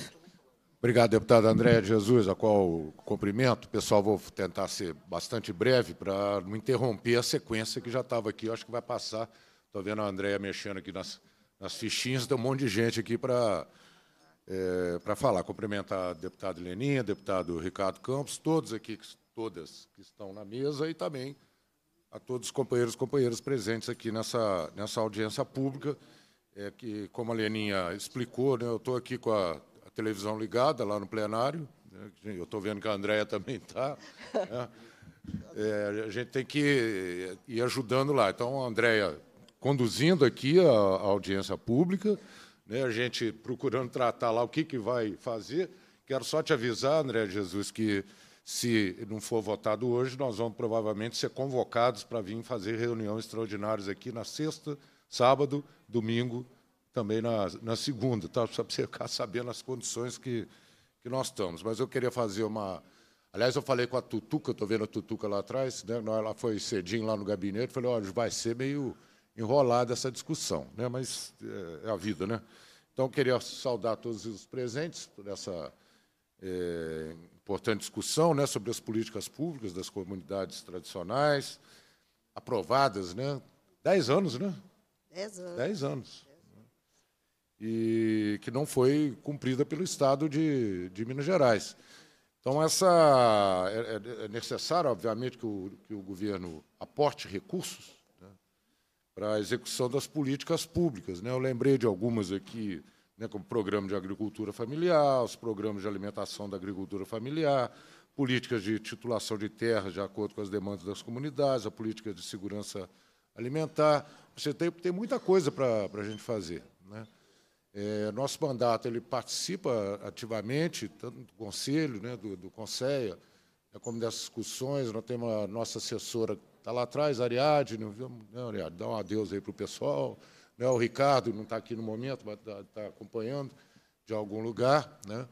Obrigado, deputada Andréa de Jesus, a qual cumprimento. Pessoal, vou tentar ser bastante breve para não interromper a sequência que já estava aqui. Eu acho que vai passar. Estou vendo a Andréa mexendo aqui nas, nas fichinhas, tem um monte de gente aqui para é, para falar. Cumprimentar a deputada Leninha, deputado Ricardo Campos, todos aqui, todas que estão na mesa e também a todos os companheiros e companheiras presentes aqui nessa, nessa audiência pública, é, que, como a Leninha explicou, né, eu estou aqui com a televisão ligada lá no plenário. Né, eu estou vendo que a Andréia também está. Né. É, a gente tem que ir ajudando lá. Então, a Andréia conduzindo aqui a, a audiência pública, né, a gente procurando tratar lá o que, que vai fazer. Quero só te avisar, André Jesus, que se não for votado hoje, nós vamos provavelmente ser convocados para vir fazer reuniões extraordinárias aqui na sexta, sábado, domingo também na, na segunda, tá? só para você ficar sabendo as condições que, que nós estamos. Mas eu queria fazer uma. Aliás, eu falei com a Tutuca, estou vendo a Tutuca lá atrás, né? ela foi cedinho lá no gabinete, falei, olha, vai ser meio enrolada essa discussão, né? mas é, é a vida, né? Então, eu queria saudar todos os presentes por essa é, importante discussão né, sobre as políticas públicas das comunidades tradicionais, aprovadas, né? Dez anos, né? Dez anos. Dez anos e que não foi cumprida pelo Estado de, de Minas Gerais. Então, essa, é, é, é necessário, obviamente, que o, que o governo aporte recursos né, para a execução das políticas públicas. Né? Eu lembrei de algumas aqui, né, como o programa de agricultura familiar, os programas de alimentação da agricultura familiar, políticas de titulação de terras de acordo com as demandas das comunidades, a política de segurança alimentar. Você tem, tem muita coisa para a gente fazer. Né? É, nosso mandato ele participa ativamente, tanto do Conselho, né, do, do Conselho, né, como dessas discussões. Nós temos a nossa assessora que está lá atrás, Ariadne, não né, né, Ariadne, dá um adeus aí para o pessoal. Né, o Ricardo não está aqui no momento, mas está tá acompanhando de algum lugar. Né,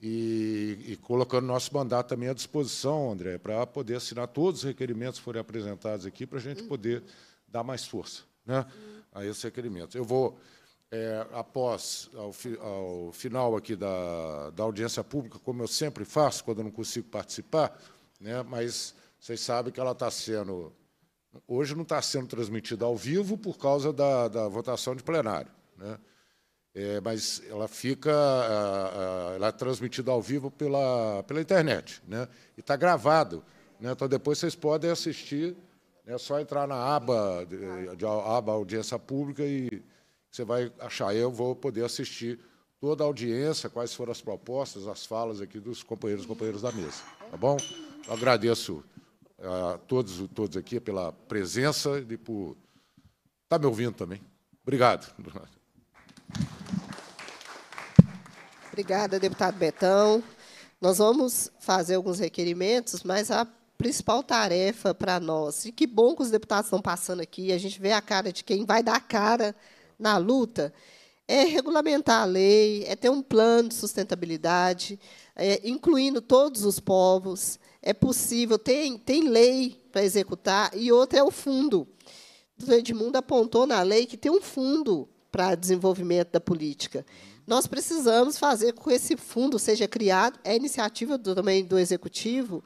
e, e, colocando nosso mandato também à disposição, André, para poder assinar todos os requerimentos que forem apresentados aqui, para a gente hum. poder dar mais força né, a esses requerimentos. Eu vou é, após, ao, fi, ao, final aqui da, da audiência pública, como eu sempre faço quando eu não consigo participar, né, mas vocês sabem que ela está sendo, hoje não está sendo transmitida ao vivo por causa da, da votação de plenário, né, é, mas ela fica, ela é transmitida ao vivo pela, pela internet, né, e está gravado, né, então depois vocês podem assistir, é né, só entrar na aba, de, de, aba audiência pública e você vai achar, eu vou poder assistir toda a audiência, quais foram as propostas, as falas aqui dos companheiros e companheiras da mesa. Tá bom? Eu agradeço eh, a todos, todos aqui pela presença e por estar tá me ouvindo também. Obrigado. Obrigada, deputado Betão. Nós vamos fazer alguns requerimentos, mas a principal tarefa para nós, e que bom que os deputados estão passando aqui, a gente vê a cara de quem vai dar a cara na luta é regulamentar a lei, é ter um plano de sustentabilidade, é, incluindo todos os povos. É possível, tem, tem lei para executar, e outra é o fundo. O Edmundo apontou na lei que tem um fundo para desenvolvimento da política. Nós precisamos fazer com que esse fundo seja criado, é iniciativa do, também do Executivo,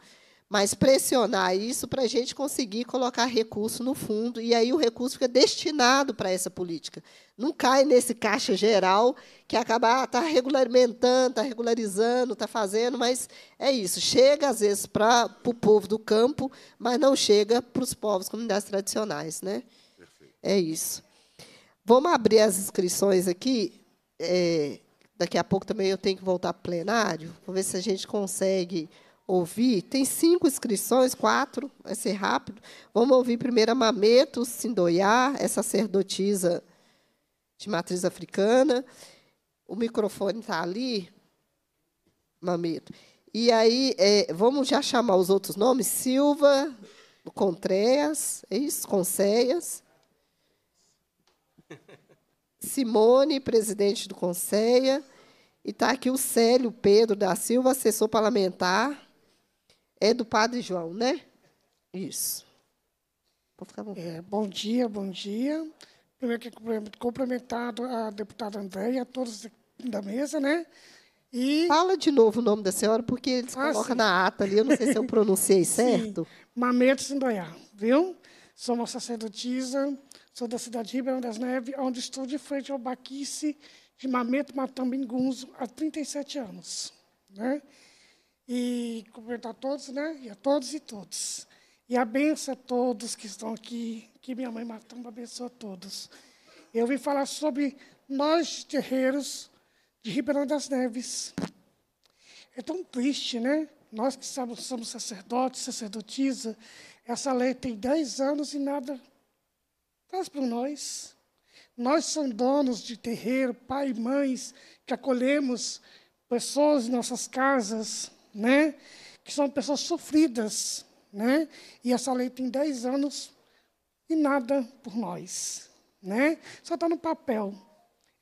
mas pressionar isso para a gente conseguir colocar recurso no fundo, e aí o recurso fica destinado para essa política. Não cai nesse caixa geral que acaba, está ah, tá regulamentando, está regularizando, está fazendo, mas é isso. Chega, às vezes, para, o povo do campo, mas não chega para os povos, comunidades tradicionais. Né? É isso. Vamos abrir as inscrições aqui. É, daqui a pouco também eu tenho que voltar para o plenário. Vamos ver se a gente consegue ouvir, tem cinco inscrições, quatro, vai ser rápido. Vamos ouvir primeiro a Mameto Sindoiá, é sacerdotisa de matriz africana. O microfone está ali, Mameto. E aí, é, vamos já chamar os outros nomes? Silva, Contreas, é isso? Conceias. Simone, presidente do Conceia. E está aqui o Célio Pedro da Silva, assessor parlamentar é do Padre João, né? Isso. Vou ficar bom. É, bom dia, bom dia. Primeiro que cumprimentar a deputada Andréia, a todos da mesa, né? E... Fala de novo o nome da senhora, porque eles ah, colocam sim. na ata ali, eu não sei se eu pronunciei certo. Mameto Sindoiá, viu? Sou uma sacerdotisa, sou da cidade de Ribeirão das Neves, onde estou de frente ao Baquice de Mameto Matambingunzo há 37 anos. Né? e cumprimentar todos, né? E a todos e todos. E a benção a todos que estão aqui, que minha mãe Matamba abençoa a todos. Eu vim falar sobre nós, terreiros de Ribeirão das Neves. É tão triste, né? Nós que somos, somos sacerdotes, sacerdotisa, essa lei tem 10 anos e nada traz para nós. Nós somos donos de terreiro, pai e mães, que acolhemos pessoas em nossas casas, né? que são pessoas sofridas. Né? E essa lei tem 10 anos e nada por nós. Né? Só está no papel.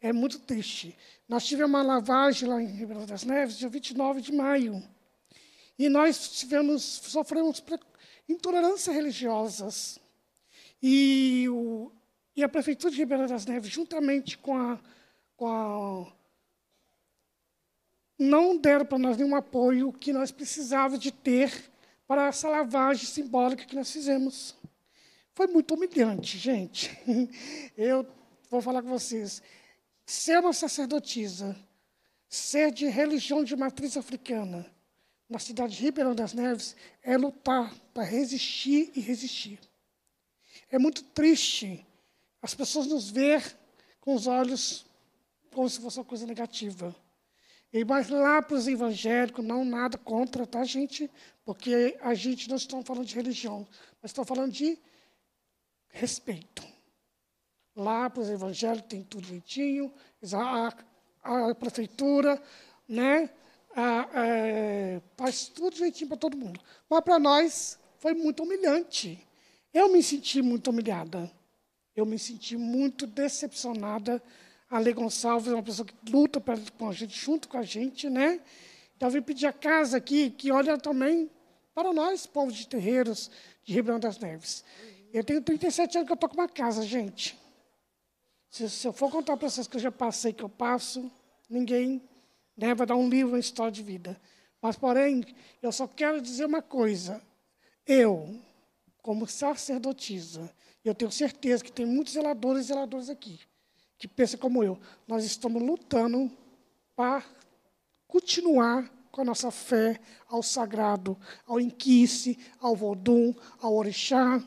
É muito triste. Nós tivemos uma lavagem lá em Ribeirão das Neves, dia 29 de maio. E nós tivemos, sofremos intolerâncias religiosas. E, o, e a Prefeitura de Ribeirão das Neves, juntamente com a, com a não deram para nós nenhum apoio que nós precisávamos de ter para essa lavagem simbólica que nós fizemos. Foi muito humilhante, gente. Eu vou falar com vocês. Ser uma sacerdotisa, ser de religião de matriz africana, na cidade de Ribeirão das Neves, é lutar para resistir e resistir. É muito triste as pessoas nos ver com os olhos como se fosse uma coisa negativa. E mais lá para os evangélicos, não nada contra, tá, gente? Porque a gente não está falando de religião, mas estamos falando de respeito. Lá para os evangélicos tem tudo direitinho, a, a, prefeitura, né? É, faz tudo direitinho para todo mundo. Mas para nós foi muito humilhante. Eu me senti muito humilhada. Eu me senti muito decepcionada a Lê Gonçalves é uma pessoa que luta pra, com a gente, junto com a gente, né? Então, vim pedir a casa aqui, que olha também para nós, povo de terreiros de Ribeirão das Neves. Eu tenho 37 anos que eu estou com uma casa, gente. Se, se eu for contar para vocês que eu já passei, que eu passo, ninguém né, vai dar um livro, uma história de vida. Mas, porém, eu só quero dizer uma coisa. Eu, como sacerdotisa, eu tenho certeza que tem muitos zeladores e zeladoras aqui que pensa como eu. Nós estamos lutando para continuar com a nossa fé ao sagrado, ao inquice, ao vodum, ao orixá,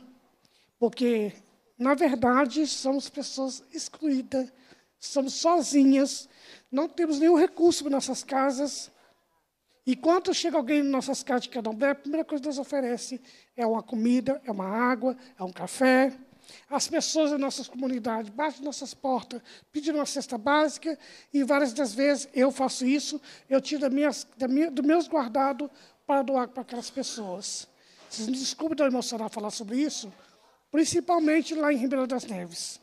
porque, na verdade, somos pessoas excluídas, somos sozinhas, não temos nenhum recurso para nossas casas. E quando chega alguém em nossas casas de candomblé, a primeira coisa que Deus oferece é uma comida, é uma água, é um café. As pessoas da nossa comunidade batem nossas portas pedem uma cesta básica e várias das vezes eu faço isso, eu tiro da minha, da minha, do meus guardado para doar para aquelas pessoas. Vocês me desculpem de eu emocionar falar sobre isso, principalmente lá em Ribeirão das Neves.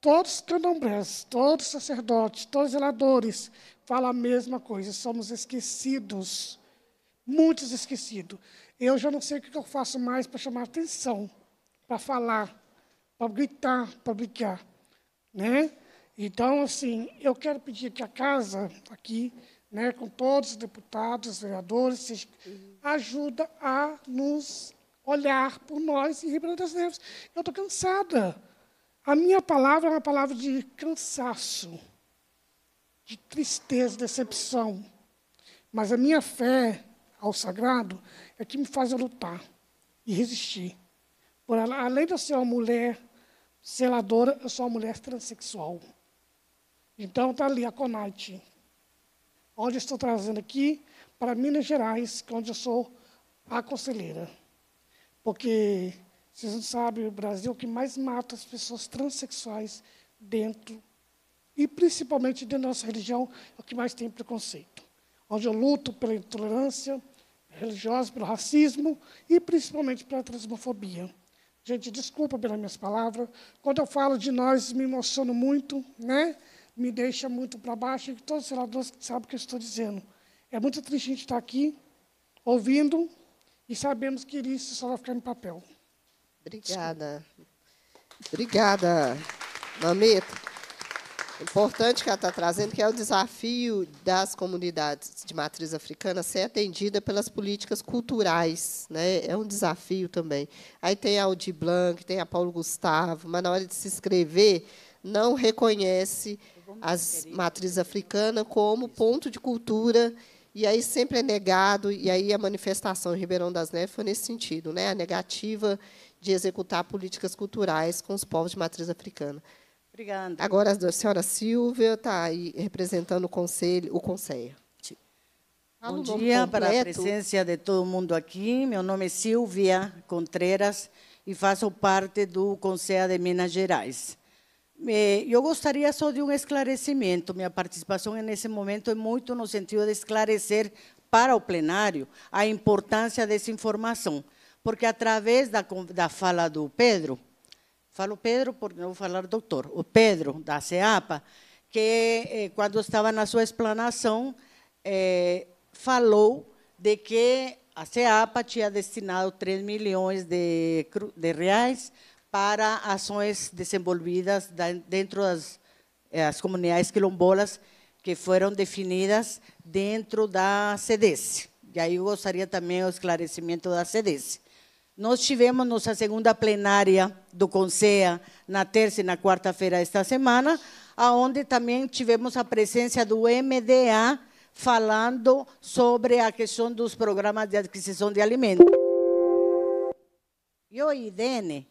Todos candomblés, todos sacerdotes, todos zeladores falam a mesma coisa, somos esquecidos, muitos esquecidos. Eu já não sei o que eu faço mais para chamar atenção para falar, para gritar, para brigar. Né? Então, assim, eu quero pedir que a casa aqui, né, com todos os deputados, os vereadores, vocês ajuda a nos olhar por nós em Ribeirão das Neves. Eu estou cansada. A minha palavra é uma palavra de cansaço, de tristeza, decepção. Mas a minha fé ao sagrado é que me faz lutar e resistir. Por ela, além de eu ser uma mulher seladora, eu sou uma mulher transexual. Então está ali a Conite, onde estou trazendo aqui para Minas Gerais, é onde eu sou a conselheira. Porque vocês não sabem, o Brasil é o que mais mata as pessoas transexuais dentro, e principalmente dentro da nossa religião, é o que mais tem preconceito. Onde eu luto pela intolerância religiosa, pelo racismo e principalmente pela transmofobia. Gente, desculpa pelas minhas palavras. Quando eu falo de nós, me emociono muito, né? me deixa muito para baixo, e todos os senadores sabem o que eu estou dizendo. É muito triste a gente estar tá aqui, ouvindo, e sabemos que isso só vai ficar no papel. Obrigada. Desculpa. Obrigada, Mameta importante que ela está trazendo, que é o desafio das comunidades de matriz africana ser atendida pelas políticas culturais. Né? É um desafio também. Aí tem a Audi Blanc, tem a Paulo Gustavo, mas na hora de se inscrever, não reconhece a matriz africana como ponto de cultura e aí sempre é negado, e aí a manifestação em Ribeirão das Neves foi nesse sentido, né? a negativa de executar políticas culturais com os povos de matriz africana. Obrigada. Agora, a senhora Silvia está aí representando o conselho, o conselho. Bom dia para a presença de todo mundo aqui. Meu nome é Silvia Contreras e faço parte do Conselho de Minas Gerais. Eu gostaria só de um esclarecimento. Minha participação nesse momento é muito no sentido de esclarecer para o plenário a importância dessa informação, porque através da, da fala do Pedro, Falo Pedro porque não vou falar doutor. O Pedro, da CEAPA, que, eh, quando estava na sua explanação, eh, falou de que a CEAPA tinha destinado 3 milhões de, de reais para ações desenvolvidas dentro das eh, as comunidades quilombolas que foram definidas dentro da CDS. E aí eu gostaria também o esclarecimento da CDS. Nós tivemos nossa segunda plenária do CONSEA na terça e na quarta-feira desta semana, aonde também tivemos a presença do MDA falando sobre a questão dos programas de aquisição de alimentos. E o IDENE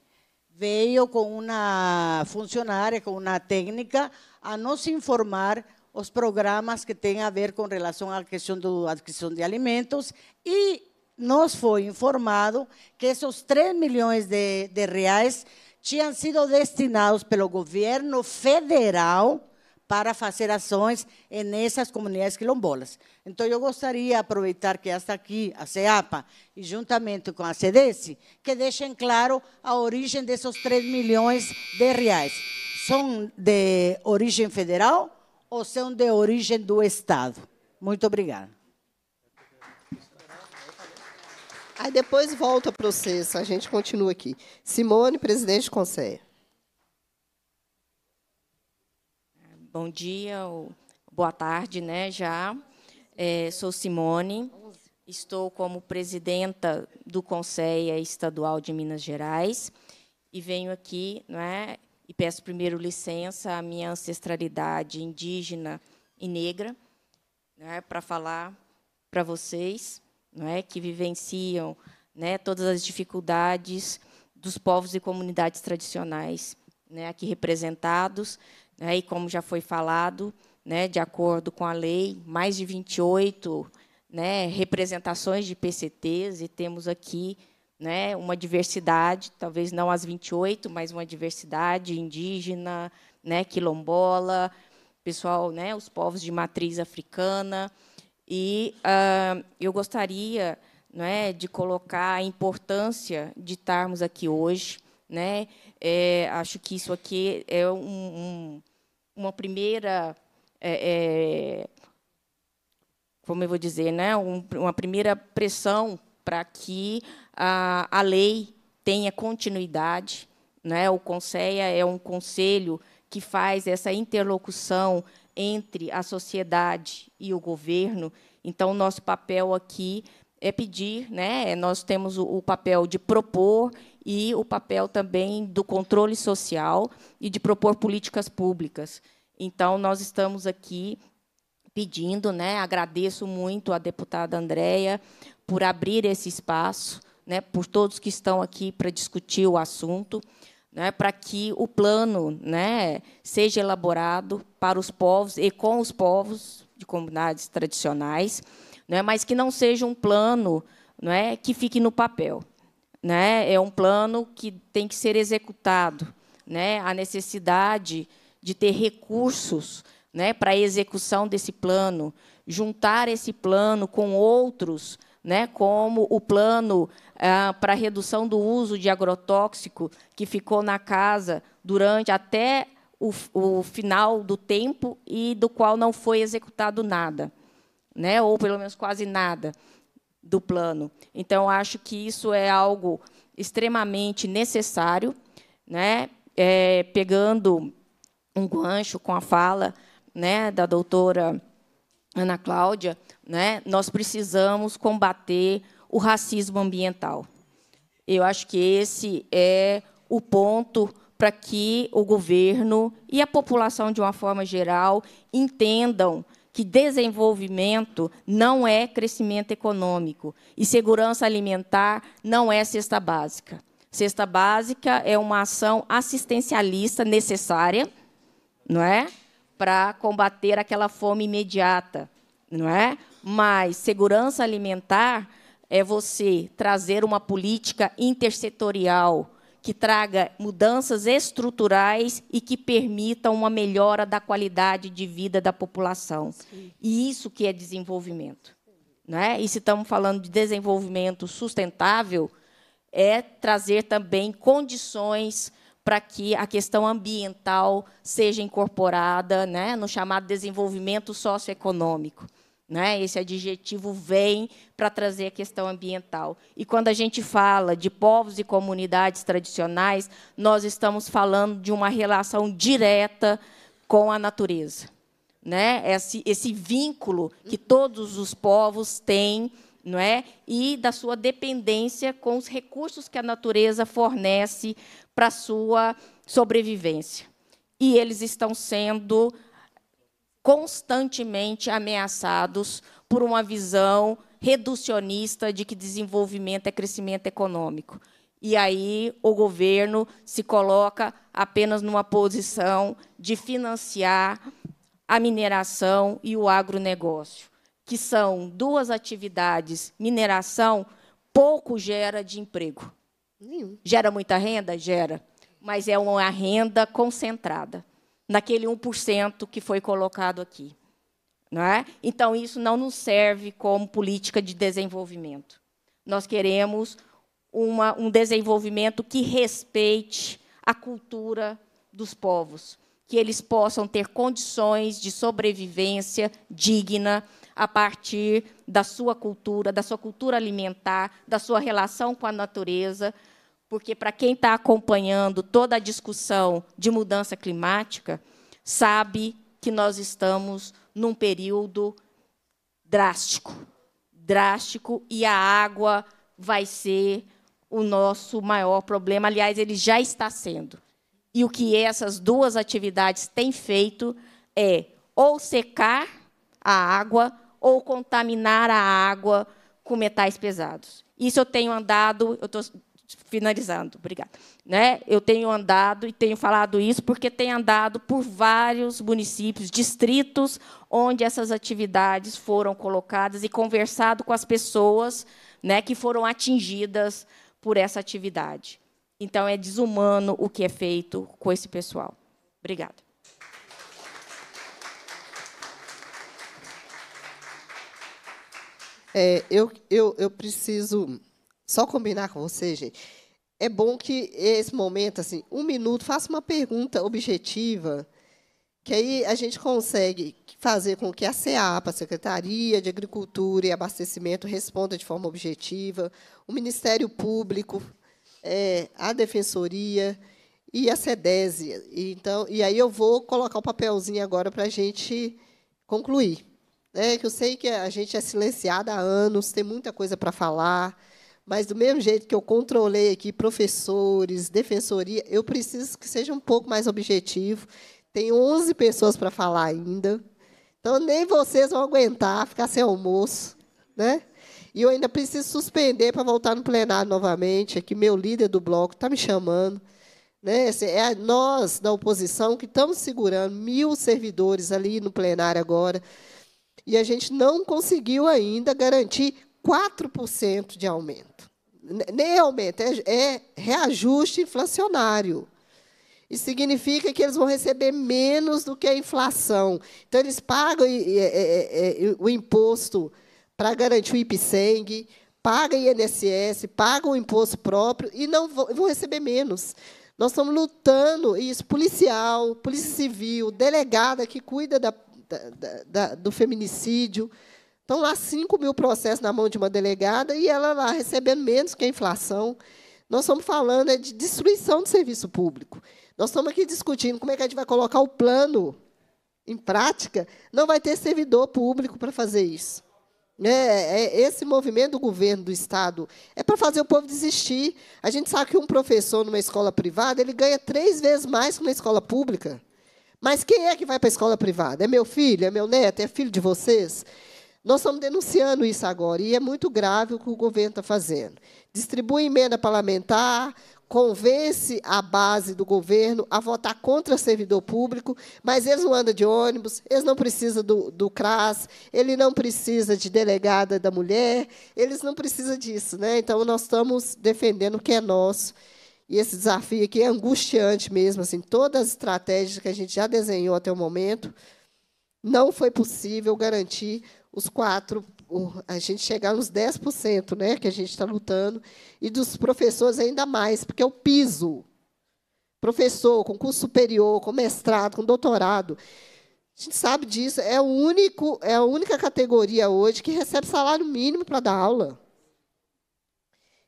veio com uma funcionária, com uma técnica, a nos informar os programas que têm a ver com relação à questão da adquisição de alimentos e nos foi informado que esses 3 milhões de, de reais tinham sido destinados pelo governo federal para fazer ações nessas comunidades quilombolas. Então, eu gostaria de aproveitar que está aqui a CEAPA, e juntamente com a CDC, que deixem claro a origem desses 3 milhões de reais. São de origem federal ou são de origem do Estado? Muito obrigada. Aí depois volta o processo, a gente continua aqui. Simone, presidente do Conselho. Bom dia, boa tarde, né, já. É, sou Simone, estou como presidenta do Conselho Estadual de Minas Gerais e venho aqui, não é, e peço primeiro licença à minha ancestralidade indígena e negra, né, para falar para vocês não é, que vivenciam né, todas as dificuldades dos povos e comunidades tradicionais né, aqui representados, né, e como já foi falado, né, de acordo com a lei, mais de 28 né, representações de PCTs, e temos aqui né, uma diversidade, talvez não as 28, mas uma diversidade indígena, né, quilombola, pessoal, né, os povos de matriz africana, e uh, eu gostaria né, de colocar a importância de estarmos aqui hoje. Né? É, acho que isso aqui é um, um, uma primeira. É, é, como eu vou dizer, né? Um, uma primeira pressão para que a, a lei tenha continuidade. Né? O Conselho é um conselho que faz essa interlocução entre a sociedade e o governo. Então, nosso papel aqui é pedir, né? É, nós temos o, papel de propor e o papel também do controle social e de propor políticas públicas. Então nós estamos aqui pedindo, né? Agradeço muito a deputada Andréia por abrir esse espaço, né? Por todos que estão aqui para discutir o assunto né, para que o plano né, seja elaborado para os povos e com os povos de comunidades tradicionais, né, mas que não seja um plano né, que fique no papel. Né, é um plano que tem que ser executado. Né, a necessidade de ter recursos né, para a execução desse plano, juntar esse plano com outros, né, como o plano ah, para para redução do uso de agrotóxico que ficou na casa durante até o, o final do tempo e do qual não foi executado nada, né? ou pelo menos quase nada do plano. Então, acho que isso é algo extremamente necessário, né? É, pegando um gancho com a fala né, da doutora Ana Cláudia, né, nós precisamos combater o racismo ambiental. Eu acho que esse é o ponto para que o governo e a população, de uma forma geral, entendam que desenvolvimento não é crescimento econômico e segurança alimentar não é cesta básica. Cesta básica é uma ação assistencialista necessária, não é, para combater aquela fome imediata, não é? Mas segurança alimentar é você trazer uma política intersetorial que traga mudanças estruturais e que permita uma melhora da qualidade de vida da população. Sim. E isso que é desenvolvimento. Né? E se estamos falando de desenvolvimento sustentável, é trazer também condições para que a questão ambiental seja incorporada né, no chamado desenvolvimento socioeconômico. Né? Esse adjetivo vem para trazer a questão ambiental. E quando a gente fala de povos e comunidades tradicionais, nós estamos falando de uma relação direta com a natureza. Né? Esse, esse vínculo que uhum. todos os povos têm não é? e da sua dependência com os recursos que a natureza fornece para a sua sobrevivência. E eles estão sendo constantemente ameaçados por uma visão reducionista de que desenvolvimento é crescimento econômico. E aí o governo se coloca apenas numa posição de financiar a mineração e o agronegócio, que são duas atividades. Mineração pouco gera de emprego. Nenhum. Gera muita renda? Gera. Mas é uma renda concentrada naquele 1% que foi colocado aqui. Não é? Então, isso não nos serve como política de desenvolvimento. Nós queremos uma, um desenvolvimento que respeite a cultura dos povos, que eles possam ter condições de sobrevivência digna a partir da sua cultura, da sua cultura alimentar, da sua relação com a natureza, porque para quem está acompanhando toda a discussão de mudança climática, sabe que nós estamos num período drástico drástico e a água vai ser o nosso maior problema. Aliás, ele já está sendo. E o que essas duas atividades têm feito é ou secar a água ou contaminar a água com metais pesados. Isso eu tenho andado, eu estou finalizando, obrigada. Né? Eu tenho andado e tenho falado isso porque tenho andado por vários municípios, distritos, onde essas atividades foram colocadas e conversado com as pessoas né, que foram atingidas por essa atividade. Então, é desumano o que é feito com esse pessoal. Obrigada. É, eu, eu, eu preciso só combinar com você, gente. É bom que esse momento, assim, um minuto, faça uma pergunta objetiva, que aí a gente consegue fazer com que a SEAPA, a Secretaria de Agricultura e Abastecimento, responda de forma objetiva, o Ministério Público, é, a Defensoria e a SEDESI. Então, e aí eu vou colocar o papelzinho agora para a gente concluir. É, que eu sei que a gente é silenciada há anos, tem muita coisa para falar, mas do mesmo jeito que eu controlei aqui professores, defensoria, eu preciso que seja um pouco mais objetivo. Tem 11 pessoas para falar ainda. Então nem vocês vão aguentar ficar sem almoço, né? E eu ainda preciso suspender para voltar no plenário novamente. Aqui é meu líder do bloco está me chamando. Né? É nós da oposição que estamos segurando mil servidores ali no plenário agora. E a gente não conseguiu ainda garantir 4% de aumento. Nem aumento, é, é, reajuste inflacionário. Isso significa que eles vão receber menos do que a inflação. Então, eles pagam o imposto para garantir o IPSENG, pagam INSS, pagam o imposto próprio e não vão, vão receber menos. Nós estamos lutando, isso, policial, polícia civil, delegada que cuida da, da, da, do feminicídio, Estão lá 5 mil processos na mão de uma delegada e ela lá recebendo menos que a inflação. Nós estamos falando é de destruição do serviço público. Nós estamos aqui discutindo como é que a gente vai colocar o plano em prática. Não vai ter servidor público para fazer isso. É, é, esse movimento do governo do Estado é para fazer o povo desistir. A gente sabe que um professor numa escola privada ele ganha três vezes mais que uma escola pública. Mas quem é que vai para a escola privada? É meu filho? É meu neto? É filho de vocês? Nós estamos denunciando isso agora, e é muito grave o que o governo está fazendo. Distribui emenda parlamentar, convence a base do governo a votar contra servidor público, mas eles não andam de ônibus, eles não precisam do, do CRAS, ele não precisa de delegada da mulher, eles não precisam disso. Né? Então, nós estamos defendendo o que é nosso. E esse desafio aqui é angustiante mesmo. Assim, todas as estratégias que a gente já desenhou até o momento, não foi possível garantir os quatro, a gente chegar aos 10%, né, que a gente está lutando, e dos professores ainda mais, porque é o piso. Professor com curso superior, com mestrado, com doutorado, a gente sabe disso, é o único, é a única categoria hoje que recebe salário mínimo para dar aula.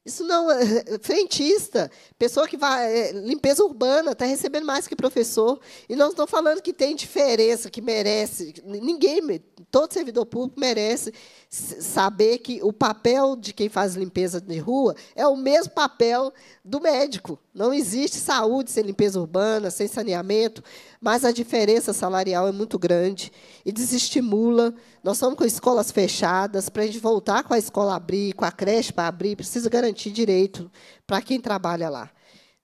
Isso não, é, é, frentista, pessoa que vai, é, limpeza urbana, está recebendo mais que professor. E não estamos falando que tem diferença, que merece. Ninguém, todo servidor público merece saber que o papel de quem faz limpeza de rua é o mesmo papel do médico. Não existe saúde sem limpeza urbana, sem saneamento, mas a diferença salarial é muito grande e desestimula. Nós estamos com escolas fechadas, para a gente voltar com a escola abrir, com a creche para abrir, precisa garantir direito para quem trabalha lá.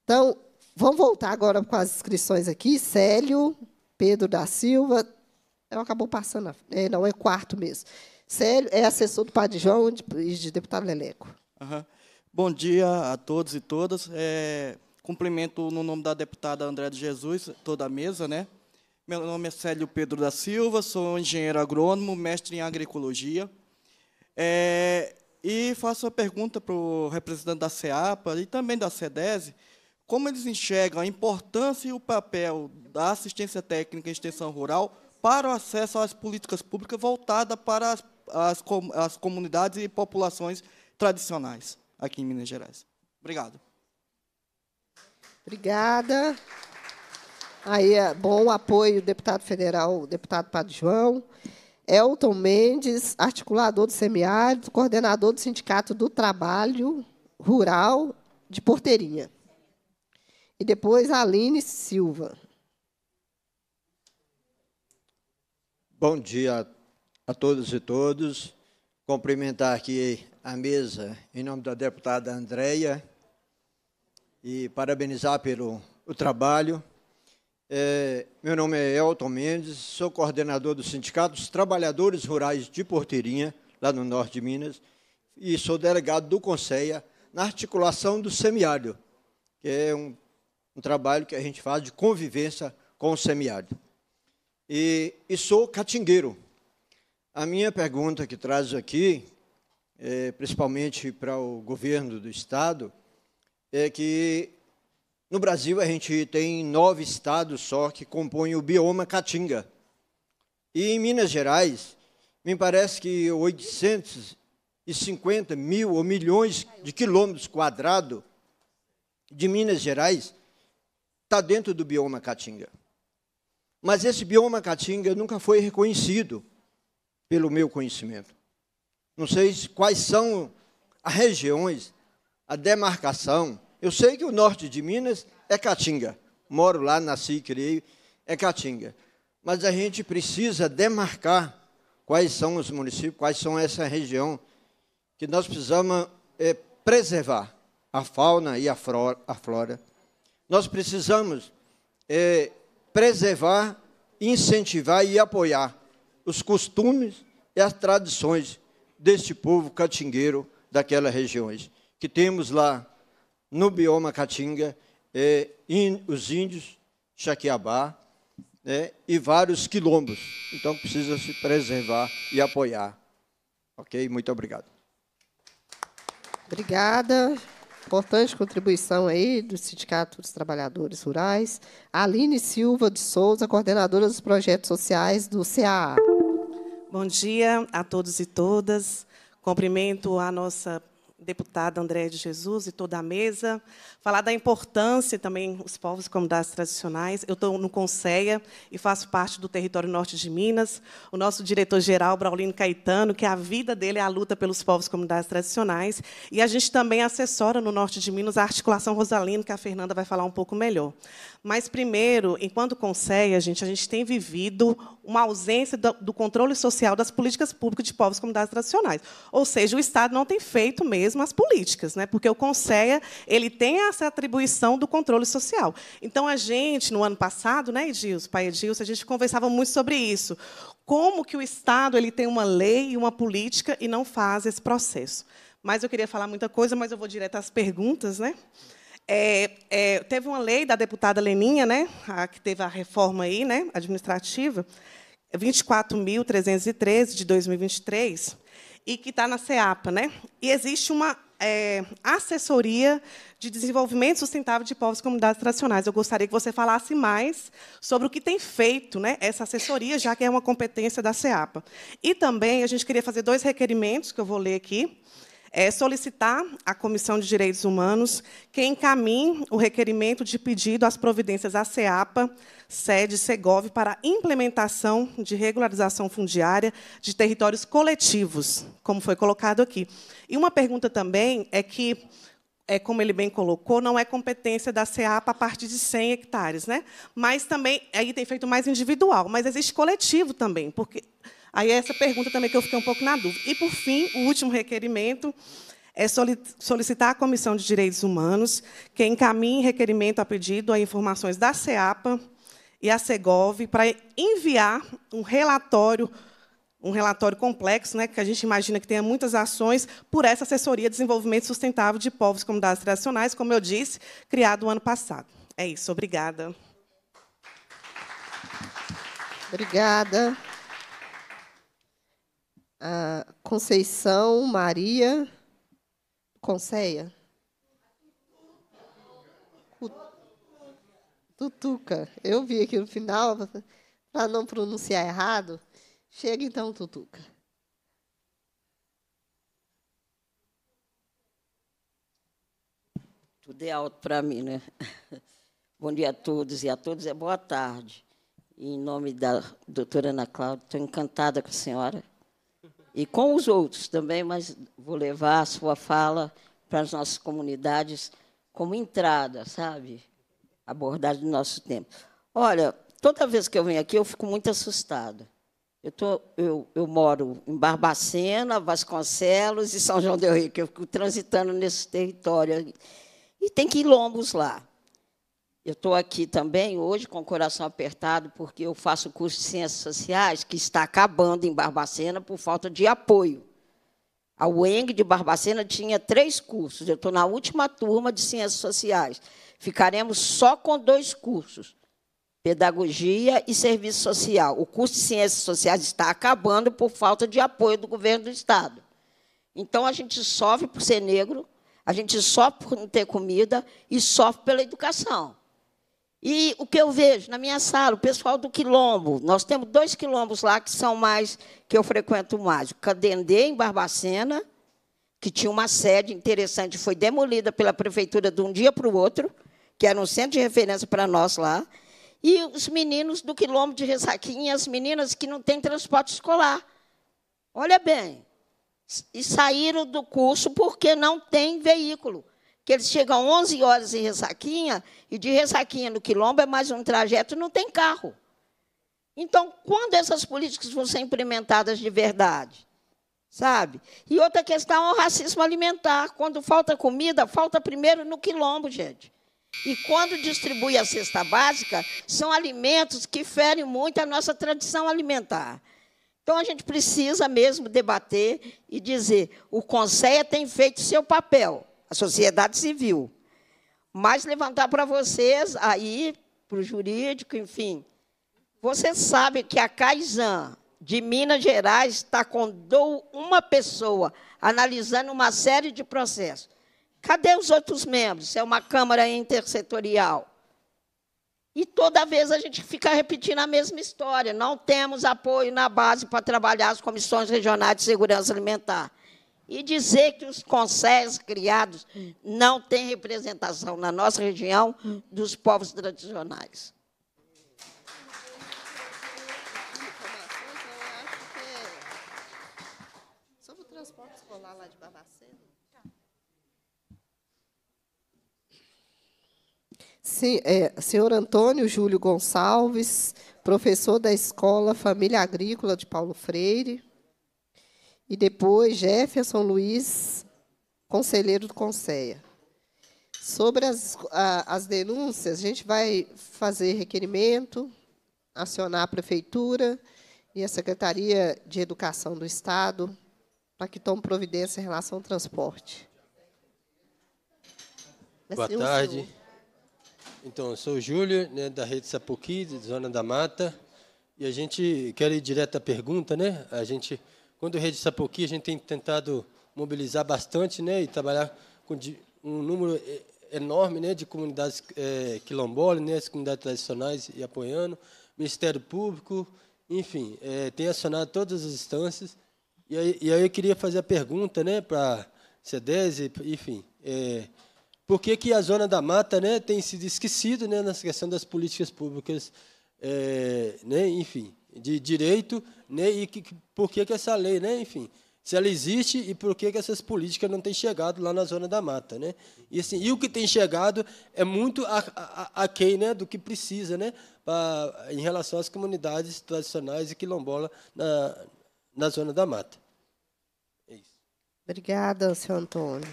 Então, vamos voltar agora com as inscrições aqui. Célio, Pedro da Silva, ela então, acabou passando, é, não, é quarto mesmo. Célio é assessor do Padre João e de deputado Leleco. Uhum. Bom dia a todos e todas. É, cumprimento no nome da deputada André de Jesus, toda a mesa, né? Meu nome é Célio Pedro da Silva, sou engenheiro agrônomo, mestre em agroecologia. É, e faço a pergunta para o representante da CEAPA e também da CEDESE, como eles enxergam a importância e o papel da assistência técnica em extensão rural para o acesso às políticas públicas voltada para as as, com, as comunidades e populações tradicionais aqui em Minas Gerais. Obrigado. Obrigada. Aí, é, bom apoio, deputado federal, deputado Padre João. Elton Mendes, articulador do semiárido, coordenador do Sindicato do Trabalho Rural de Porteirinha. E depois Aline Silva. Bom dia a a todas e todos. Cumprimentar aqui a mesa em nome da deputada Andréia e parabenizar pelo o trabalho. É, meu nome é Elton Mendes, sou coordenador do Sindicato dos Trabalhadores Rurais de Porteirinha, lá no norte de Minas, e sou delegado do Conselho na articulação do semiárido, que é um, um trabalho que a gente faz de convivência com o semiárido. E, e sou catingueiro, a minha pergunta que traz aqui, é, principalmente para o governo do Estado, é que no Brasil a gente tem nove estados só que compõem o bioma Caatinga. E em Minas Gerais, me parece que 850 mil ou milhões de quilômetros quadrados de Minas Gerais está dentro do bioma Caatinga. Mas esse bioma Caatinga nunca foi reconhecido pelo meu conhecimento. Não sei quais são as regiões, a demarcação. Eu sei que o norte de Minas é Caatinga. Moro lá, nasci e criei, é Caatinga. Mas a gente precisa demarcar quais são os municípios, quais são essa região que nós precisamos é, preservar a fauna e a flora. A flora. Nós precisamos é, preservar, incentivar e apoiar os costumes e as tradições deste povo catingueiro daquelas regiões. Que temos lá no bioma Caatinga é, in, os índios, Chaquiabá né, e vários quilombos. Então precisa se preservar e apoiar. Ok? Muito obrigado. Obrigada. Importante contribuição aí do Sindicato dos Trabalhadores Rurais. Aline Silva de Souza, coordenadora dos projetos sociais do CAA. Bom dia a todos e todas. Cumprimento a nossa deputada Andréa de Jesus e toda a mesa. Falar da importância também os povos e comunidades tradicionais. Eu estou no Conceia e faço parte do território norte de Minas. O nosso diretor-geral, Braulino Caetano, que a vida dele é a luta pelos povos e comunidades tradicionais. E a gente também assessora no norte de Minas a articulação Rosalino, que a Fernanda vai falar um pouco melhor. Mas, primeiro, enquanto Conselho, a gente, a gente tem vivido uma ausência do, do controle social das políticas públicas de povos e comunidades tradicionais. Ou seja, o Estado não tem feito mesmo as políticas, né? porque o Conselho ele tem essa atribuição do controle social. Então, a gente, no ano passado, né, Edilson, pai Edilson, a gente conversava muito sobre isso. Como que o Estado ele tem uma lei e uma política e não faz esse processo. Mas eu queria falar muita coisa, mas eu vou direto às perguntas, né? É, é, teve uma lei da deputada Leninha, né, a, que teve a reforma aí, né, administrativa, 24.313 de 2023, e que está na CEAPA, né? E existe uma é, assessoria de desenvolvimento sustentável de povos e comunidades tradicionais. Eu gostaria que você falasse mais sobre o que tem feito né, essa assessoria, já que é uma competência da CEAPA. E também a gente queria fazer dois requerimentos que eu vou ler aqui é solicitar à Comissão de Direitos Humanos que encaminhe o requerimento de pedido às providências à CEAPA, sede Segov, para implementação de regularização fundiária de territórios coletivos, como foi colocado aqui. E uma pergunta também é que, é, como ele bem colocou, não é competência da CEAPA a partir de 100 hectares, né? mas também aí tem feito mais individual, mas existe coletivo também, porque Aí é essa pergunta também que eu fiquei um pouco na dúvida. E, por fim, o último requerimento é solicitar à Comissão de Direitos Humanos que encaminhe requerimento a pedido a informações da CEAPA e a Segov para enviar um relatório um relatório complexo, né, que a gente imagina que tenha muitas ações, por essa Assessoria de Desenvolvimento Sustentável de Povos e Comunidades Tradicionais, como eu disse, criado o ano passado. É isso, obrigada. Obrigada a Conceição Maria Conceia. Tutuca. Eu vi aqui no final, para não pronunciar errado. Chega então, Tutuca. Tudo é alto para mim, né? Bom dia a todos e a todas. é boa tarde. Em nome da doutora Ana Cláudia, estou encantada com a senhora e com os outros também, mas vou levar a sua fala para as nossas comunidades como entrada, sabe? Abordagem do nosso tempo. Olha, toda vez que eu venho aqui, eu fico muito assustada. Eu, tô, eu, eu moro em Barbacena, Vasconcelos e São João del Rei, que eu fico transitando nesse território. E tem quilombos lá. Eu estou aqui também hoje com o coração apertado, porque eu faço curso de Ciências Sociais, que está acabando em Barbacena por falta de apoio. A UENG de Barbacena tinha três cursos. Eu estou na última turma de Ciências Sociais. Ficaremos só com dois cursos, Pedagogia e Serviço Social. O curso de Ciências Sociais está acabando por falta de apoio do governo do Estado. Então, a gente sofre por ser negro, a gente sofre por não ter comida e sofre pela educação. E o que eu vejo na minha sala, o pessoal do Quilombo, nós temos dois quilombos lá que são mais, que eu frequento mais, o Cadendê em Barbacena, que tinha uma sede interessante, foi demolida pela prefeitura de um dia para o outro, que era um centro de referência para nós lá, e os meninos do Quilombo de Ressaquinha, as meninas que não têm transporte escolar. Olha bem, e saíram do curso porque não tem veículo que eles chegam 11 horas em Ressaquinha, e de Ressaquinha no Quilombo é mais um trajeto, não tem carro. Então, quando essas políticas vão ser implementadas de verdade? Sabe? E outra questão é o racismo alimentar. Quando falta comida, falta primeiro no quilombo, gente. E quando distribui a cesta básica, são alimentos que ferem muito a nossa tradição alimentar. Então, a gente precisa mesmo debater e dizer: o Conselho tem feito seu papel, a sociedade civil. Mas levantar para vocês, aí, para o jurídico, enfim. Você sabe que a Caizan de Minas Gerais está com uma pessoa analisando uma série de processos. Cadê os outros membros? É uma Câmara intersetorial. E toda vez a gente fica repetindo a mesma história. Não temos apoio na base para trabalhar as comissões regionais de segurança alimentar. E dizer que os conselhos criados não têm representação na nossa região dos povos tradicionais. Sobre o transporte escolar lá de Sim, é, senhor Antônio Júlio Gonçalves, professor da Escola Família Agrícola de Paulo Freire. E depois Jefferson Luiz, conselheiro do Conselho. Sobre as, a, as denúncias, a gente vai fazer requerimento, acionar a prefeitura e a Secretaria de Educação do Estado para que tomem providência em relação ao transporte. Boa assim, tarde. Então, eu sou o Júlio, né, da Rede Sapuqui, Zona da Mata, e a gente quer ir direto à pergunta, né? A gente quando a Rede Sapoqui, a gente tem tentado mobilizar bastante né, e trabalhar com um número enorme né, de comunidades é, quilombolas, né, as comunidades tradicionais e apoiando, Ministério Público, enfim, é, tem acionado todas as instâncias. E aí, e aí, eu queria fazer a pergunta né, para CEDES, enfim, é, por que, que a Zona da Mata né, tem sido esquecida né, nessa questão das políticas públicas, é, né, enfim de direito, né, e que, por que, que essa lei, né, enfim, se ela existe e por que, que essas políticas não têm chegado lá na zona da mata. Né? E, assim, e o que tem chegado é muito aquém né, do que precisa né, pra, em relação às comunidades tradicionais e quilombola na, na zona da mata. É isso. Obrigada, senhor Antônio.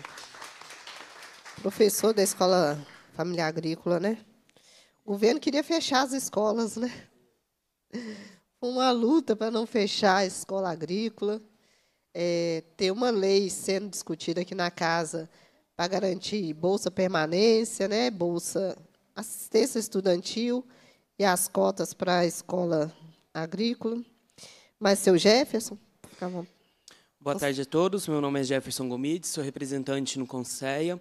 Professor da Escola Familiar Agrícola, né? O governo queria fechar as escolas, né? uma luta para não fechar a escola agrícola, é, ter uma lei sendo discutida aqui na casa para garantir bolsa permanência, né, bolsa assistência estudantil e as cotas para a escola agrícola. Mas, seu Jefferson, fica bom. Boa tarde a todos. Meu nome é Jefferson Gomides, sou representante no Conselho.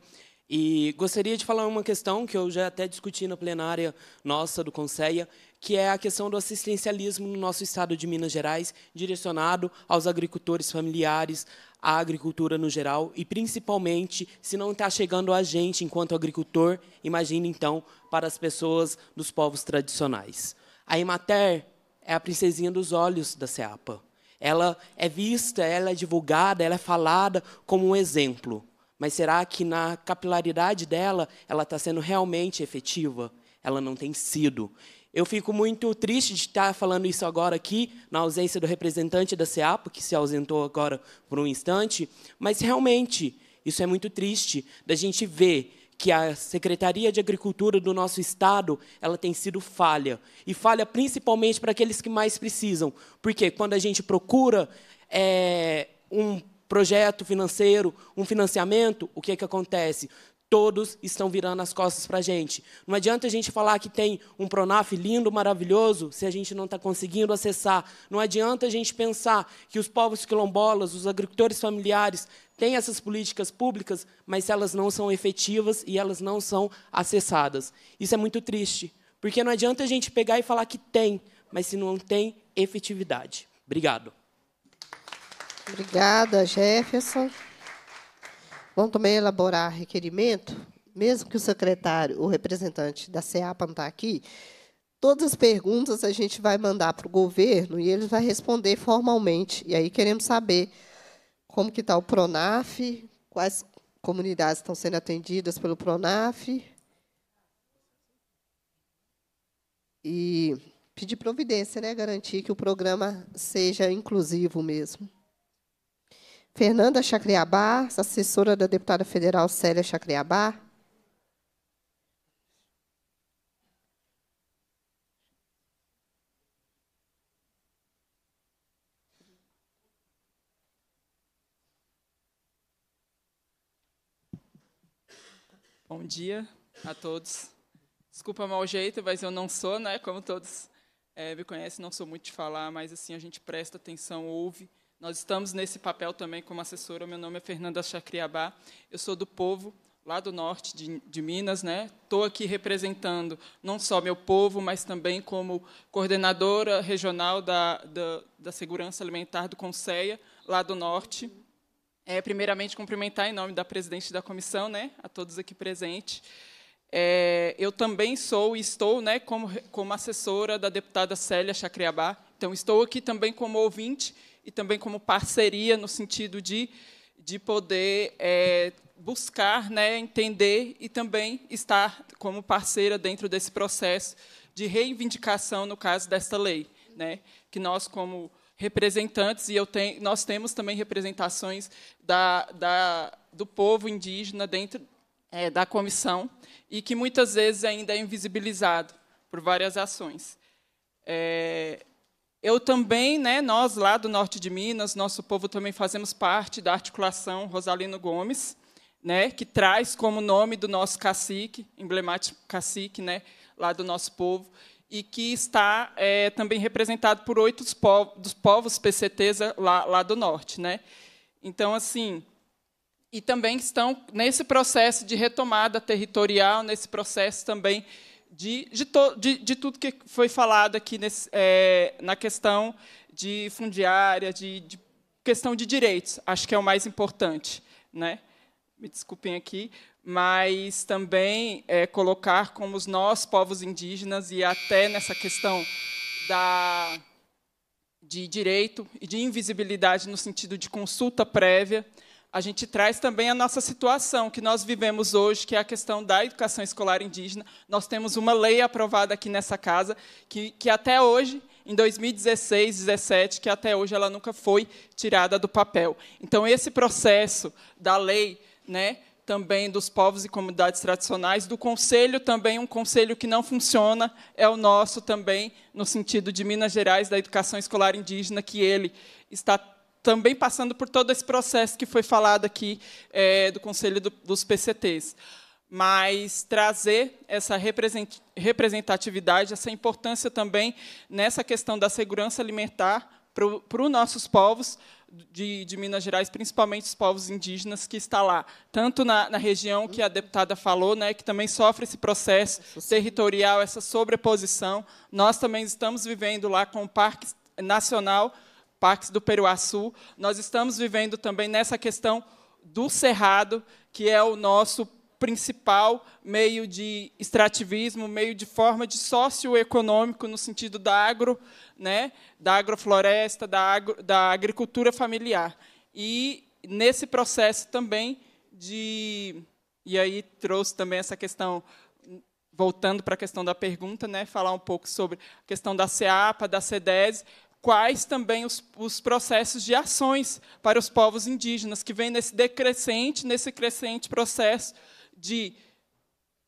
E gostaria de falar uma questão que eu já até discuti na plenária nossa do Conselho, que é a questão do assistencialismo no nosso estado de Minas Gerais, direcionado aos agricultores familiares, à agricultura no geral, e principalmente, se não está chegando a gente enquanto agricultor, imagine então para as pessoas dos povos tradicionais. A Emater é a princesinha dos olhos da SEAPA. Ela é vista, ela é divulgada, ela é falada como um exemplo. Mas será que na capilaridade dela, ela está sendo realmente efetiva? Ela não tem sido. Eu fico muito triste de estar falando isso agora aqui, na ausência do representante da Seap, que se ausentou agora por um instante, mas realmente isso é muito triste da gente ver que a Secretaria de Agricultura do nosso estado, ela tem sido falha, e falha principalmente para aqueles que mais precisam. Porque quando a gente procura é, um projeto financeiro, um financiamento, o que é que acontece? todos estão virando as costas para a gente. Não adianta a gente falar que tem um Pronaf lindo, maravilhoso, se a gente não está conseguindo acessar. Não adianta a gente pensar que os povos quilombolas, os agricultores familiares, têm essas políticas públicas, mas elas não são efetivas e elas não são acessadas. Isso é muito triste, porque não adianta a gente pegar e falar que tem, mas se não tem efetividade. Obrigado. Obrigada, Jefferson. Vão também elaborar requerimento, mesmo que o secretário, o representante da não está aqui, todas as perguntas a gente vai mandar para o governo e ele vai responder formalmente. E aí queremos saber como que está o PRONAF, quais comunidades estão sendo atendidas pelo PRONAF. E pedir providência, né? garantir que o programa seja inclusivo mesmo. Fernanda Chacriabá, assessora da deputada federal Célia Chacriabá. Bom dia a todos. Desculpa mau jeito, mas eu não sou, né? Como todos é, me conhecem, não sou muito de falar, mas assim a gente presta atenção, ouve nós estamos nesse papel também como assessora. Meu nome é Fernanda Chacriabá, eu sou do povo, lá do norte de, de Minas, né? Estou aqui representando não só meu povo, mas também como coordenadora regional da, da, da segurança alimentar do Conceia, lá do norte. É, primeiramente, cumprimentar em nome da presidente da comissão, né? A todos aqui presentes. É, eu também sou e estou, né, como, como assessora da deputada Célia Chacriabá. Então, estou aqui também como ouvinte e também como parceria no sentido de, de poder é, buscar, né, entender e também estar como parceira dentro desse processo de reivindicação no caso desta lei, né, que nós como representantes e eu tenho, nós temos também representações da, da, do povo indígena dentro é, da comissão e que muitas vezes ainda é invisibilizado por várias ações. É, eu também, né, nós lá do norte de Minas, nosso povo também fazemos parte da articulação Rosalino Gomes, né, que traz como nome do nosso cacique, emblemático cacique, né, lá do nosso povo, e que está é, também representado por oito dos povos, dos povos PCTs lá, lá do norte, né. Então, assim, e também estão nesse processo de retomada territorial, nesse processo também de, de, to, de, de tudo que foi falado aqui nesse, é, na questão de fundiária, de, de, questão de direitos, acho que é o mais importante. Né? Me desculpem aqui, mas também é, colocar como os nós, povos indígenas, e até nessa questão da, de direito e de invisibilidade no sentido de consulta prévia, a gente traz também a nossa situação que nós vivemos hoje, que é a questão da educação escolar indígena. Nós temos uma lei aprovada aqui nessa casa que, que até hoje em 2016, 17, que até hoje ela nunca foi tirada do papel. Então esse processo da lei, né, também dos povos e comunidades tradicionais, do conselho também, um conselho que não funciona, é o nosso também, no sentido de Minas Gerais, da educação escolar indígena, que ele está também passando por todo esse processo que foi falado aqui é, do Conselho do, dos PCTs. Mas trazer essa representatividade, essa importância também nessa questão da segurança alimentar para os nossos povos de, de, Minas Gerais, principalmente os povos indígenas que está lá, tanto na, na região que a deputada falou, né, que também sofre esse processo territorial, essa sobreposição. Nós também estamos vivendo lá com o Parque Nacional parques do Peruaçu, nós estamos vivendo também nessa questão do cerrado, que é o nosso principal meio de extrativismo, meio de forma de socioeconômico no sentido da agro, né, da agrofloresta, da, agro, da agricultura familiar. E nesse processo também de e aí trouxe também essa questão voltando para a questão da pergunta, né, falar um pouco sobre a questão da CEAPA, da CEDES, quais também os, os, processos de ações para os povos indígenas, que vem nesse decrescente, nesse crescente processo de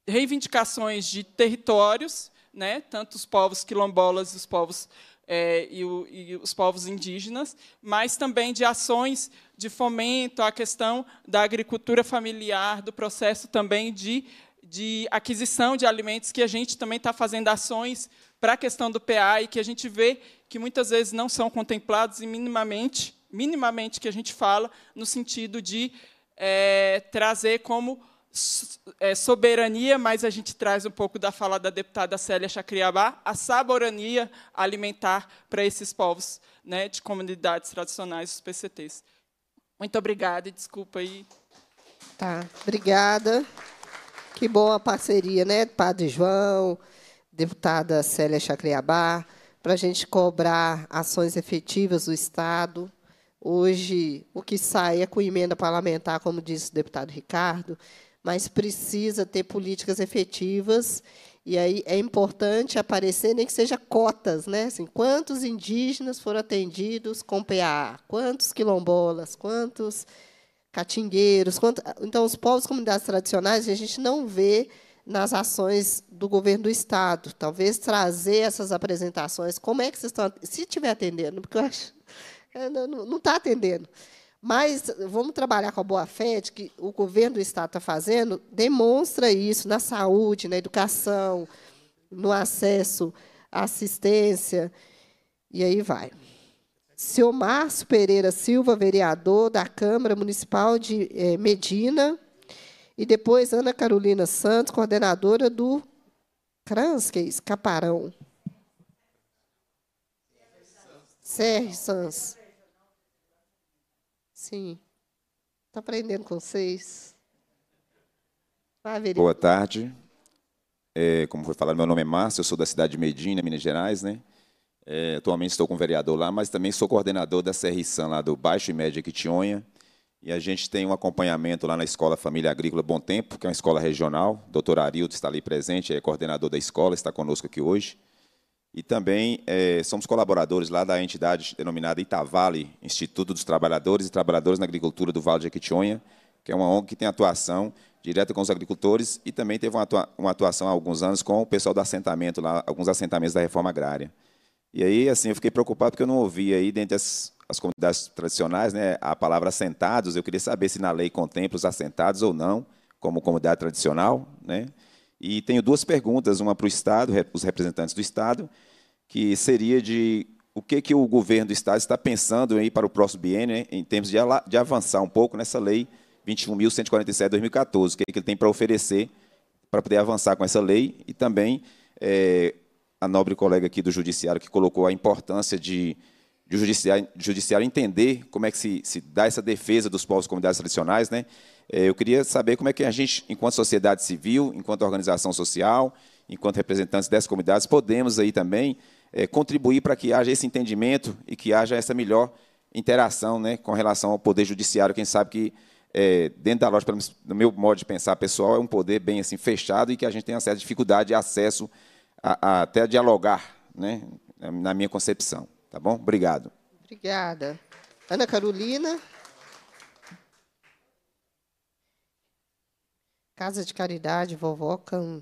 reivindicações de territórios, né, tanto os povos quilombolas os povos, é, e, o, e os povos indígenas, mas também de ações de fomento à questão da agricultura familiar, do processo também de, de aquisição de alimentos, que a gente também está fazendo ações para a questão do PA e que a gente vê que muitas vezes não são contemplados e minimamente, minimamente que a gente fala no sentido de é, trazer como é, soberania, mas a gente traz um pouco da fala da deputada Célia Chacriabá, a saborania alimentar para esses povos né, de comunidades tradicionais, os PCTs. Muito obrigada e desculpa aí. Tá, obrigada. Que boa parceria, né, Padre João, deputada Célia Chacriabá, para a gente cobrar ações efetivas do Estado. Hoje, o que sai é com emenda parlamentar, como disse o deputado Ricardo, mas precisa ter políticas efetivas. E aí é importante aparecer, nem que seja cotas, né? Assim, quantos indígenas foram atendidos com PA? Quantos quilombolas? Quantos catingueiros? Quantos... Então, os povos comunidades tradicionais, a gente não vê nas ações do governo do Estado. Talvez trazer essas apresentações. Como é que vocês estão. Se estiver atendendo, porque eu acho. Não está atendendo. Mas vamos trabalhar com a boa-fé de que o governo do Estado está fazendo, demonstra isso na saúde, na educação, no acesso à assistência. E aí vai. Seu Márcio Pereira Silva, vereador da Câmara Municipal de eh, Medina, e depois Ana Carolina Santos, coordenadora do CRANS, que é isso, Caparão. Sérgio Santos. Sim. Estou aprendendo com vocês. Boa tarde. É, como foi falado, meu nome é Márcio, eu sou da cidade de Medina, Minas Gerais, né? É, atualmente estou com o vereador lá, mas também sou coordenador da CRSAM lá do Baixo e Médio Quitionha. E a gente tem um acompanhamento lá na Escola Família Agrícola Bom Tempo, que é uma escola regional. O doutor Arildo está ali presente, é coordenador da escola, está conosco aqui hoje. E também é, somos colaboradores lá da entidade denominada Itavale, Instituto dos Trabalhadores e Trabalhadoras na Agricultura do Vale de Aquitonha, que é uma ONG que tem atuação direta com os agricultores e também teve uma atuação há alguns anos com o pessoal do assentamento lá, alguns assentamentos da reforma agrária. E aí, assim, eu fiquei preocupado porque eu não ouvi aí, dentre as as comunidades tradicionais, né, a palavra assentados, eu queria saber se na lei contempla os assentados ou não, como comunidade tradicional. Né? E tenho duas perguntas, uma para o Estado, os representantes do Estado, que seria de o que, que o governo do Estado está pensando aí para o próximo biênio, né, em termos de, de avançar um pouco nessa lei 21.147 2014, o que, que ele tem para oferecer para poder avançar com essa lei e também é, a nobre colega aqui do Judiciário que colocou a importância de de o judiciário, judiciário, entender como é que se, se dá essa defesa dos povos e comunidades tradicionais. Né? É, eu queria saber como é que a gente, enquanto sociedade civil, enquanto organização social, enquanto representantes dessas comunidades, podemos aí também é, contribuir para que haja esse entendimento e que haja essa melhor interação né, com relação ao poder judiciário. Quem sabe que, é, dentro da loja, no meu modo de pensar pessoal, é um poder bem assim fechado e que a gente tem uma certa dificuldade de acesso a, a, até a dialogar, né, na minha concepção. Tá bom? Obrigado. Obrigada. Ana Carolina. Casa de Caridade, vovó Cam...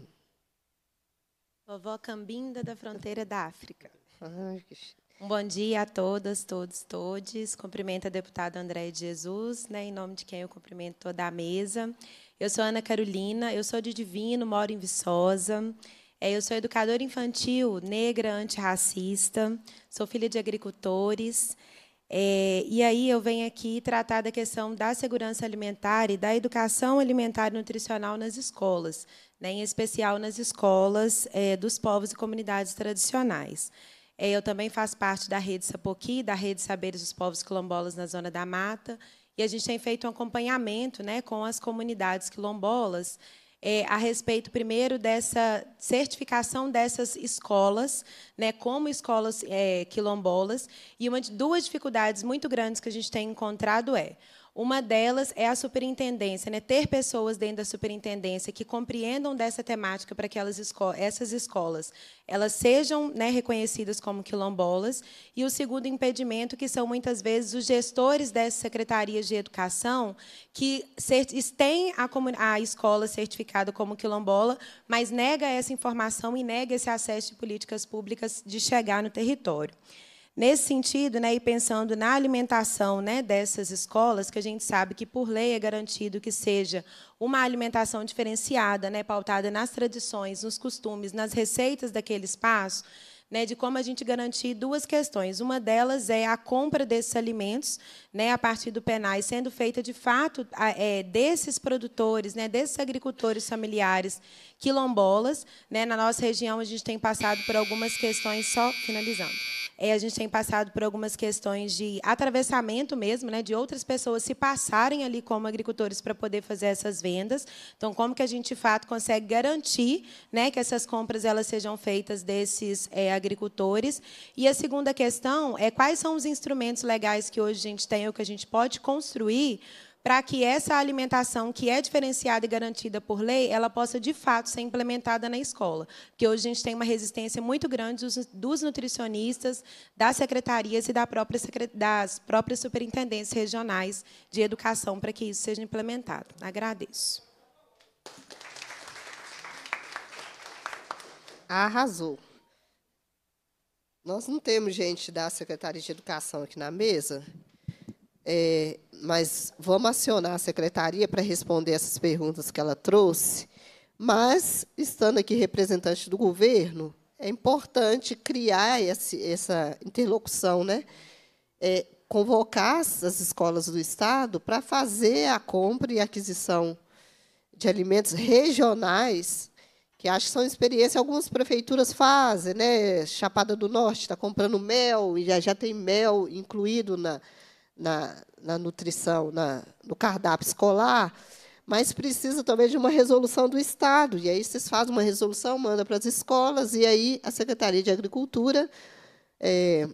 Vovó Cambinda da fronteira da África. Ai, que... Um bom dia a todas, todos, todes. Cumprimento a deputada Andréia de Jesus, né, em nome de quem eu cumprimento toda a mesa. Eu sou Ana Carolina, eu sou de Divino, moro em Viçosa. É, eu sou educadora infantil negra antirracista, sou filha de agricultores. É, e aí eu venho aqui tratar da questão da segurança alimentar e da educação alimentar e nutricional nas escolas, né, em especial nas escolas é, dos povos e comunidades tradicionais. É, eu também faço parte da Rede Sapoqui, da Rede Saberes dos Povos Quilombolas na Zona da Mata, e a gente tem feito um acompanhamento né, com as comunidades quilombolas, é, a respeito, primeiro, dessa certificação dessas escolas, né, como escolas é, quilombolas. E uma, duas dificuldades muito grandes que a gente tem encontrado é uma delas é a superintendência, né? ter pessoas dentro da superintendência que compreendam dessa temática para que elas esco essas escolas elas sejam né, reconhecidas como quilombolas. E o segundo impedimento, que são muitas vezes os gestores dessas secretarias de educação que têm a, a escola certificada como quilombola, mas nega essa informação e nega esse acesso de políticas públicas de chegar no território. Nesse sentido, né, e pensando na alimentação né, dessas escolas, que a gente sabe que, por lei, é garantido que seja uma alimentação diferenciada, né, pautada nas tradições, nos costumes, nas receitas daquele espaço, né, de como a gente garantir duas questões. Uma delas é a compra desses alimentos, né, a partir do penais, sendo feita de fato é, desses produtores, né, desses agricultores familiares quilombolas. Né, na nossa região, a gente tem passado por algumas questões, só finalizando. É, a gente tem passado por algumas questões de atravessamento mesmo, né, de outras pessoas se passarem ali como agricultores para poder fazer essas vendas. Então, como que a gente, de fato, consegue garantir né, que essas compras elas sejam feitas desses é, agricultores. E a segunda questão é quais são os instrumentos legais que hoje a gente tem ou que a gente pode construir para que essa alimentação que é diferenciada e garantida por lei, ela possa de fato ser implementada na escola, porque hoje a gente tem uma resistência muito grande dos, dos nutricionistas, das secretarias e da própria, das próprias superintendências regionais de educação para que isso seja implementado. Agradeço. Arrasou. Nós não temos gente da Secretaria de Educação aqui na mesa, é, mas vamos acionar a secretaria para responder essas perguntas que ela trouxe. Mas, estando aqui representante do governo, é importante criar esse, essa interlocução, né? É, convocar as escolas do Estado para fazer a compra e aquisição de alimentos regionais que acho que são experiências algumas prefeituras fazem, né? Chapada do Norte está comprando mel e já, já tem mel incluído na, na, na nutrição, na, no cardápio escolar, mas precisa talvez de uma resolução do Estado. E aí vocês fazem uma resolução, manda para as escolas, e aí a Secretaria de Agricultura é,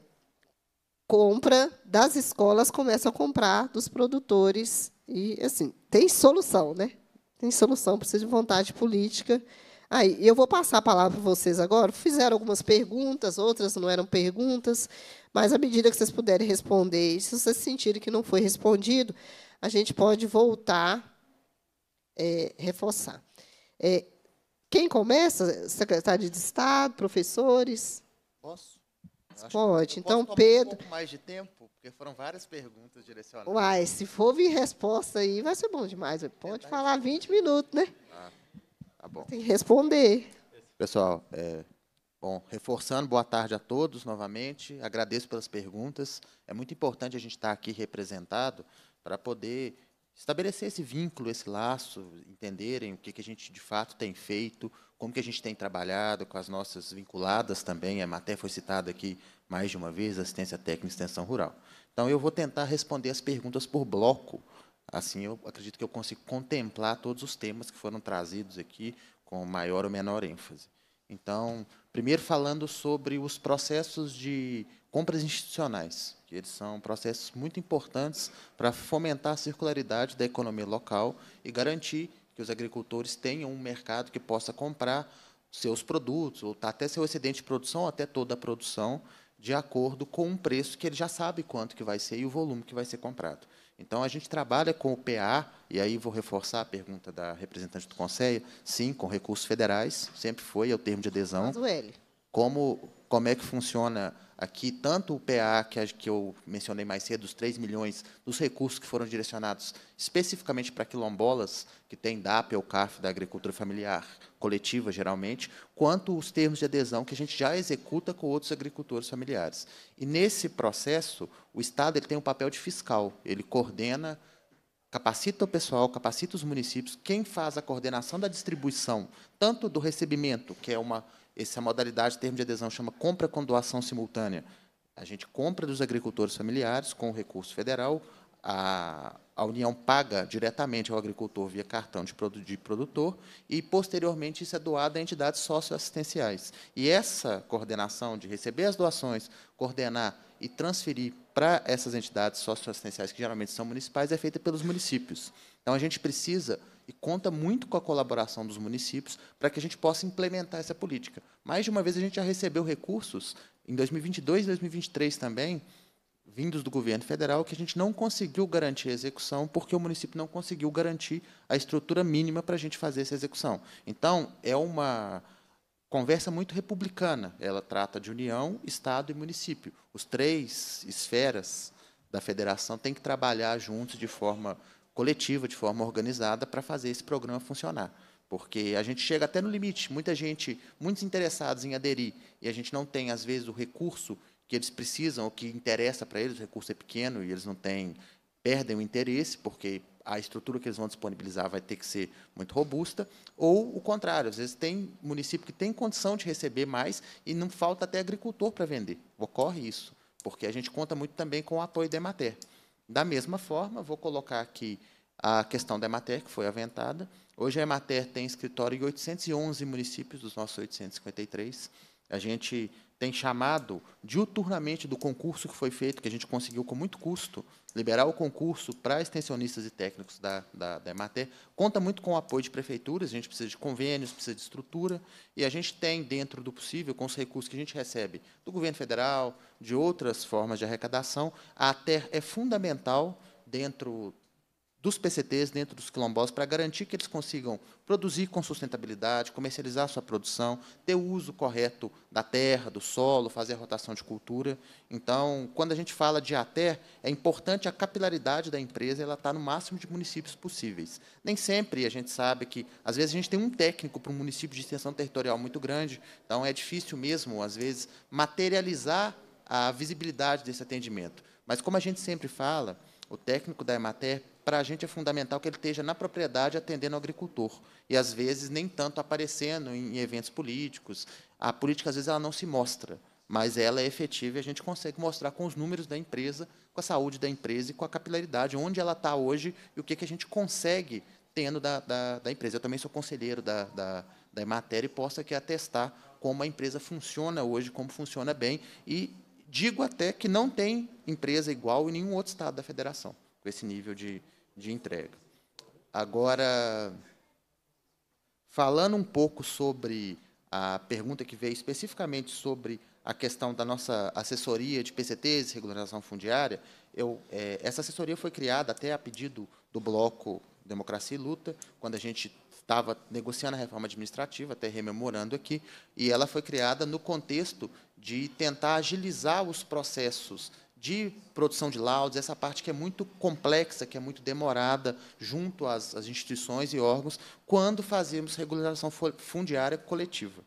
compra das escolas, começa a comprar dos produtores. E, assim, tem solução, né? Tem solução, precisa de vontade política. Aí, ah, eu vou passar a palavra para vocês agora. Fizeram algumas perguntas, outras não eram perguntas, mas à medida que vocês puderem responder, se vocês sentirem que não foi respondido, a gente pode voltar, é, reforçar. É, quem começa? Secretário de Estado, professores? Posso? Pode. Então, posso Pedro. Um pouco mais de tempo, porque foram várias perguntas direcionadas. Uai, se for vir resposta aí, vai ser bom demais. Pode falar 20 minutos, né? Ah. Tá bom. Tem que responder. Pessoal, é, bom, reforçando, boa tarde a todos novamente. Agradeço pelas perguntas. É muito importante a gente estar aqui representado para poder estabelecer esse vínculo, esse laço, entenderem o que, que a gente de fato tem feito, como que a gente tem trabalhado com as nossas vinculadas também. A Maté foi citada aqui mais de uma vez, assistência técnica e extensão rural. Então, eu vou tentar responder as perguntas por bloco, Assim, eu acredito que eu consigo contemplar todos os temas que foram trazidos aqui com maior ou menor ênfase. Então, primeiro falando sobre os processos de compras institucionais, que eles são processos muito importantes para fomentar a circularidade da economia local e garantir que os agricultores tenham um mercado que possa comprar seus produtos, ou até seu excedente de produção, ou até toda a produção, de acordo com um preço que ele já sabe quanto que vai ser e o volume que vai ser comprado. Então, a gente trabalha com o PA, e aí vou reforçar a pergunta da representante do Conselho, sim, com recursos federais, sempre foi, é o termo de adesão. Mas o L. Como, como é que funciona Aqui, tanto o PA, que, que eu mencionei mais cedo, os 3 milhões dos recursos que foram direcionados especificamente para quilombolas, que tem DAP ou CARF, da agricultura familiar coletiva, geralmente, quanto os termos de adesão que a gente já executa com outros agricultores familiares. E, nesse processo, o Estado ele tem um papel de fiscal, ele coordena capacita o pessoal, capacita os municípios, quem faz a coordenação da distribuição, tanto do recebimento, que é uma essa é modalidade, termo de adesão, chama compra com doação simultânea. A gente compra dos agricultores familiares com o recurso federal, a, a União paga diretamente ao agricultor via cartão de, produ de produtor e, posteriormente, isso é doado a entidades socioassistenciais. E essa coordenação de receber as doações, coordenar e transferir para essas entidades socioassistenciais, que geralmente são municipais, é feita pelos municípios. Então, a gente precisa e conta muito com a colaboração dos municípios para que a gente possa implementar essa política. Mais de uma vez a gente já recebeu recursos em 2022 e 2023 também, vindos do governo federal, que a gente não conseguiu garantir a execução porque o município não conseguiu garantir a estrutura mínima para a gente fazer essa execução. Então, é uma conversa muito republicana. Ela trata de União, Estado e município. Os três esferas da federação têm que trabalhar juntos de forma coletiva, de forma organizada, para fazer esse programa funcionar. Porque a gente chega até no limite. Muita gente, muitos interessados em aderir, e a gente não tem, às vezes, o recurso que eles precisam, o que interessa para eles, o recurso é pequeno e eles não têm, perdem o interesse, porque a estrutura que eles vão disponibilizar vai ter que ser muito robusta, ou o contrário, às vezes tem município que tem condição de receber mais e não falta até agricultor para vender. Ocorre isso, porque a gente conta muito também com o apoio da Emater. Da mesma forma, vou colocar aqui a questão da Emater, que foi aventada. Hoje a Emater tem escritório em 811 municípios dos nossos 853. A gente tem chamado diuturnamente do concurso que foi feito, que a gente conseguiu com muito custo, liberar o concurso para extensionistas e técnicos da, da, da EMATER, conta muito com o apoio de prefeituras, a gente precisa de convênios, precisa de estrutura, e a gente tem, dentro do possível, com os recursos que a gente recebe do governo federal, de outras formas de arrecadação, a ATER é fundamental dentro dos PCTs dentro dos quilombolas para garantir que eles consigam produzir com sustentabilidade, comercializar a sua produção, ter o uso correto da terra, do solo, fazer a rotação de cultura. Então, quando a gente fala de até, é importante a capilaridade da empresa ela está no máximo de municípios possíveis. Nem sempre a gente sabe que, às vezes, a gente tem um técnico para um município de extensão territorial muito grande, então é difícil mesmo, às vezes, materializar a visibilidade desse atendimento. Mas, como a gente sempre fala, o técnico da Emater, para a gente é fundamental que ele esteja na propriedade atendendo o agricultor. E, às vezes, nem tanto aparecendo em eventos políticos. A política, às vezes, ela não se mostra, mas ela é efetiva e a gente consegue mostrar com os números da empresa, com a saúde da empresa e com a capilaridade, onde ela está hoje e o que, que a gente consegue tendo da, da, da empresa. Eu também sou conselheiro da, da, da Emater e posso aqui atestar como a empresa funciona hoje, como funciona bem e Digo até que não tem empresa igual em nenhum outro estado da federação, com esse nível de, de entrega. Agora, falando um pouco sobre a pergunta que veio especificamente sobre a questão da nossa assessoria de PCTs, regularização fundiária, eu, é, essa assessoria foi criada até a pedido do bloco Democracia e Luta, quando a gente estava negociando a reforma administrativa, até rememorando aqui, e ela foi criada no contexto de tentar agilizar os processos de produção de laudos, essa parte que é muito complexa, que é muito demorada junto às, às instituições e órgãos, quando fazemos regularização fundiária coletiva.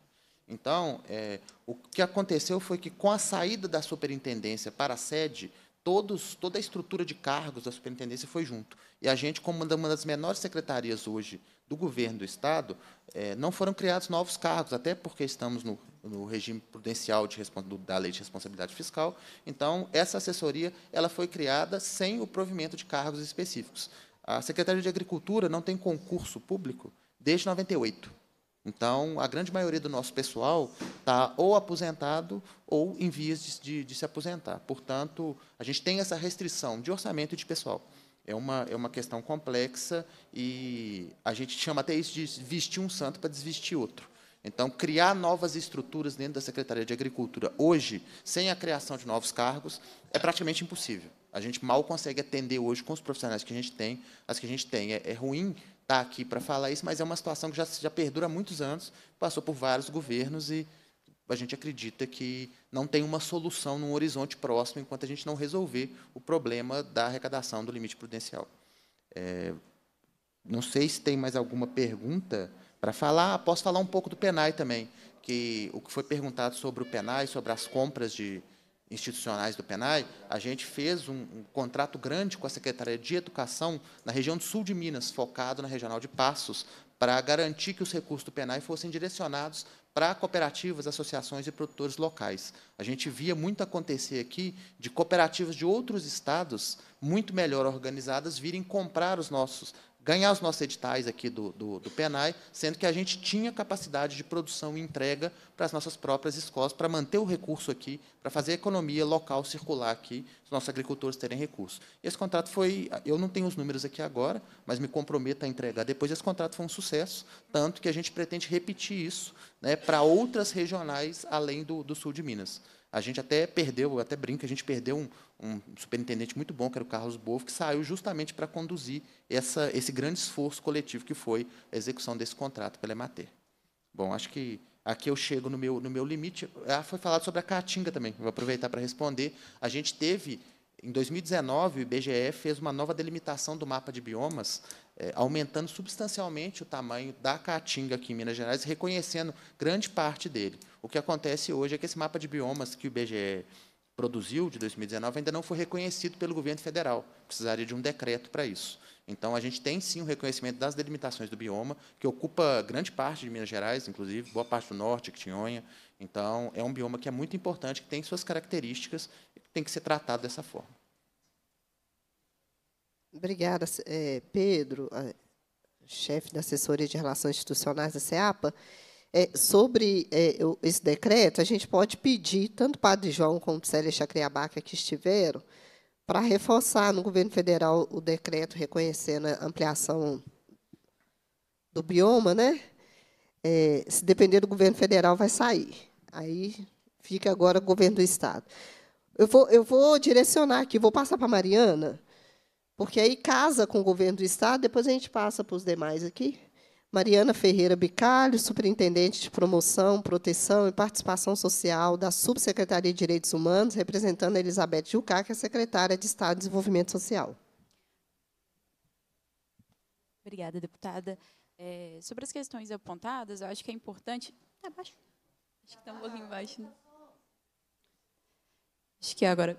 Então, é, o que aconteceu foi que, com a saída da superintendência para a sede, todos, toda a estrutura de cargos da superintendência foi junto. E a gente, como uma das menores secretarias hoje do governo do Estado, é, não foram criados novos cargos, até porque estamos no, no regime prudencial de, da lei de responsabilidade fiscal. Então, essa assessoria ela foi criada sem o provimento de cargos específicos. A Secretaria de Agricultura não tem concurso público desde 98. Então, a grande maioria do nosso pessoal está ou aposentado ou em vias de, de, de se aposentar. Portanto, a gente tem essa restrição de orçamento e de pessoal é uma, é uma questão complexa e a gente chama até isso de vestir um santo para desvestir outro. Então, criar novas estruturas dentro da Secretaria de Agricultura hoje, sem a criação de novos cargos, é praticamente impossível. A gente mal consegue atender hoje com os profissionais que a gente tem, as que a gente tem. É, é ruim estar tá aqui para falar isso, mas é uma situação que já, já perdura há muitos anos, passou por vários governos e a gente acredita que não tem uma solução num horizonte próximo enquanto a gente não resolver o problema da arrecadação do limite prudencial. É, não sei se tem mais alguma pergunta para falar. Ah, posso falar um pouco do PENAI também, que o que foi perguntado sobre o PENAI, sobre as compras de institucionais do PENAI, a gente fez um, um contrato grande com a Secretaria de Educação na região do sul de Minas, focado na regional de Passos, para garantir que os recursos do PENAI fossem direcionados para cooperativas, associações e produtores locais. A gente via muito acontecer aqui de cooperativas de outros estados muito melhor organizadas virem comprar os nossos, ganhar os nossos editais aqui do, do, do PENAI, sendo que a gente tinha capacidade de produção e entrega para as nossas próprias escolas, para manter o recurso aqui, para fazer a economia local circular aqui, os nossos agricultores terem recurso. Esse contrato foi, eu não tenho os números aqui agora, mas me comprometo a entregar. Depois esse contrato foi um sucesso, tanto que a gente pretende repetir isso né, para outras regionais além do, do sul de Minas. A gente até perdeu, até brinca, a gente perdeu um, um, superintendente muito bom, que era o Carlos Bovo, que saiu justamente para conduzir essa, esse grande esforço coletivo que foi a execução desse contrato pela Emater. Bom, acho que aqui eu chego no meu, no meu limite. Ah, foi falado sobre a Caatinga também, vou aproveitar para responder. A gente teve, em 2019, o IBGE fez uma nova delimitação do mapa de biomas é, aumentando substancialmente o tamanho da caatinga aqui em Minas Gerais, reconhecendo grande parte dele. O que acontece hoje é que esse mapa de biomas que o IBGE produziu de 2019 ainda não foi reconhecido pelo governo federal. Precisaria de um decreto para isso. Então, a gente tem sim o reconhecimento das delimitações do bioma, que ocupa grande parte de Minas Gerais, inclusive, boa parte do norte, Quitinhonha. Então, é um bioma que é muito importante, que tem suas características e tem que ser tratado dessa forma. Obrigada, é, Pedro, chefe da assessoria de relações institucionais da CEAPA. É, sobre é, esse decreto, a gente pode pedir, tanto o Padre João como Célia Chacriabá, que estiveram, para reforçar no governo federal o decreto reconhecendo a ampliação do bioma, né? É, se depender do governo federal, vai sair. Aí fica agora o governo do Estado. Eu vou, eu vou direcionar aqui, vou passar para a Mariana, porque aí casa com o governo do Estado, depois a gente passa para os demais aqui. Mariana Ferreira Bicalho, superintendente de promoção, proteção e participação social da Subsecretaria de Direitos Humanos, representando a Elizabeth Jucá, que é secretária de Estado de Desenvolvimento Social. Obrigada, deputada. É, sobre as questões apontadas, eu acho que é importante. Abaixo. Tá, acho que está um pouquinho embaixo. Né? Acho que é agora.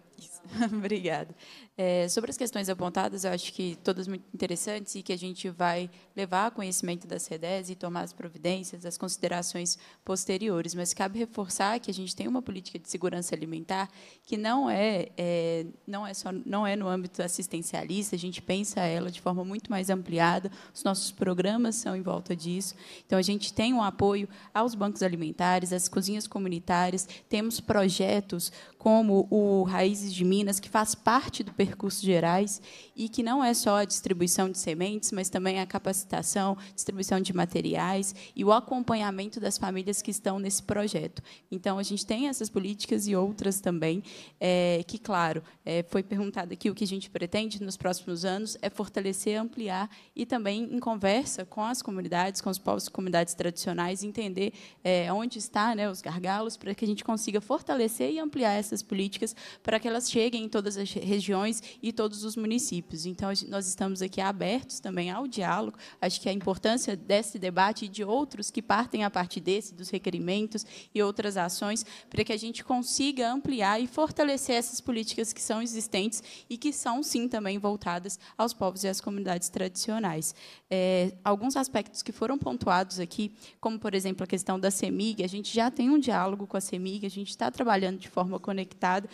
Obrigada. É, sobre as questões apontadas, eu acho que todas muito interessantes e que a gente vai levar a conhecimento das redes e tomar as providências, as considerações posteriores. Mas cabe reforçar que a gente tem uma política de segurança alimentar que não é, é não é só não é no âmbito assistencialista. A gente pensa ela de forma muito mais ampliada. Os nossos programas são em volta disso. Então a gente tem um apoio aos bancos alimentares, às cozinhas comunitárias. Temos projetos como o Raízes de Minas, que faz parte do percurso Gerais e que não é só a distribuição de sementes, mas também a capacitação, distribuição de materiais e o acompanhamento das famílias que estão nesse projeto. Então, a gente tem essas políticas e outras também, é, que, claro, é, foi perguntado aqui o que a gente pretende nos próximos anos é fortalecer, ampliar e também, em conversa com as comunidades, com os povos e comunidades tradicionais, entender é, onde está né, os gargalos para que a gente consiga fortalecer e ampliar essas essas políticas para que elas cheguem em todas as regiões e todos os municípios. Então, nós estamos aqui abertos também ao diálogo. Acho que a importância desse debate e de outros que partem a partir desse, dos requerimentos e outras ações, para que a gente consiga ampliar e fortalecer essas políticas que são existentes e que são, sim, também voltadas aos povos e às comunidades tradicionais. É, alguns aspectos que foram pontuados aqui, como, por exemplo, a questão da CEMIG, a gente já tem um diálogo com a CEMIG, a gente está trabalhando de forma conectada conectado.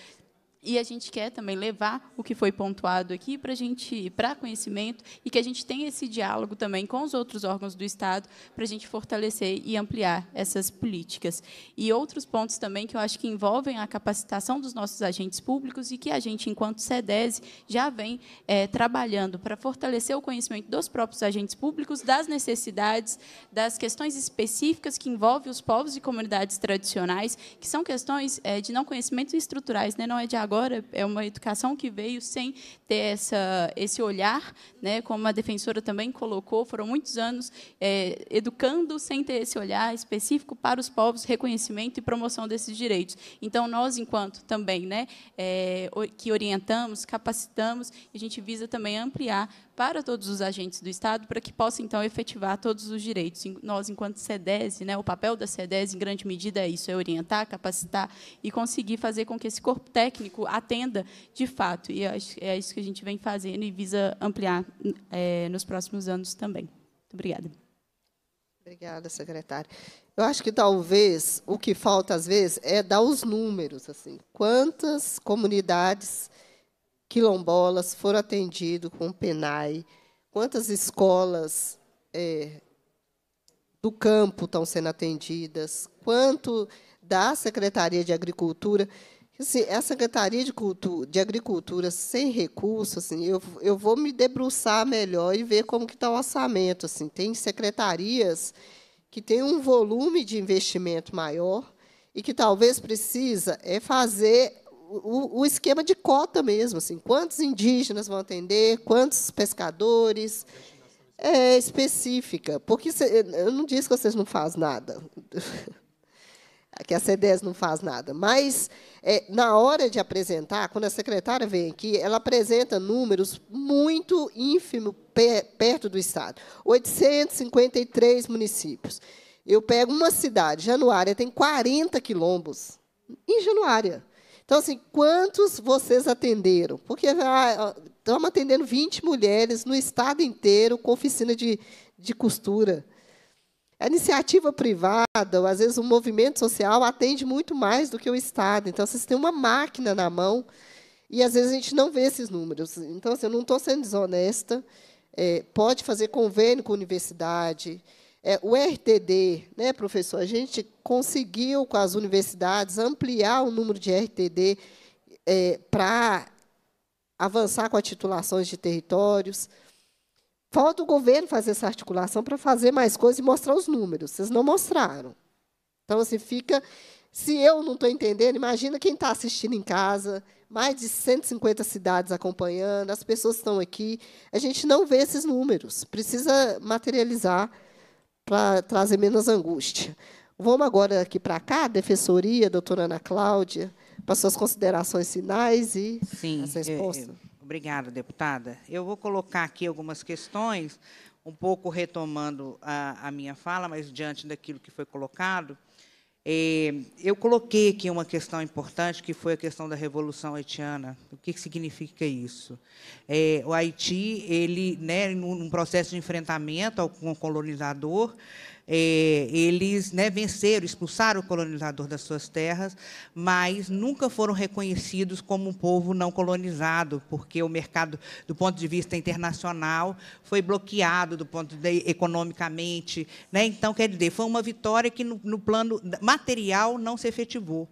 E a gente quer também levar o que foi pontuado aqui para a gente para conhecimento e que a gente tenha esse diálogo também com os outros órgãos do Estado para a gente fortalecer e ampliar essas políticas. E outros pontos também que eu acho que envolvem a capacitação dos nossos agentes públicos e que a gente, enquanto SEDESE, já vem é, trabalhando para fortalecer o conhecimento dos próprios agentes públicos, das necessidades, das questões específicas que envolvem os povos e comunidades tradicionais, que são questões é, de não conhecimento estruturais, né, não é de agora é uma educação que veio sem ter essa, esse olhar, né? como a defensora também colocou, foram muitos anos é, educando sem ter esse olhar específico para os povos, reconhecimento e promoção desses direitos. Então, nós, enquanto também, né, é, que orientamos, capacitamos, a gente visa também ampliar para todos os agentes do Estado, para que possa, então, efetivar todos os direitos. Nós, enquanto SEDES, né, o papel da SEDES, em grande medida, é isso, é orientar, capacitar e conseguir fazer com que esse corpo técnico atenda de fato. E é isso que a gente vem fazendo e visa ampliar é, nos próximos anos também. Muito obrigada. Obrigada, secretária. Eu acho que talvez o que falta às vezes é dar os números, assim, quantas comunidades quilombolas foram atendidos com o PENAI, quantas escolas é, do campo estão sendo atendidas, quanto da Secretaria de Agricultura. Assim, a Secretaria de, Cultura, de Agricultura sem recursos, assim, eu, eu vou me debruçar melhor e ver como que está o orçamento. Assim. Tem secretarias que têm um volume de investimento maior e que talvez precisa é fazer o, o, esquema de cota mesmo, assim, quantos indígenas vão atender, quantos pescadores, é, específica, porque cê, eu não disse que vocês não fazem nada, que a CDES não faz nada, mas, é, na hora de apresentar, quando a secretária vem aqui, ela apresenta números muito ínfimos perto do Estado, 853 municípios. Eu pego uma cidade, Januária, tem 40 quilombos, em Januária. Então, assim, quantos vocês atenderam? Porque ah, ah estamos atendendo 20 mulheres no estado inteiro com oficina de, de costura. A iniciativa privada, ou às vezes o um movimento social, atende muito mais do que o Estado. Então, vocês têm uma máquina na mão e, às vezes, a gente não vê esses números. Então, assim, eu não estou sendo desonesta. É, pode fazer convênio com a universidade, é, o RTD, né, professor, a gente conseguiu com as universidades ampliar o número de RTD é, para avançar com as titulações de territórios. Falta o governo fazer essa articulação para fazer mais coisas e mostrar os números. Vocês não mostraram. Então, assim, fica. Se eu não estou entendendo, imagina quem está assistindo em casa, mais de 150 cidades acompanhando, as pessoas estão aqui. A gente não vê esses números. Precisa materializar para trazer menos angústia. Vamos agora aqui para cá, Defensoria, doutora Ana Cláudia, para suas considerações finais e Sim, as respostas. Eu, eu, obrigada, deputada. Eu vou colocar aqui algumas questões, um pouco retomando a, a minha fala, mas diante daquilo que foi colocado. É, eu coloquei aqui uma questão importante, que foi a questão da Revolução Haitiana. O que, significa isso? É, o Haiti, ele, né, num processo de enfrentamento ao colonizador, é, eles né, venceram, expulsaram o colonizador das suas terras, mas nunca foram reconhecidos como um povo não colonizado, porque o mercado, do ponto de vista internacional, foi bloqueado do ponto de, economicamente. Né? Então, quer dizer, foi uma vitória que, no, no plano material, não se efetivou.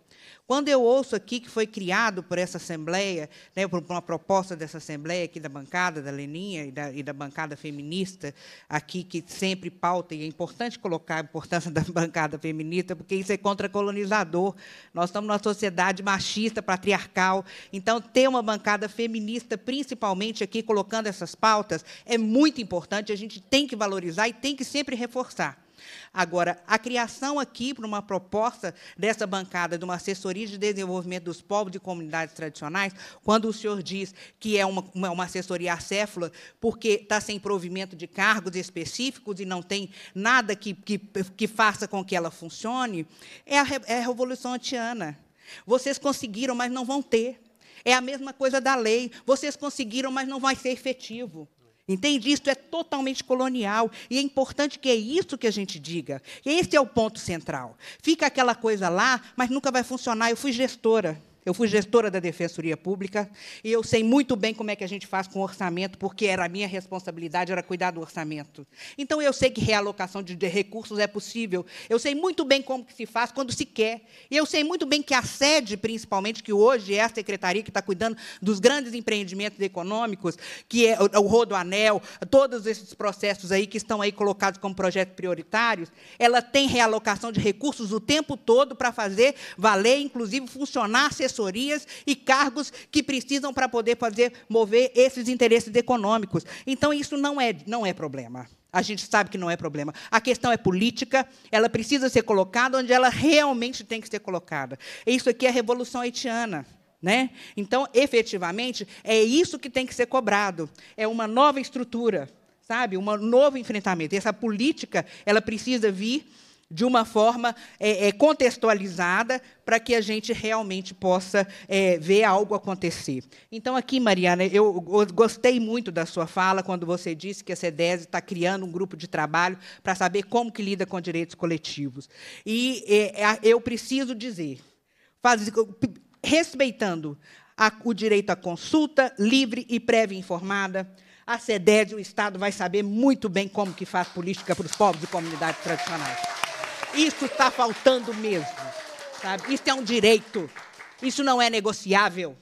Quando eu ouço aqui que foi criado por essa Assembleia, né, por uma proposta dessa Assembleia aqui da bancada da Leninha e da, e da bancada feminista aqui, que sempre pauta, e é importante colocar a importância da bancada feminista, porque isso é contra-colonizador. Nós estamos numa sociedade machista, patriarcal. Então, ter uma bancada feminista, principalmente aqui, colocando essas pautas, é muito importante. A gente tem que valorizar e tem que sempre reforçar. Agora, a criação aqui, por uma proposta dessa bancada, de uma assessoria de desenvolvimento dos povos e comunidades tradicionais, quando o senhor diz que é uma, uma assessoria acéfala, porque está sem provimento de cargos específicos e não tem nada que, que, que faça com que ela funcione, é a, é a Revolução Antiana. Vocês conseguiram, mas não vão ter. É a mesma coisa da lei. Vocês conseguiram, mas não vai ser efetivo. Entende? Isso é totalmente colonial. E é importante que é isso que a gente diga. Esse é o ponto central. Fica aquela coisa lá, mas nunca vai funcionar. Eu fui gestora. Eu fui gestora da Defensoria Pública e eu sei muito bem como é que a gente faz com orçamento, porque era a minha responsabilidade, era cuidar do orçamento. Então, eu sei que realocação de recursos é possível. Eu sei muito bem como que se faz quando se quer. E eu sei muito bem que a sede, principalmente, que hoje é a secretaria que está cuidando dos grandes empreendimentos econômicos, que é o Rodoanel, todos esses processos aí que estão aí colocados como projetos prioritários, ela tem realocação de recursos o tempo todo para fazer valer, inclusive, funcionar sessões assessorias e cargos que precisam para poder fazer mover esses interesses econômicos. Então isso não é não é problema. A gente sabe que não é problema. A questão é política, ela precisa ser colocada onde ela realmente tem que ser colocada. Isso aqui é a revolução haitiana. Né? Então, efetivamente, é isso que tem que ser cobrado. É uma nova estrutura, sabe? Um novo enfrentamento. E essa política, ela precisa vir de uma forma é, é, contextualizada para que a gente realmente possa é, ver algo acontecer. Então, aqui, Mariana, eu gostei muito da sua fala quando você disse que a CEDES está criando um grupo de trabalho para saber como que lida com direitos coletivos. E é, é eu preciso dizer, faz, respeitando a, o direito à consulta livre e prévia informada, a CEDED, o Estado vai saber muito bem como que faz política para os povos e comunidades tradicionais. Isso está faltando mesmo. Sabe? Isso é um direito. Isso não é negociável.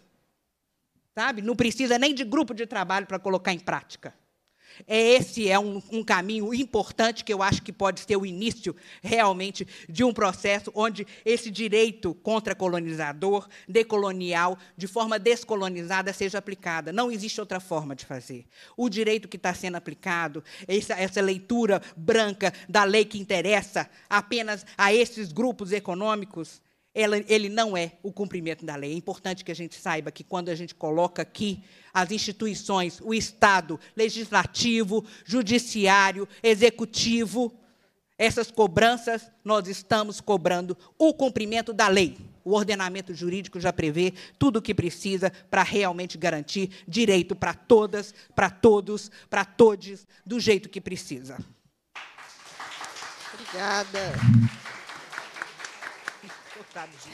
Sabe? Não precisa nem de grupo de trabalho para colocar em prática. É, esse é um, um, caminho importante que eu acho que pode ser o início realmente de um processo onde esse direito contra-colonizador, decolonial, de forma descolonizada, seja aplicada. Não existe outra forma de fazer. O direito que está sendo aplicado, essa, essa leitura branca da lei que interessa apenas a esses grupos econômicos, ela, ele não é o cumprimento da lei. É importante que a gente saiba que quando a gente coloca aqui as instituições, o Estado, legislativo, judiciário, executivo, essas cobranças, nós estamos cobrando o cumprimento da lei. O ordenamento jurídico já prevê tudo o que precisa para realmente garantir direito para todas, para todos, para todes, do jeito que precisa. Obrigada sabe disso.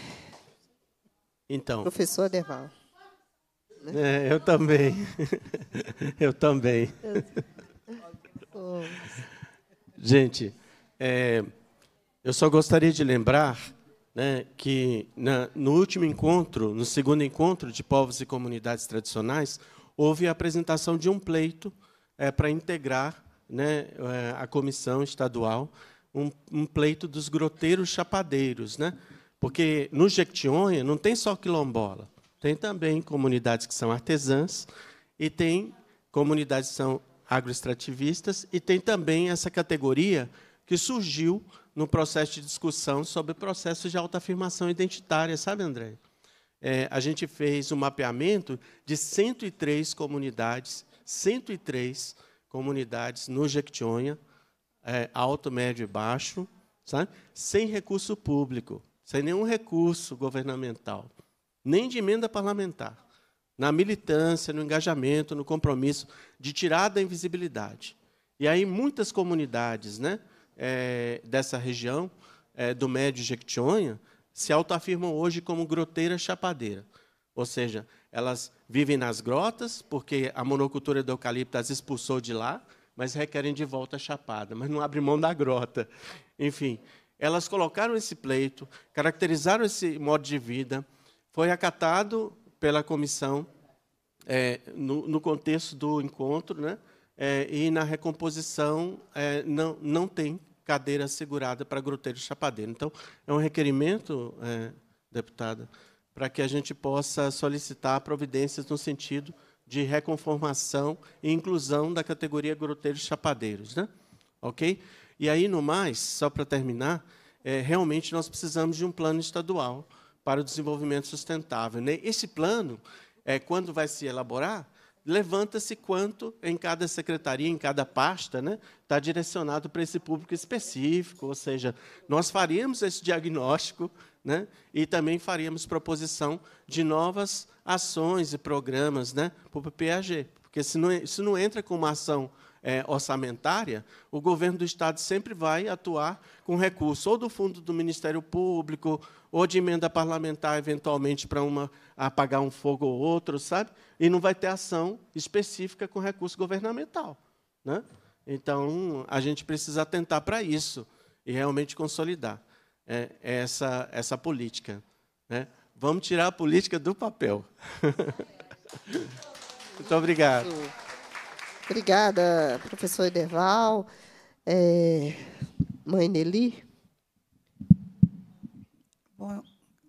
Então. Professor Derval. Né? É, eu também. eu também. Gente, é, eu só gostaria de lembrar né, que na, no último encontro, no segundo encontro de povos e comunidades tradicionais, houve a apresentação de um pleito é, para integrar né, é, a comissão estadual, um, um pleito dos groteiros chapadeiros, né, porque no Jequitinhonha não tem só quilombola, tem também comunidades que são artesãs e tem comunidades que são agroextrativistas e tem também essa categoria que surgiu no processo de discussão sobre processos de autoafirmação identitária, sabe, André? É, a gente fez um mapeamento de 103 comunidades, 103 comunidades no Jequitinhonha, é, alto, médio e baixo, sabe? sem recurso público sem nenhum recurso governamental, nem de emenda parlamentar, na militância, no engajamento, no compromisso de tirar da invisibilidade. E aí muitas comunidades né, é, dessa região, é, do Médio Jequitinhonha, se autoafirmam hoje como groteira chapadeira. Ou seja, elas vivem nas grotas, porque a monocultura do eucalipto as expulsou de lá, mas requerem de volta a chapada, mas não abre mão da grota. Enfim, elas colocaram esse pleito, caracterizaram esse modo de vida, foi acatado pela comissão é, no, no, contexto do encontro, né? É, e na recomposição é, não, não tem cadeira segurada para gruteiro e chapadeiro. Então, é um requerimento, é, deputada, para que a gente possa solicitar providências no sentido de reconformação e inclusão da categoria groteiros chapadeiros. Né? Ok? E aí, no mais, só para terminar, é, realmente nós precisamos de um plano estadual para o desenvolvimento sustentável. Né? Esse plano, é, quando vai se elaborar, levanta-se quanto em cada secretaria, em cada pasta, né, está direcionado para esse público específico, ou seja, nós faríamos esse diagnóstico né, e também faríamos proposição de novas ações e programas né, para o PPAG, porque se não, se não entra com uma ação é, orçamentária, o governo do Estado sempre vai atuar com recurso ou do fundo do Ministério Público, ou de emenda parlamentar, eventualmente, para uma apagar um fogo ou outro, sabe? E não vai ter ação específica com recurso governamental. Né? Então, a gente precisa atentar para isso e realmente consolidar é, essa, essa política. Né? Vamos tirar a política do papel. Muito obrigado. Obrigada, professor Ederval, é, mãe Nelly. Bom,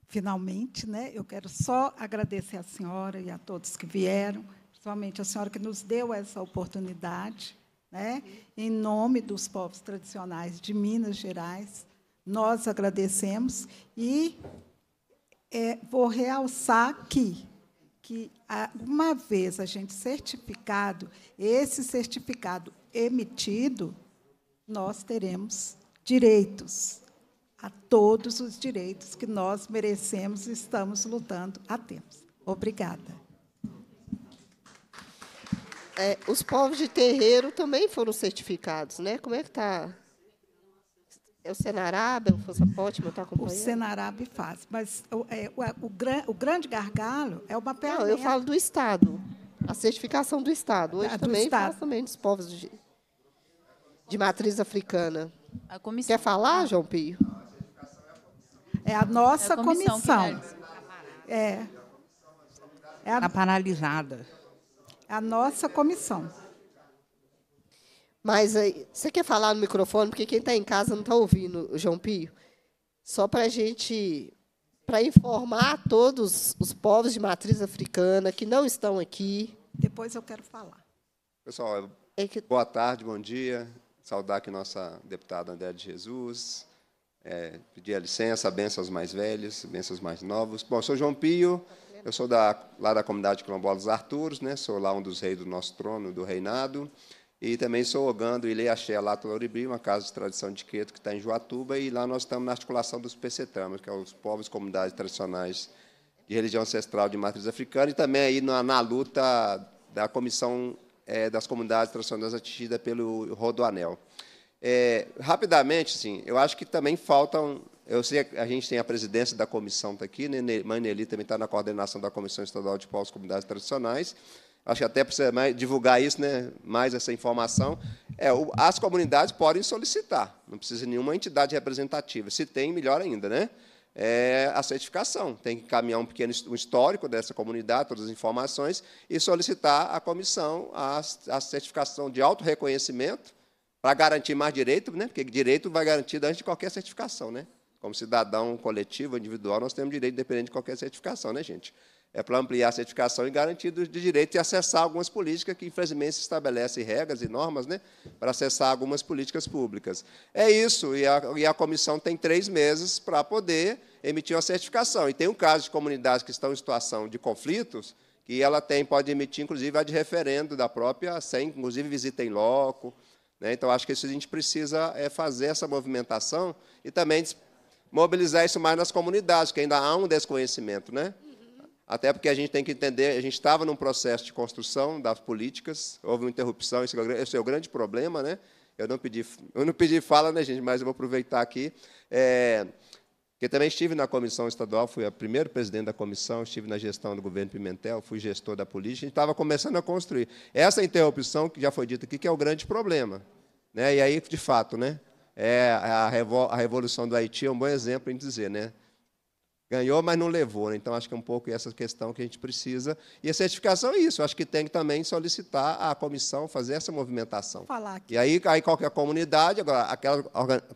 finalmente, né, eu quero só agradecer à senhora e a todos que vieram, principalmente a senhora que nos deu essa oportunidade, né, em nome dos povos tradicionais de Minas Gerais. Nós agradecemos e é, vou realçar que que uma vez a gente certificado, esse certificado emitido, nós teremos direitos a todos os direitos que nós merecemos e estamos lutando há tempos. Obrigada. É, os povos de terreiro também foram certificados, né? Como é que está é o Senarab, o Força Pótima está acompanhando? O Senarab faz, mas o, é, o, é, o, o, grande gargalo é o papel. Não, eu falo do Estado, a certificação do Estado. Hoje ah, do também Estado. faz também dos povos de, de matriz africana. Quer falar, João Pio? É a nossa é a comissão. comissão. É. É a, a tá paralisada. É a nossa comissão. Mas aí, você quer falar no microfone, porque quem está em casa não está ouvindo, João Pio? Só para a gente, para informar todos os povos de matriz africana que não estão aqui. Depois eu quero falar. Pessoal, é que... boa tarde, bom dia. Saudar aqui nossa deputada André de Jesus. É, pedir a licença, benção aos mais velhos, benção aos mais novos. Bom, eu sou João Pio, eu sou da, lá da comunidade quilombola dos Arturos, né? sou lá um dos reis do nosso trono, do reinado. E também sou ogando e Leaxé, lá do Lauribi, uma casa de tradição de Queto que está em Joatuba, e lá nós estamos na articulação dos PCTAMAS, que são é os povos comunidades tradicionais de religião ancestral de matriz africana, e também aí na, na luta da Comissão é, das Comunidades Tradicionais atingida pelo Rodoanel. É, rapidamente, sim, eu acho que também faltam. Eu sei que a gente tem a presidência da comissão tá aqui, né, Maneli também está na coordenação da Comissão Estadual de Povos e Comunidades Tradicionais acho que até precisa divulgar isso, né, mais essa informação, é, as comunidades podem solicitar, não precisa de nenhuma entidade representativa. Se tem, melhor ainda, né? É a certificação. Tem que encaminhar um pequeno histórico dessa comunidade, todas as informações, e solicitar à comissão a, a certificação de reconhecimento para garantir mais direito, né? porque direito vai garantido antes de qualquer certificação. Né? Como cidadão coletivo, individual, nós temos direito independente de qualquer certificação, né, gente? é para ampliar a certificação e garantir de direito de acessar algumas políticas que, infelizmente, se estabelecem regras e normas né, para acessar algumas políticas públicas. É isso, e a, e a comissão tem três meses para poder emitir uma certificação. E tem um caso de comunidades que estão em situação de conflitos, que ela tem, pode emitir, inclusive, a de referendo da própria, sem, inclusive, visita em loco. Né? Então, acho que isso a gente precisa é, fazer essa movimentação e também mobilizar isso mais nas comunidades, que ainda há um desconhecimento, né? Até porque a gente tem que entender, a gente estava num processo de construção das políticas, houve uma interrupção, esse é o é grande problema, né? Eu não pedi, eu não pedi fala, né, gente, mas eu vou aproveitar aqui. É, que também estive na comissão estadual, fui o primeiro presidente da comissão, estive na gestão do governo Pimentel, fui gestor da política, a gente estava começando a construir. Essa interrupção, que já foi dito aqui, que é o grande problema. Né? E aí, de fato, né? É, a, revolução do Haiti é um bom exemplo em dizer, né? Ganhou, mas não levou. Né? Então, acho que é um pouco essa questão que a gente precisa. E a certificação é isso. acho que tem que também solicitar à comissão fazer essa movimentação. Falar aqui. E aí, aí qualquer comunidade, agora, aquelas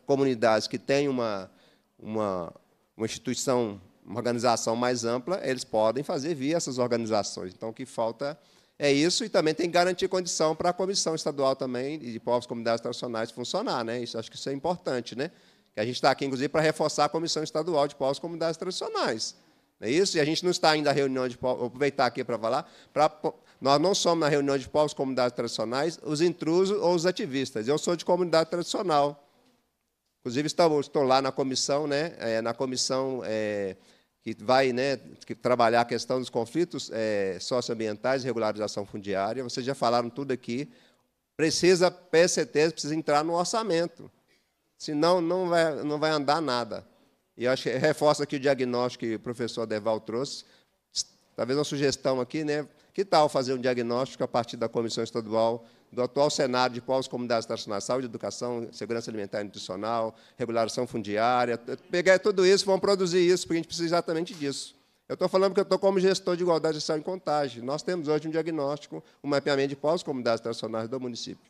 comunidades que têm uma, uma, uma instituição, uma organização mais ampla, eles podem fazer via essas organizações. Então, o que falta é isso, e também tem que garantir condição para a comissão estadual também e de povos comunidades tradicionais funcionar, né? Isso acho que isso é importante, né? que a gente está aqui, inclusive, para reforçar a Comissão Estadual de Povos e Comunidades Tradicionais. Não é isso? E a gente não está ainda na reunião de povos, vou aproveitar aqui para falar, para, nós não somos na reunião de povos e comunidades tradicionais os intrusos ou os ativistas. Eu sou de comunidade tradicional. Inclusive, estou, estou lá na comissão, né, é, na comissão é, que vai né, que trabalhar a questão dos conflitos é, socioambientais e regularização fundiária. Vocês já falaram tudo aqui. Precisa, PCT, precisa entrar no orçamento. Senão, não vai, não vai andar nada. E acho que reforça aqui o diagnóstico que o professor Deval trouxe. Talvez uma sugestão aqui, né? Que tal fazer um diagnóstico a partir da comissão estadual do atual cenário de povos, comunidades tradicionais, saúde, educação, segurança alimentar e nutricional, regulação fundiária, pegar tudo isso, vamos produzir isso, porque a gente precisa exatamente disso. Eu estou falando que eu estou como gestor de igualdade social em contagem. Nós temos hoje um diagnóstico, um mapeamento de povos, comunidades tradicionais do município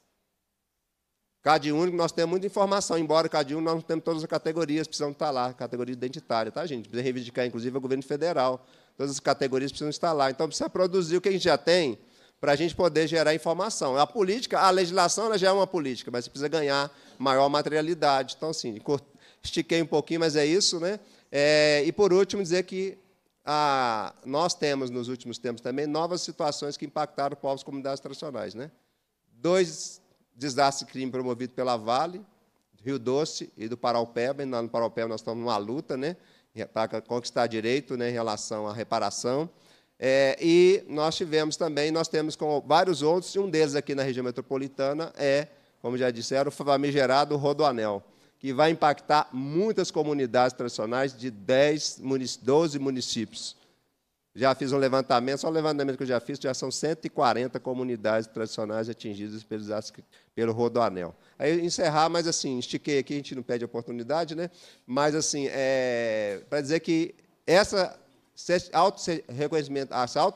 único, nós temos muita informação, embora único, nós não temos todas as categorias, precisam estar lá, categoria identitária, tá, gente? Precisa reivindicar, inclusive, o governo federal. Todas as categorias precisam estar lá. Então, precisa produzir o que a gente já tem para a gente poder gerar informação. A política, a legislação já é uma política, mas precisa ganhar maior materialidade. Então, assim, estiquei um pouquinho, mas é isso, né? É, e, por último, dizer que a, ah, nós temos, nos últimos tempos também, novas situações que impactaram povos e comunidades tradicionais, né? Dois desastre e crime promovido pela Vale, Rio Doce e do Paraupeba. E no Paraupeba nós estamos numa luta né, para conquistar direito né, em relação à reparação. É, e nós tivemos também, nós temos com vários outros, e um deles aqui na região metropolitana é, como já disseram, o famigerado Rodoanel, que vai impactar muitas comunidades tradicionais de 10, 12 municípios. Já fiz um levantamento, só o levantamento que eu já fiz, já são 140 comunidades tradicionais atingidas pelos, pelo Rodoanel. Aí encerrar, mas assim, estiquei aqui, a gente não pede oportunidade, né? Mas assim, é, para dizer que essa auto reconhecimento, essa auto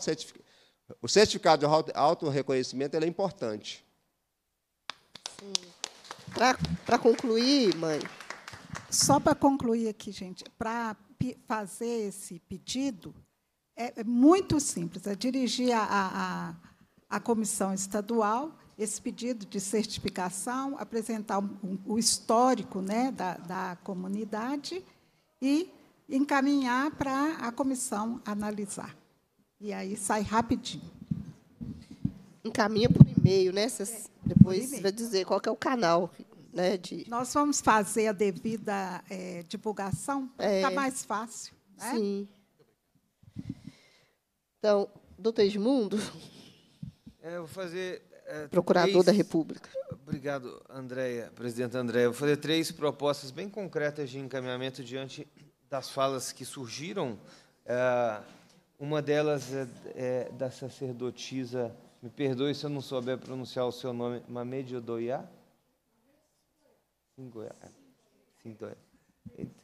o certificado de reconhecimento é importante. Para concluir, mãe. Só para concluir aqui, gente, para fazer esse pedido, é, é muito simples. É dirigir a, a, a comissão estadual esse pedido de certificação, apresentar um, o histórico né, da, da comunidade e encaminhar para a comissão analisar. E aí sai rapidinho. Encaminha por e-mail, né? Cês, é, depois vai dizer qual é o canal. Né, de... Nós vamos fazer a devida é, divulgação, é. fica mais fácil. Né? Sim. Então, doutor Edmundo. É, vou fazer. É, procurador três... da República. Obrigado, Andréia, presidente Andréia. Vou fazer três propostas bem concretas de encaminhamento diante das falas que surgiram. É, uma delas é, é da sacerdotisa, me perdoe se eu não souber pronunciar o seu nome, Mamedio Doiá? Singoiá. Singoiá. Então,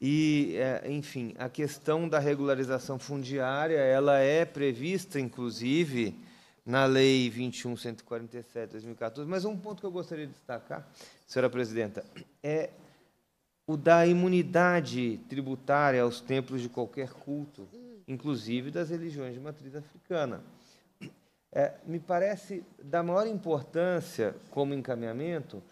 e, é, enfim, a questão da regularização fundiária, ela é prevista, inclusive, na Lei 21.147, 2014. Mas um ponto que eu gostaria de destacar, senhora presidenta, é o da imunidade tributária aos templos de qualquer culto, inclusive das religiões de matriz africana. É, me parece da maior importância, como encaminhamento,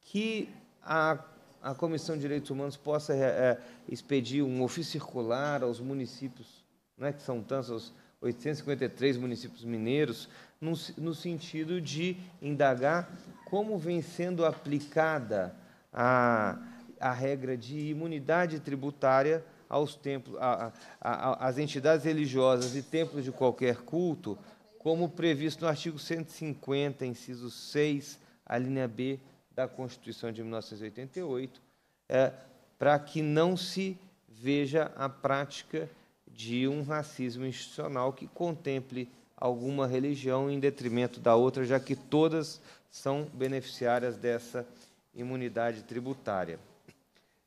que a a Comissão de Direitos Humanos possa é, é, expedir um ofício circular aos municípios, né, que são tantos, 853 municípios mineiros, no, no sentido de indagar como vem sendo aplicada a, a regra de imunidade tributária aos templos, a, a, às entidades religiosas e templos de qualquer culto, como previsto no artigo 150, inciso 6, a linha B da Constituição de 1988, é, para que não se veja a prática de um racismo institucional que contemple alguma religião em detrimento da outra, já que todas são beneficiárias dessa imunidade tributária.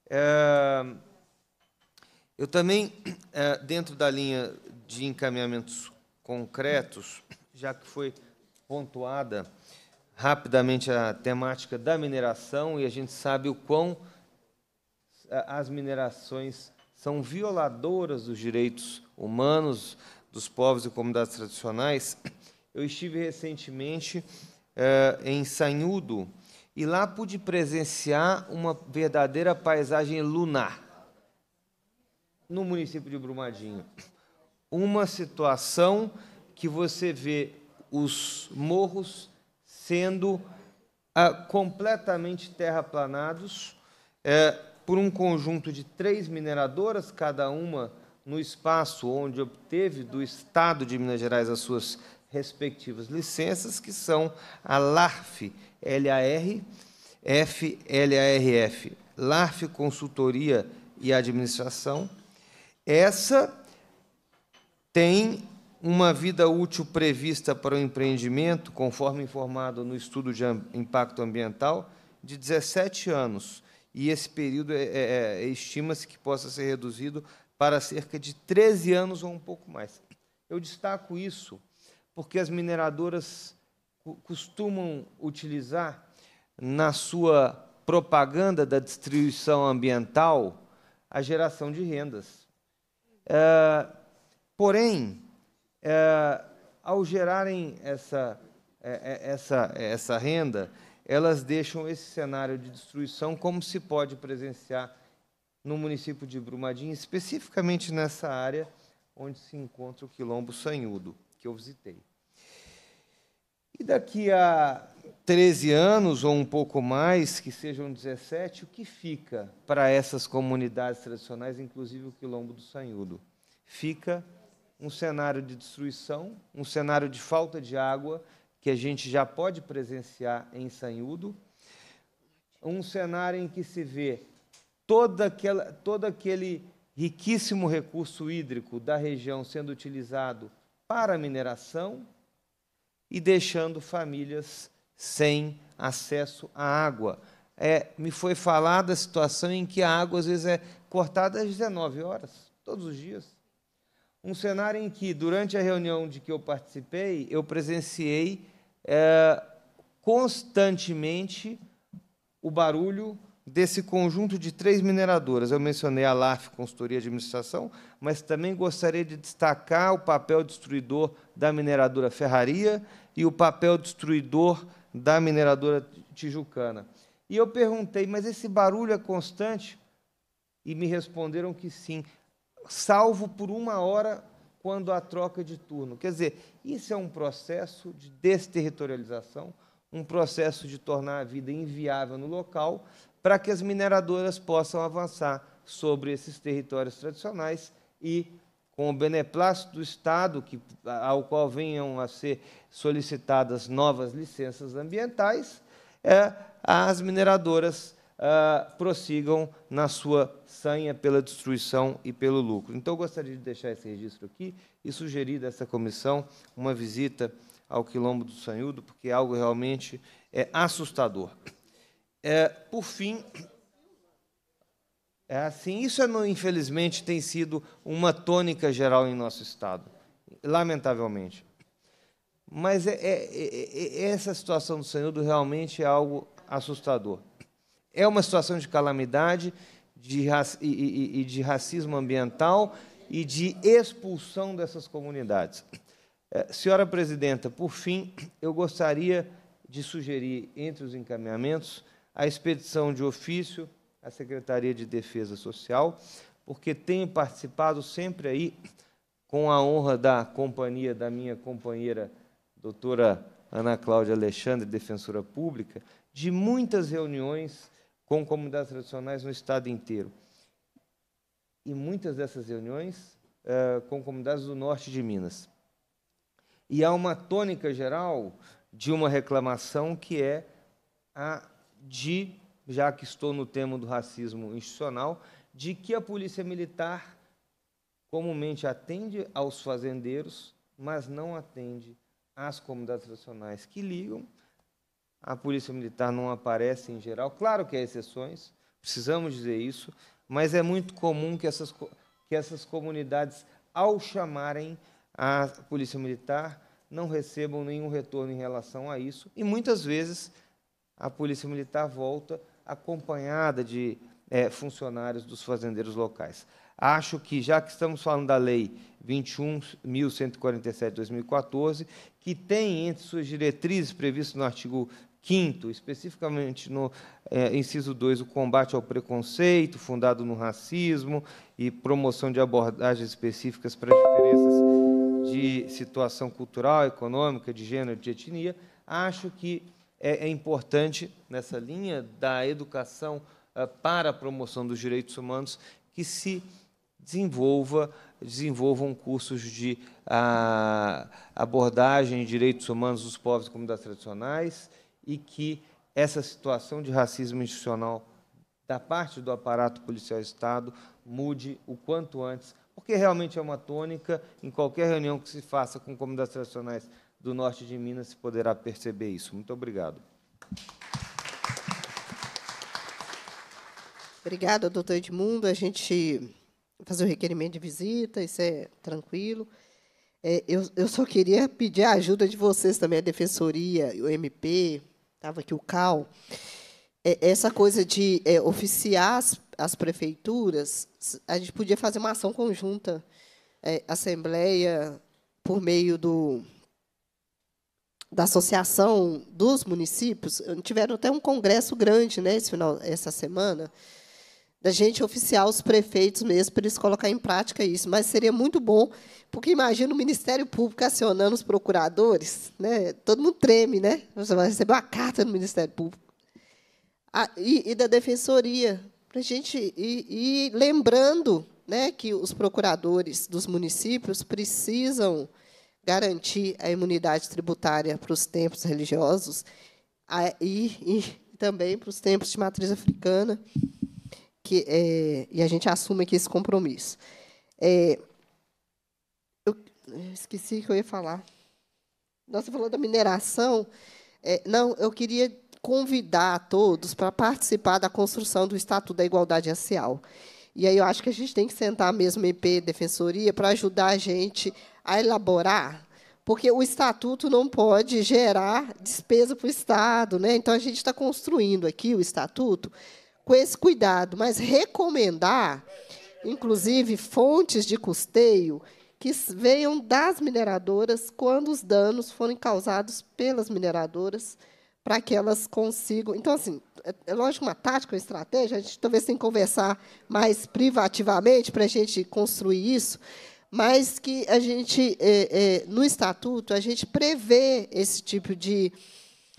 É, eu também, é, dentro da linha de encaminhamentos concretos, já que foi pontuada rapidamente a temática da mineração e a gente sabe o quão eh, as minerações são violadoras dos direitos humanos dos povos e comunidades tradicionais. Eu estive recentemente eh, em Sanhudo e lá pude presenciar uma verdadeira paisagem lunar no município de Brumadinho. Uma situação que você vê os morros sendo uh, completamente terraplanados uh, por um conjunto de três mineradoras, cada uma no espaço onde obteve do Estado de Minas Gerais as suas respectivas licenças, que são a LARF, L L A A R F R F LARF Consultoria e Administração. Essa tem uma vida útil prevista para o empreendimento, conforme informado no estudo de impacto ambiental, de 17 anos. E esse período é é, é, é, estima-se que possa ser reduzido para cerca de 13 anos ou um pouco mais. Eu destaco isso porque as mineradoras costumam utilizar na sua propaganda da distribuição ambiental a geração de rendas. É, porém, é, ao gerarem essa, é, é essa, é, essa renda, elas deixam esse cenário de destruição como se pode presenciar no município de Brumadinho, especificamente nessa área onde se encontra o Quilombo Sanhudo, que eu visitei. E daqui a 13 anos ou um pouco mais, que sejam 17, o que fica para essas comunidades tradicionais, inclusive o Quilombo do Sanhudo? Fica um cenário de destruição, um cenário de falta de água, que a gente já pode presenciar em Sanhudo, um cenário em que se vê toda aquela, todo aquele riquíssimo recurso hídrico da região sendo utilizado para mineração e deixando famílias sem acesso à água. É, me foi falada a situação em que a água às vezes é cortada às 19 horas, todos os dias um cenário em que, durante a reunião de que eu participei, eu presenciei é, constantemente o barulho desse conjunto de três mineradoras. Eu mencionei a LAF, Consultoria de Administração, mas também gostaria de destacar o papel destruidor da mineradora Ferraria e o papel destruidor da mineradora Tijucana. E eu perguntei, mas esse barulho é constante? E me responderam que sim salvo por uma hora quando há troca de turno. Quer dizer, isso é um processo de desterritorialização, um processo de tornar a vida inviável no local, para que as mineradoras possam avançar sobre esses territórios tradicionais e, com o beneplácito do Estado, que, ao qual venham a ser solicitadas novas licenças ambientais, é, as mineradoras uh, prossigam na sua sanha pela destruição e pelo lucro. Então, eu gostaria de deixar esse registro aqui e sugerir dessa comissão uma visita ao Quilombo do Sanhudo, porque é algo realmente é, assustador. É, por fim, é assim, isso é infelizmente tem sido uma tônica geral em nosso Estado, lamentavelmente. Mas é, é, é, é essa situação do Senhor realmente é algo assustador. É uma situação de calamidade de, e, e, e de racismo ambiental e de expulsão dessas comunidades. Eh, senhora presidenta, por fim, eu gostaria de sugerir, entre os encaminhamentos, a expedição de ofício à Secretaria de Defesa Social, porque tenho participado sempre aí, com a honra da companhia da minha companheira, doutora Ana Cláudia Alexandre, defensora pública, de muitas reuniões com comunidades tradicionais no estado inteiro. E muitas dessas reuniões uh, com comunidades do norte de Minas. E há uma tônica geral de uma reclamação que é a de, já que estou no tema do racismo institucional, de que a polícia militar comumente atende aos fazendeiros, mas não atende às comunidades tradicionais que ligam a Polícia Militar não aparece em geral. Claro que há exceções, precisamos dizer isso, mas é muito comum que essas, que essas comunidades, ao chamarem a Polícia Militar, não recebam nenhum retorno em relação a isso. E muitas vezes a Polícia Militar volta acompanhada de é, funcionários dos fazendeiros locais. Acho que, já que estamos falando da Lei 21.147 2014, que tem entre suas diretrizes, previsto no artigo Quinto, especificamente no é, inciso 2, o combate ao preconceito fundado no racismo e promoção de abordagens específicas para diferenças de situação cultural, econômica, de gênero, de etnia. Acho que é, é importante, nessa linha da educação é, para a promoção dos direitos humanos, que se desenvolva desenvolvam cursos de a, ah, abordagem de direitos humanos dos povos e comunidades tradicionais e que essa situação de racismo institucional da parte do aparato policial Estado mude o quanto antes, porque realmente é uma tônica, em qualquer reunião que se faça com comunidades tradicionais do norte de Minas se poderá perceber isso. Muito obrigado. Obrigada, doutor Edmundo. A gente fazer o requerimento de visita, isso é tranquilo. É, eu, eu só queria pedir a ajuda de vocês também, a Defensoria, o MP, estava aqui o Cal, é, essa coisa de é, oficiar as, as, prefeituras, a gente podia fazer uma ação conjunta, é, assembleia por meio do da associação dos municípios. Tiveram até um congresso grande, né, esse final, essa semana da gente oficiar os prefeitos mesmo para eles colocar em prática isso. Mas seria muito bom, porque imagina o Ministério Público acionando os procuradores, né? Todo mundo treme, né? Você vai receber uma carta do Ministério Público e, e, da Defensoria para a gente e, e lembrando, né, que os procuradores dos municípios precisam garantir a imunidade tributária para os templos religiosos e, e também para os templos de matriz africana que, é, e a gente assume aqui esse compromisso. É, eu, esqueci que eu ia falar. Nossa, falou da mineração. É, não, eu queria convidar a todos para participar da construção do Estatuto da Igualdade Racial. E aí eu acho que a gente tem que sentar mesmo IP Defensoria para ajudar a gente a elaborar, porque o estatuto não pode gerar despesa para o Estado, né? Então a gente está construindo aqui o estatuto com esse cuidado, mas recomendar, inclusive, fontes de custeio que venham das mineradoras quando os danos forem causados pelas mineradoras, para que elas consigam. Então, assim, é, é lógico uma tática, uma estratégia, a gente talvez tem que conversar mais privativamente para a gente construir isso, mas que a gente, é, é, no estatuto, a gente prevê esse tipo de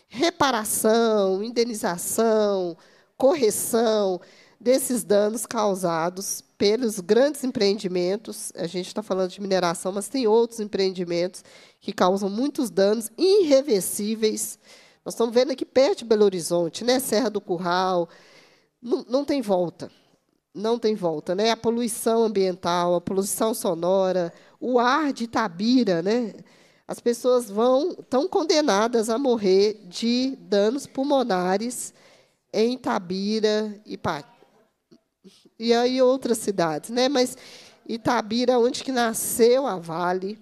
reparação, indenização, correção desses danos causados pelos grandes empreendimentos. A gente está falando de mineração, mas tem outros empreendimentos que causam muitos danos irreversíveis. Nós estamos vendo aqui perto de Belo Horizonte, né? Serra do Curral. Não, não tem volta. Não tem volta. Né? A poluição ambiental, a poluição sonora, o ar de Itabira, né? As pessoas vão, estão condenadas a morrer de danos pulmonares em Itabira e e aí outras cidades, né? Mas Itabira, onde que nasceu a Vale,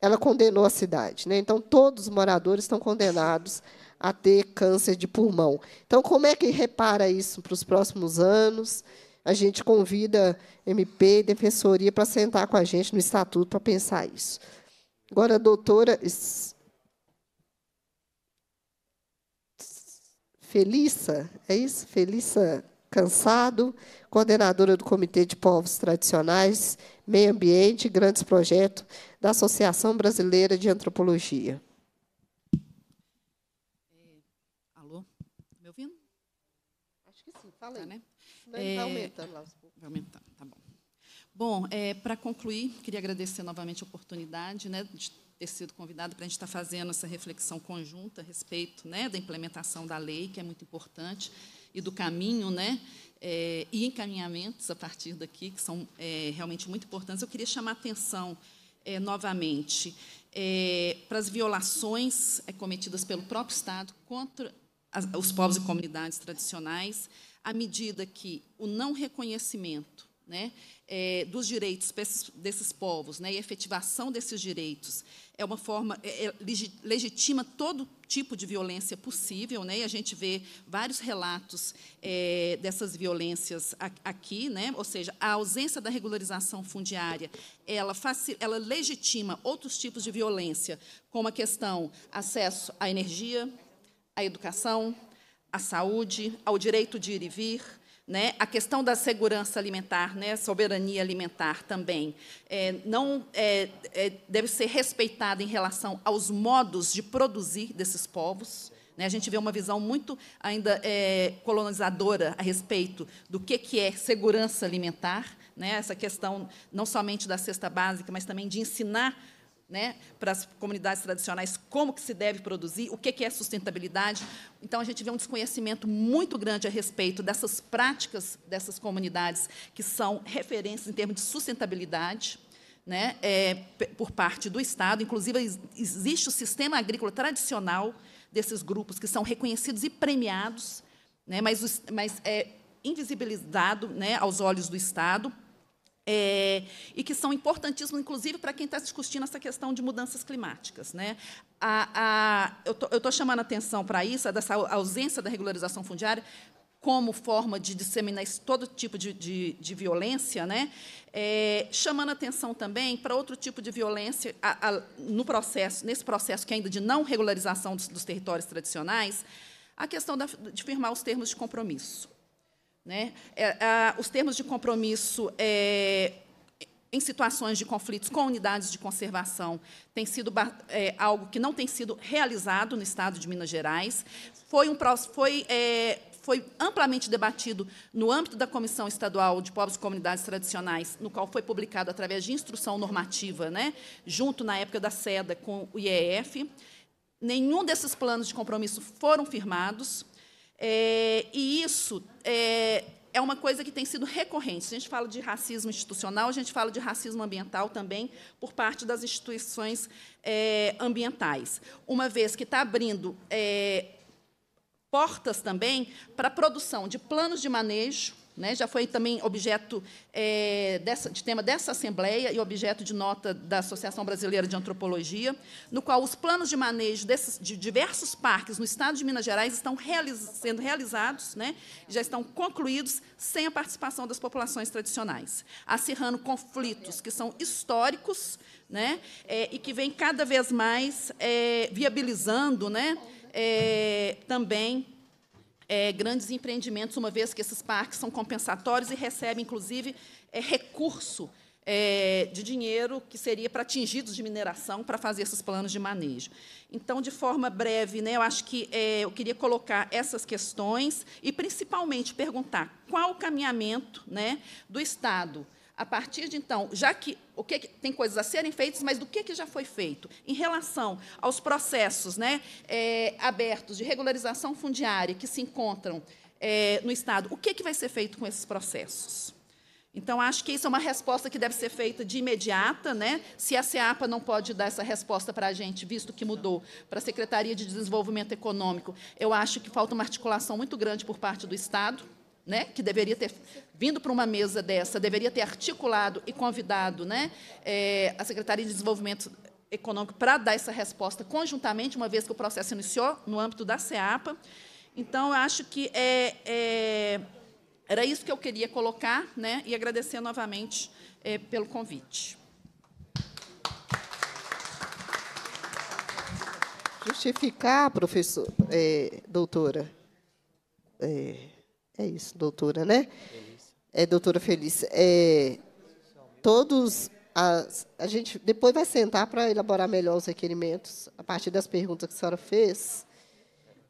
ela condenou a cidade, né? Então todos os moradores estão condenados a ter câncer de pulmão. Então como é que repara isso para os próximos anos? A gente convida MP e defensoria para sentar com a gente no estatuto para pensar isso. Agora, a doutora Felissa, é isso? Felissa Cansado, coordenadora do Comitê de Povos Tradicionais, Meio Ambiente e Grandes Projetos da Associação Brasileira de Antropologia. É, tá fala tá, aí. Tá, né? É, vai aumentando lá. Vai aumentando, tá bom. Bom, é, para concluir, queria agradecer novamente a oportunidade né, de ter sido convidado para a gente estar tá fazendo essa reflexão conjunta a respeito né, da implementação da lei, que é muito importante, e do caminho, né, é, e encaminhamentos a partir daqui, que são é, realmente muito importantes. Eu queria chamar a atenção é, novamente para as violações cometidas pelo próprio Estado contra as, os povos e comunidades tradicionais, à medida que o não reconhecimento né, é, dos direitos desses povos né, e efetivação desses direitos é uma forma é, é legitima todo tipo de violência possível, né? E a gente vê vários relatos é, dessas violências aqui, né? Ou seja, a ausência da regularização fundiária, ela, ela legitima outros tipos de violência, como a questão acesso à energia, à educação, à saúde, ao direito de ir e vir né? A questão da segurança alimentar, né? soberania alimentar também, é, não é, é, deve ser respeitada em relação aos modos de produzir desses povos. Né? A gente vê uma visão muito ainda é, colonizadora a respeito do que, que é segurança alimentar, né. essa questão não somente da cesta básica, mas também de ensinar né, para as comunidades tradicionais como que se deve produzir, o que, que é sustentabilidade. Então, a gente vê um desconhecimento muito grande a respeito dessas práticas dessas comunidades que são referências em termos de sustentabilidade. Né, é, por parte do Estado, inclusive existe o sistema agrícola tradicional desses grupos que são reconhecidos e premiados, né, mas, mas é invisibilizado né, aos olhos do Estado é, e que são importantíssimos, inclusive, para quem está discutindo essa questão de mudanças climáticas. Né? A, a, eu estou chamando atenção para isso, é dessa ausência da regularização fundiária, como forma de disseminar todo tipo de, de, de violência, né? É, chamando atenção também para outro tipo de violência a, a, no processo, nesse processo que ainda de não regularização dos, dos territórios tradicionais, a questão da, de firmar os termos de compromisso. Né? É, os termos de compromisso é, em situações de conflitos com unidades de conservação tem sido é, algo que não tem sido realizado no Estado de Minas Gerais. Foi, um, foi, é, foi amplamente debatido no âmbito da Comissão Estadual de Povos e Comunidades Tradicionais, no qual foi publicado através de instrução normativa, né, junto na época da SEDA com o IEF. Nenhum desses planos de compromisso foram firmados. É, e isso é, é uma coisa que tem sido recorrente. A gente fala de racismo institucional, a gente fala de racismo ambiental também por parte das instituições é, ambientais, uma vez que está abrindo é, portas também para a produção de planos de manejo né, já foi também objeto é, dessa, de tema dessa Assembleia e objeto de nota da Associação Brasileira de Antropologia, no qual os planos de manejo desses, de diversos parques no estado de Minas Gerais estão realiz, sendo realizados, né, já estão concluídos sem a participação das populações tradicionais, acirrando conflitos que são históricos né, é, e que vêm cada vez mais é, viabilizando né, é, também é, grandes empreendimentos, uma vez que esses parques são compensatórios e recebem, inclusive, é, recurso é, de dinheiro que seria para atingidos de mineração para fazer esses planos de manejo. Então, de forma breve, né, eu acho que é, eu queria colocar essas questões e, principalmente, perguntar qual o caminhamento né, do Estado a partir de então, já que o que, tem coisas a serem feitas, mas do que, que já foi feito em relação aos processos né, é, abertos de regularização fundiária que se encontram é, no Estado, o que, que vai ser feito com esses processos? Então, acho que isso é uma resposta que deve ser feita de imediata. Né? Se a SEAPA não pode dar essa resposta para a gente, visto que mudou para a Secretaria de Desenvolvimento Econômico, eu acho que falta uma articulação muito grande por parte do Estado né, que deveria ter vindo para uma mesa dessa, deveria ter articulado e convidado né, é, a Secretaria de Desenvolvimento Econômico para dar essa resposta conjuntamente, uma vez que o processo iniciou no âmbito da CEAPA. Então, eu acho que é, é, era isso que eu queria colocar né, e agradecer novamente é, pelo convite. Justificar, professor, é, doutora, é, é isso, doutora, né? É, doutora Feliz. É, todos. As, a gente depois vai sentar para elaborar melhor os requerimentos, a partir das perguntas que a senhora fez.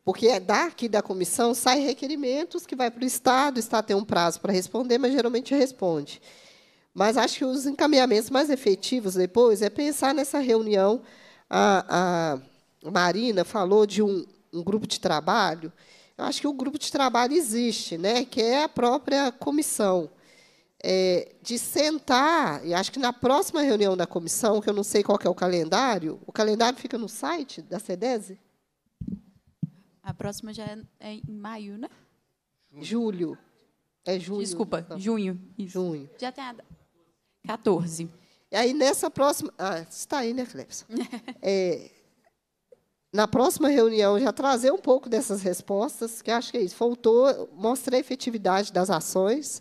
Porque é daqui da comissão saem requerimentos que vai para o Estado, o Estado tem um prazo para responder, mas geralmente responde. Mas acho que os encaminhamentos mais efetivos depois é pensar nessa reunião. A, a Marina falou de um, um grupo de trabalho eu acho que o grupo de trabalho existe, né, que é a própria comissão, é, de sentar, e acho que na próxima reunião da comissão, que eu não sei qual é o calendário, o calendário fica no site da SEDESE? A próxima já é, é em maio, né? Julho. É junho. Desculpa, então. junho. Isso. Junho. Já tem a 14. E aí, nessa próxima... Ah, está aí, né, Clebson? é, na próxima reunião já trazer um pouco dessas respostas, que acho que é isso. Faltou mostrar a efetividade das ações.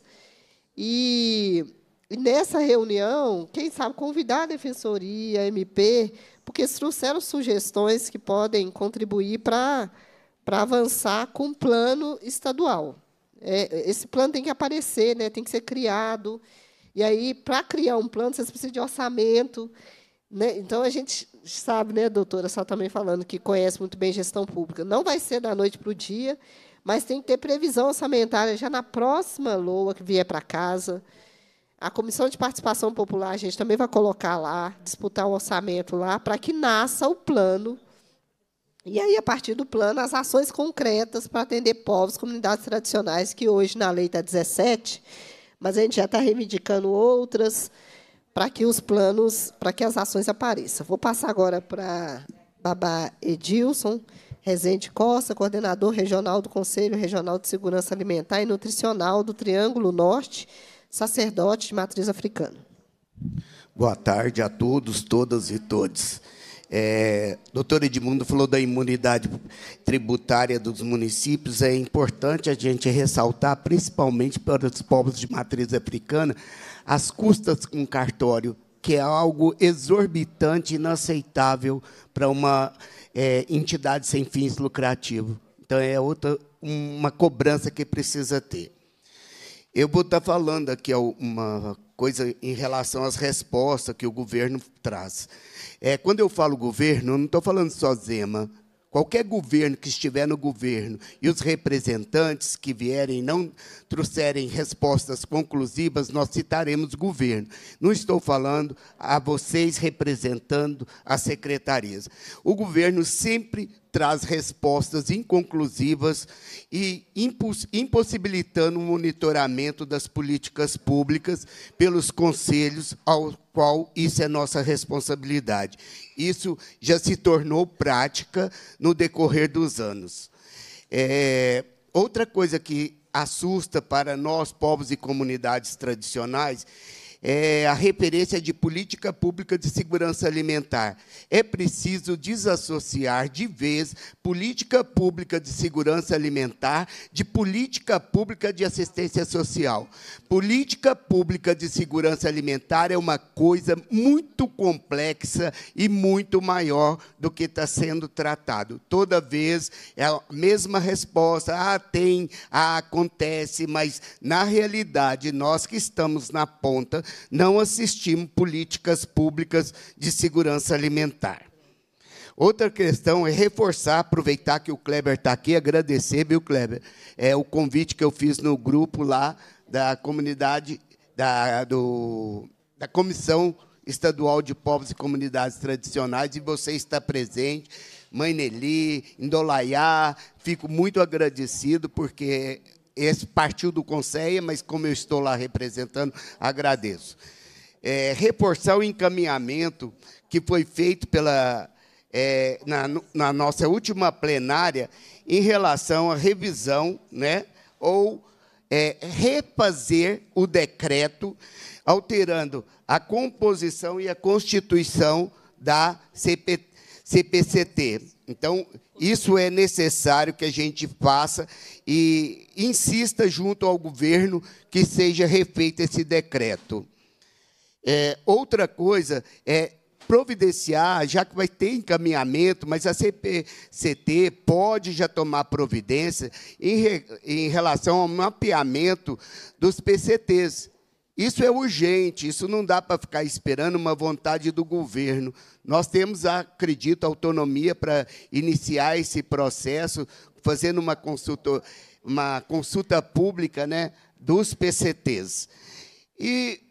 E, e nessa reunião, quem sabe convidar a defensoria, a MP, porque eles trouxeram sugestões que podem contribuir para avançar com o plano estadual. É, esse plano tem que aparecer, né? tem que ser criado. E aí, para criar um plano, vocês precisam de orçamento. Né? Então, a gente sabe, né, doutora, só também falando que conhece muito bem gestão pública, não vai ser da noite para o dia, mas tem que ter previsão orçamentária já na próxima LOA que vier para casa. A Comissão de Participação Popular, a gente também vai colocar lá, disputar um orçamento lá, para que nasça o plano. E aí, a partir do plano, as ações concretas para atender povos, comunidades tradicionais, que hoje na lei está 17, mas a gente já está reivindicando outras para que os planos, para que as ações apareçam. Vou passar agora para Babá Edilson Rezende Costa, coordenador regional do Conselho Regional de Segurança Alimentar e Nutricional do Triângulo Norte, sacerdote de matriz africana. Boa tarde a todos, todas e todos. É, doutor Edmundo falou da imunidade tributária dos municípios. É importante a gente ressaltar, principalmente para os povos de matriz africana, as custas com cartório, que é algo exorbitante, inaceitável para uma é, entidade sem fins lucrativos. Então, é outra, uma cobrança que precisa ter. Eu vou estar falando aqui uma coisa em relação às respostas que o governo traz. É, quando eu falo governo, eu não estou falando só Zema, Qualquer governo que estiver no governo e os representantes que vierem não trouxerem respostas conclusivas, nós citaremos governo. Não estou falando a vocês representando as secretarias. O governo sempre traz respostas inconclusivas e impossibilitando o monitoramento das políticas públicas pelos conselhos, ao qual isso é nossa responsabilidade. Isso já se tornou prática no decorrer dos anos. É, outra coisa que assusta para nós, povos e comunidades tradicionais, é, a referência de política pública de segurança alimentar. É preciso desassociar de vez política pública de segurança alimentar de política pública de assistência social. Política pública de segurança alimentar é uma coisa muito complexa e muito maior do que está sendo tratado. Toda vez é a mesma resposta: ah, tem, ah, acontece, mas na realidade nós que estamos na ponta não assistimos políticas públicas de segurança alimentar. Outra questão é reforçar, aproveitar que o Kleber está aqui, agradecer, viu, Kleber? É o convite que eu fiz no grupo lá da comunidade, da, do, da Comissão Estadual de Povos e Comunidades Tradicionais, e você está presente. Mãe Nelly, Indolaiá, fico muito agradecido, porque esse partiu do Conselho, mas como eu estou lá representando, agradeço. É, reforçar o encaminhamento que foi feito pela, é, na, na, nossa última plenária em relação à revisão, né, ou é, refazer o decreto, alterando a composição e a constituição da CP, CPCT. Então, isso é necessário que a gente faça e insista junto ao governo que seja refeito esse decreto. É, outra coisa é providenciar, já que vai ter encaminhamento, mas a CPCT pode já tomar providência em, re, em relação ao mapeamento dos PCTs. Isso é urgente, isso não dá para ficar esperando uma vontade do governo. Nós temos, acredito, autonomia para iniciar esse processo, fazendo uma consulta, uma consulta pública né, dos PCTs. E,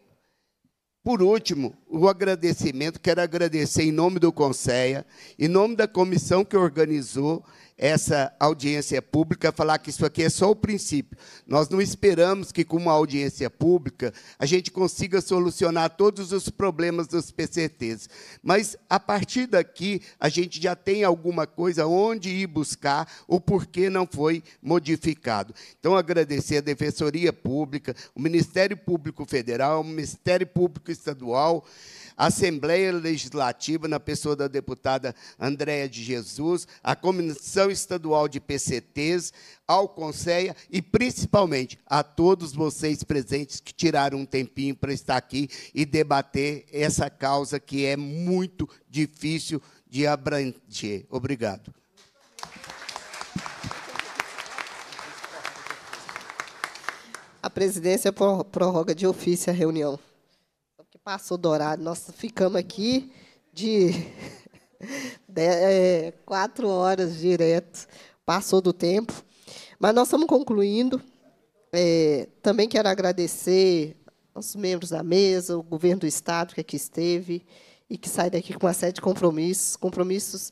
por último, o agradecimento, quero agradecer em nome do Conselho, em nome da comissão que organizou essa audiência pública, falar que isso aqui é só o princípio. Nós não esperamos que, com uma audiência pública, a gente consiga solucionar todos os problemas dos PCTs. Mas, a partir daqui, a gente já tem alguma coisa onde ir buscar o porquê não foi modificado. Então, agradecer a Defensoria Pública, o Ministério Público Federal, o Ministério Público Estadual, Assembleia Legislativa, na pessoa da deputada Andréa de Jesus, à Comissão Estadual de PCTs, ao Conselho e, principalmente, a todos vocês presentes que tiraram um tempinho para estar aqui e debater essa causa que é muito difícil de abranger. Obrigado. A presidência prorroga de ofício a reunião passou do horário. Nós ficamos aqui de, de é, quatro horas direto, passou do tempo. Mas nós estamos concluindo. É, também quero agradecer aos membros da mesa, o governo do Estado que aqui esteve e que sai daqui com uma série de compromissos, compromissos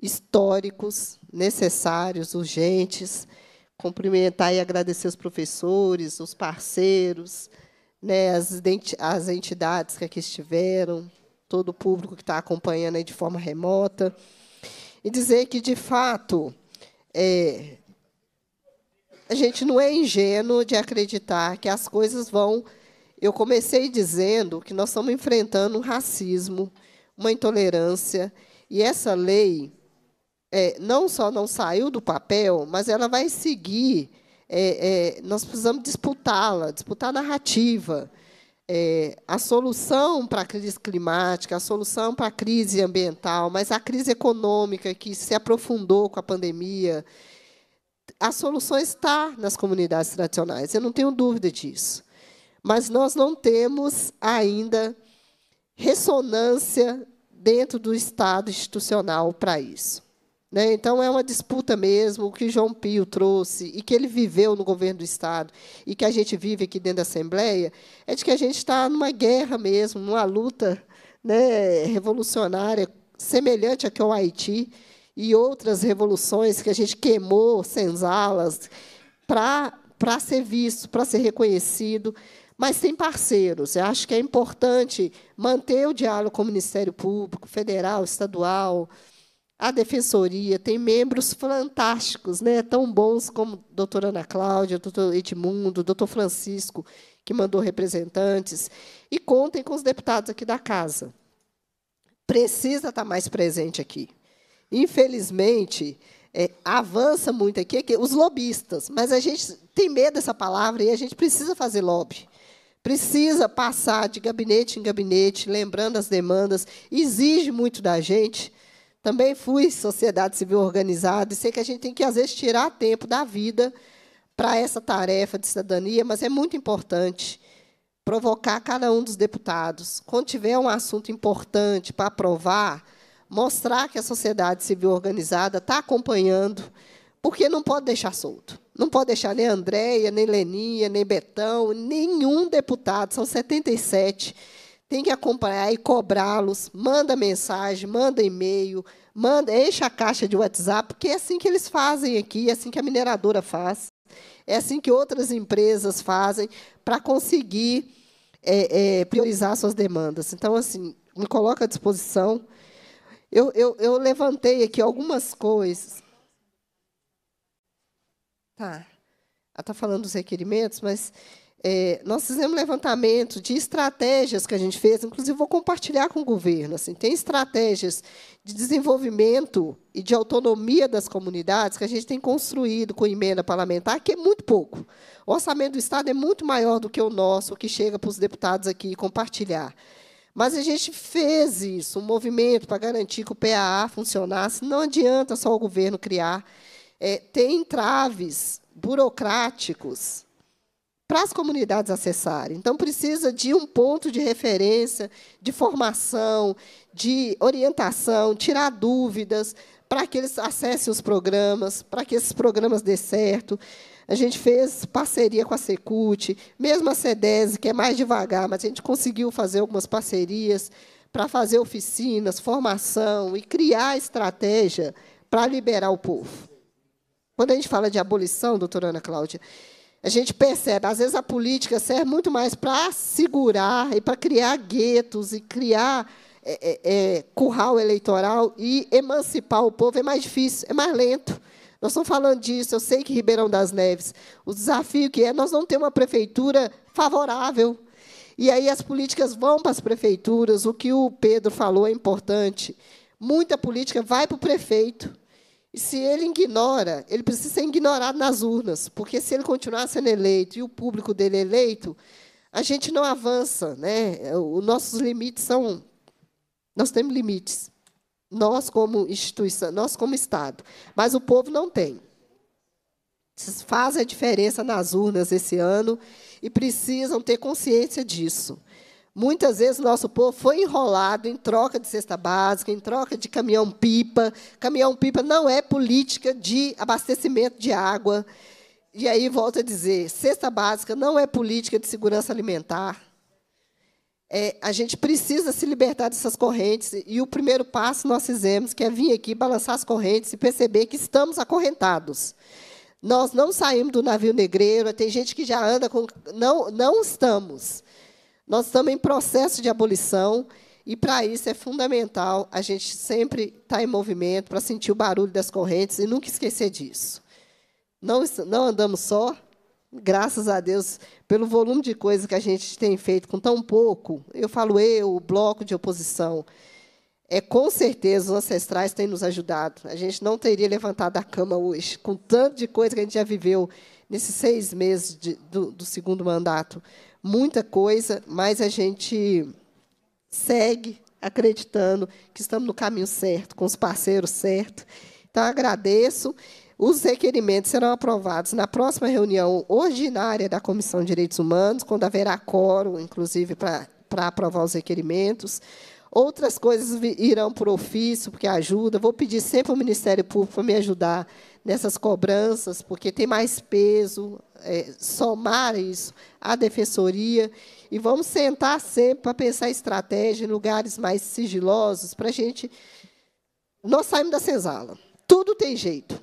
históricos, necessários, urgentes. Cumprimentar e agradecer os professores, os parceiros, né, as, as entidades que aqui estiveram, todo o público que está acompanhando aí de forma remota, e dizer que, de fato, é, a gente não é ingênuo de acreditar que as coisas vão. Eu comecei dizendo que nós estamos enfrentando um racismo, uma intolerância, e essa lei é, não só não saiu do papel, mas ela vai seguir é, é, nós precisamos disputá-la, disputar a narrativa. É, a solução para a crise climática, a solução para a crise ambiental, mas a crise econômica que se aprofundou com a pandemia, a solução está nas comunidades tradicionais, eu não tenho dúvida disso. Mas nós não temos ainda ressonância dentro do Estado institucional para isso. Né? Então, é uma disputa mesmo, o que João Pio trouxe e que ele viveu no governo do Estado e que a gente vive aqui dentro da Assembleia, é de que a gente está numa guerra mesmo, numa luta né, revolucionária semelhante à que é o Haiti e outras revoluções que a gente queimou senzalas para ser visto, para ser reconhecido, mas sem parceiros. Eu acho que é importante manter o diálogo com o Ministério Público, federal, estadual, a defensoria tem membros fantásticos, né? tão bons como a doutora Ana Cláudia, o doutor Edmundo, o doutor Francisco, que mandou representantes. E contem com os deputados aqui da casa. Precisa estar tá mais presente aqui. Infelizmente, é, avança muito aqui, aqui é os lobistas, mas a gente tem medo dessa palavra e a gente precisa fazer lobby precisa passar de gabinete em gabinete, lembrando as demandas, exige muito da gente, também fui sociedade civil organizada e sei que a gente tem que, às vezes, tirar tempo da vida para essa tarefa de cidadania, mas é muito importante provocar cada um dos deputados. Quando tiver um assunto importante para aprovar, mostrar que a sociedade civil organizada está acompanhando, porque não pode deixar solto. Não pode deixar nem Andréia, nem Leninha, nem Betão, nenhum deputado, são 77 tem que acompanhar e cobrá-los, manda mensagem, manda e-mail, manda, enche a caixa de WhatsApp, porque é assim que eles fazem aqui, é assim que a mineradora faz, é assim que outras empresas fazem para conseguir é, é, priorizar suas demandas. Então, assim, me coloca à disposição. Eu, eu, eu levantei aqui algumas coisas. Tá. Ela está falando dos requerimentos, mas é, nós fizemos levantamento de estratégias que a gente fez, inclusive vou compartilhar com o governo. Assim, tem estratégias de desenvolvimento e de autonomia das comunidades que a gente tem construído com emenda parlamentar, que é muito pouco. O orçamento do Estado é muito maior do que o nosso, que chega para os deputados aqui compartilhar. Mas a gente fez isso, um movimento para garantir que o PAA funcionasse. Não adianta só o governo criar. É, tem traves burocráticos para as comunidades acessarem. Então, precisa de um ponto de referência, de formação, de orientação, tirar dúvidas, para que eles acessem os programas, para que esses programas dê certo. A gente fez parceria com a Secult, mesmo a CEDESI, que é mais devagar, mas a gente conseguiu fazer algumas parcerias para fazer oficinas, formação e criar estratégia para liberar o povo. Quando a gente fala de abolição, doutora Ana Cláudia, a gente percebe, às vezes a política serve muito mais para segurar e para criar guetos e criar é, é, é, curral eleitoral e emancipar o povo é mais difícil, é mais lento. Nós estamos falando disso, eu sei que Ribeirão das Neves, o desafio que é, nós não temos uma prefeitura favorável. E aí as políticas vão para as prefeituras, o que o Pedro falou é importante. Muita política vai para o prefeito. E se ele ignora, ele precisa ser ignorado nas urnas, porque se ele continuar sendo eleito e o público dele é eleito, a gente não avança, né? Os nossos limites são nós temos limites. Nós como instituição, nós como Estado, mas o povo não tem. Vocês fazem a diferença nas urnas esse ano e precisam ter consciência disso. Muitas vezes nosso povo foi enrolado em troca de cesta básica, em troca de caminhão-pipa. Caminhão-pipa não é política de abastecimento de água. E aí volto a dizer, cesta básica não é política de segurança alimentar. É, a gente precisa se libertar dessas correntes e o primeiro passo nós fizemos, que é vir aqui balançar as correntes e perceber que estamos acorrentados. Nós não saímos do navio negreiro, tem gente que já anda com não não estamos. Nós estamos em processo de abolição e, para isso, é fundamental a gente sempre estar tá em movimento para sentir o barulho das correntes e nunca esquecer disso. Não, não andamos só, graças a Deus, pelo volume de coisa que a gente tem feito com tão pouco. Eu falo eu, o bloco de oposição. É, com certeza, os ancestrais têm nos ajudado. A gente não teria levantado a cama hoje, com tanto de coisa que a gente já viveu nesses seis meses de, do, do segundo mandato muita coisa, mas a gente segue acreditando que estamos no caminho certo, com os parceiros certos. Então, agradeço. Os requerimentos serão aprovados na próxima reunião ordinária da Comissão de Direitos Humanos, quando haverá quórum, inclusive, para aprovar os requerimentos. Outras coisas irão por ofício, porque ajuda. Vou pedir sempre ao Ministério Público para me ajudar nessas cobranças, porque tem mais peso, é, somar isso à defensoria. E vamos sentar sempre para pensar estratégia em lugares mais sigilosos, para a gente. Nós saímos da senzala. Tudo tem jeito.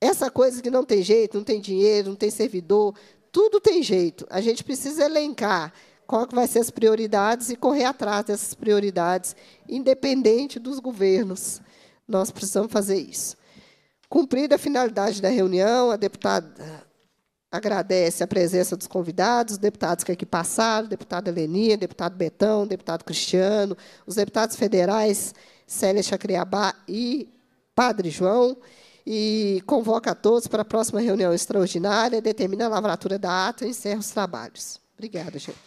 Essa coisa que não tem jeito, não tem dinheiro, não tem servidor, tudo tem jeito. A gente precisa elencar qual que vai ser as prioridades e correr atrás dessas prioridades, independente dos governos. Nós precisamos fazer isso. Cumprida a finalidade da reunião, a deputada agradece a presença dos convidados, os deputados que aqui passaram, deputada Leninha, deputado Betão, deputado Cristiano, os deputados federais Célia Chacriabá e Padre João, e convoca a todos para a próxima reunião extraordinária, determina a lavratura da ata e encerra os trabalhos. Obrigada, gente.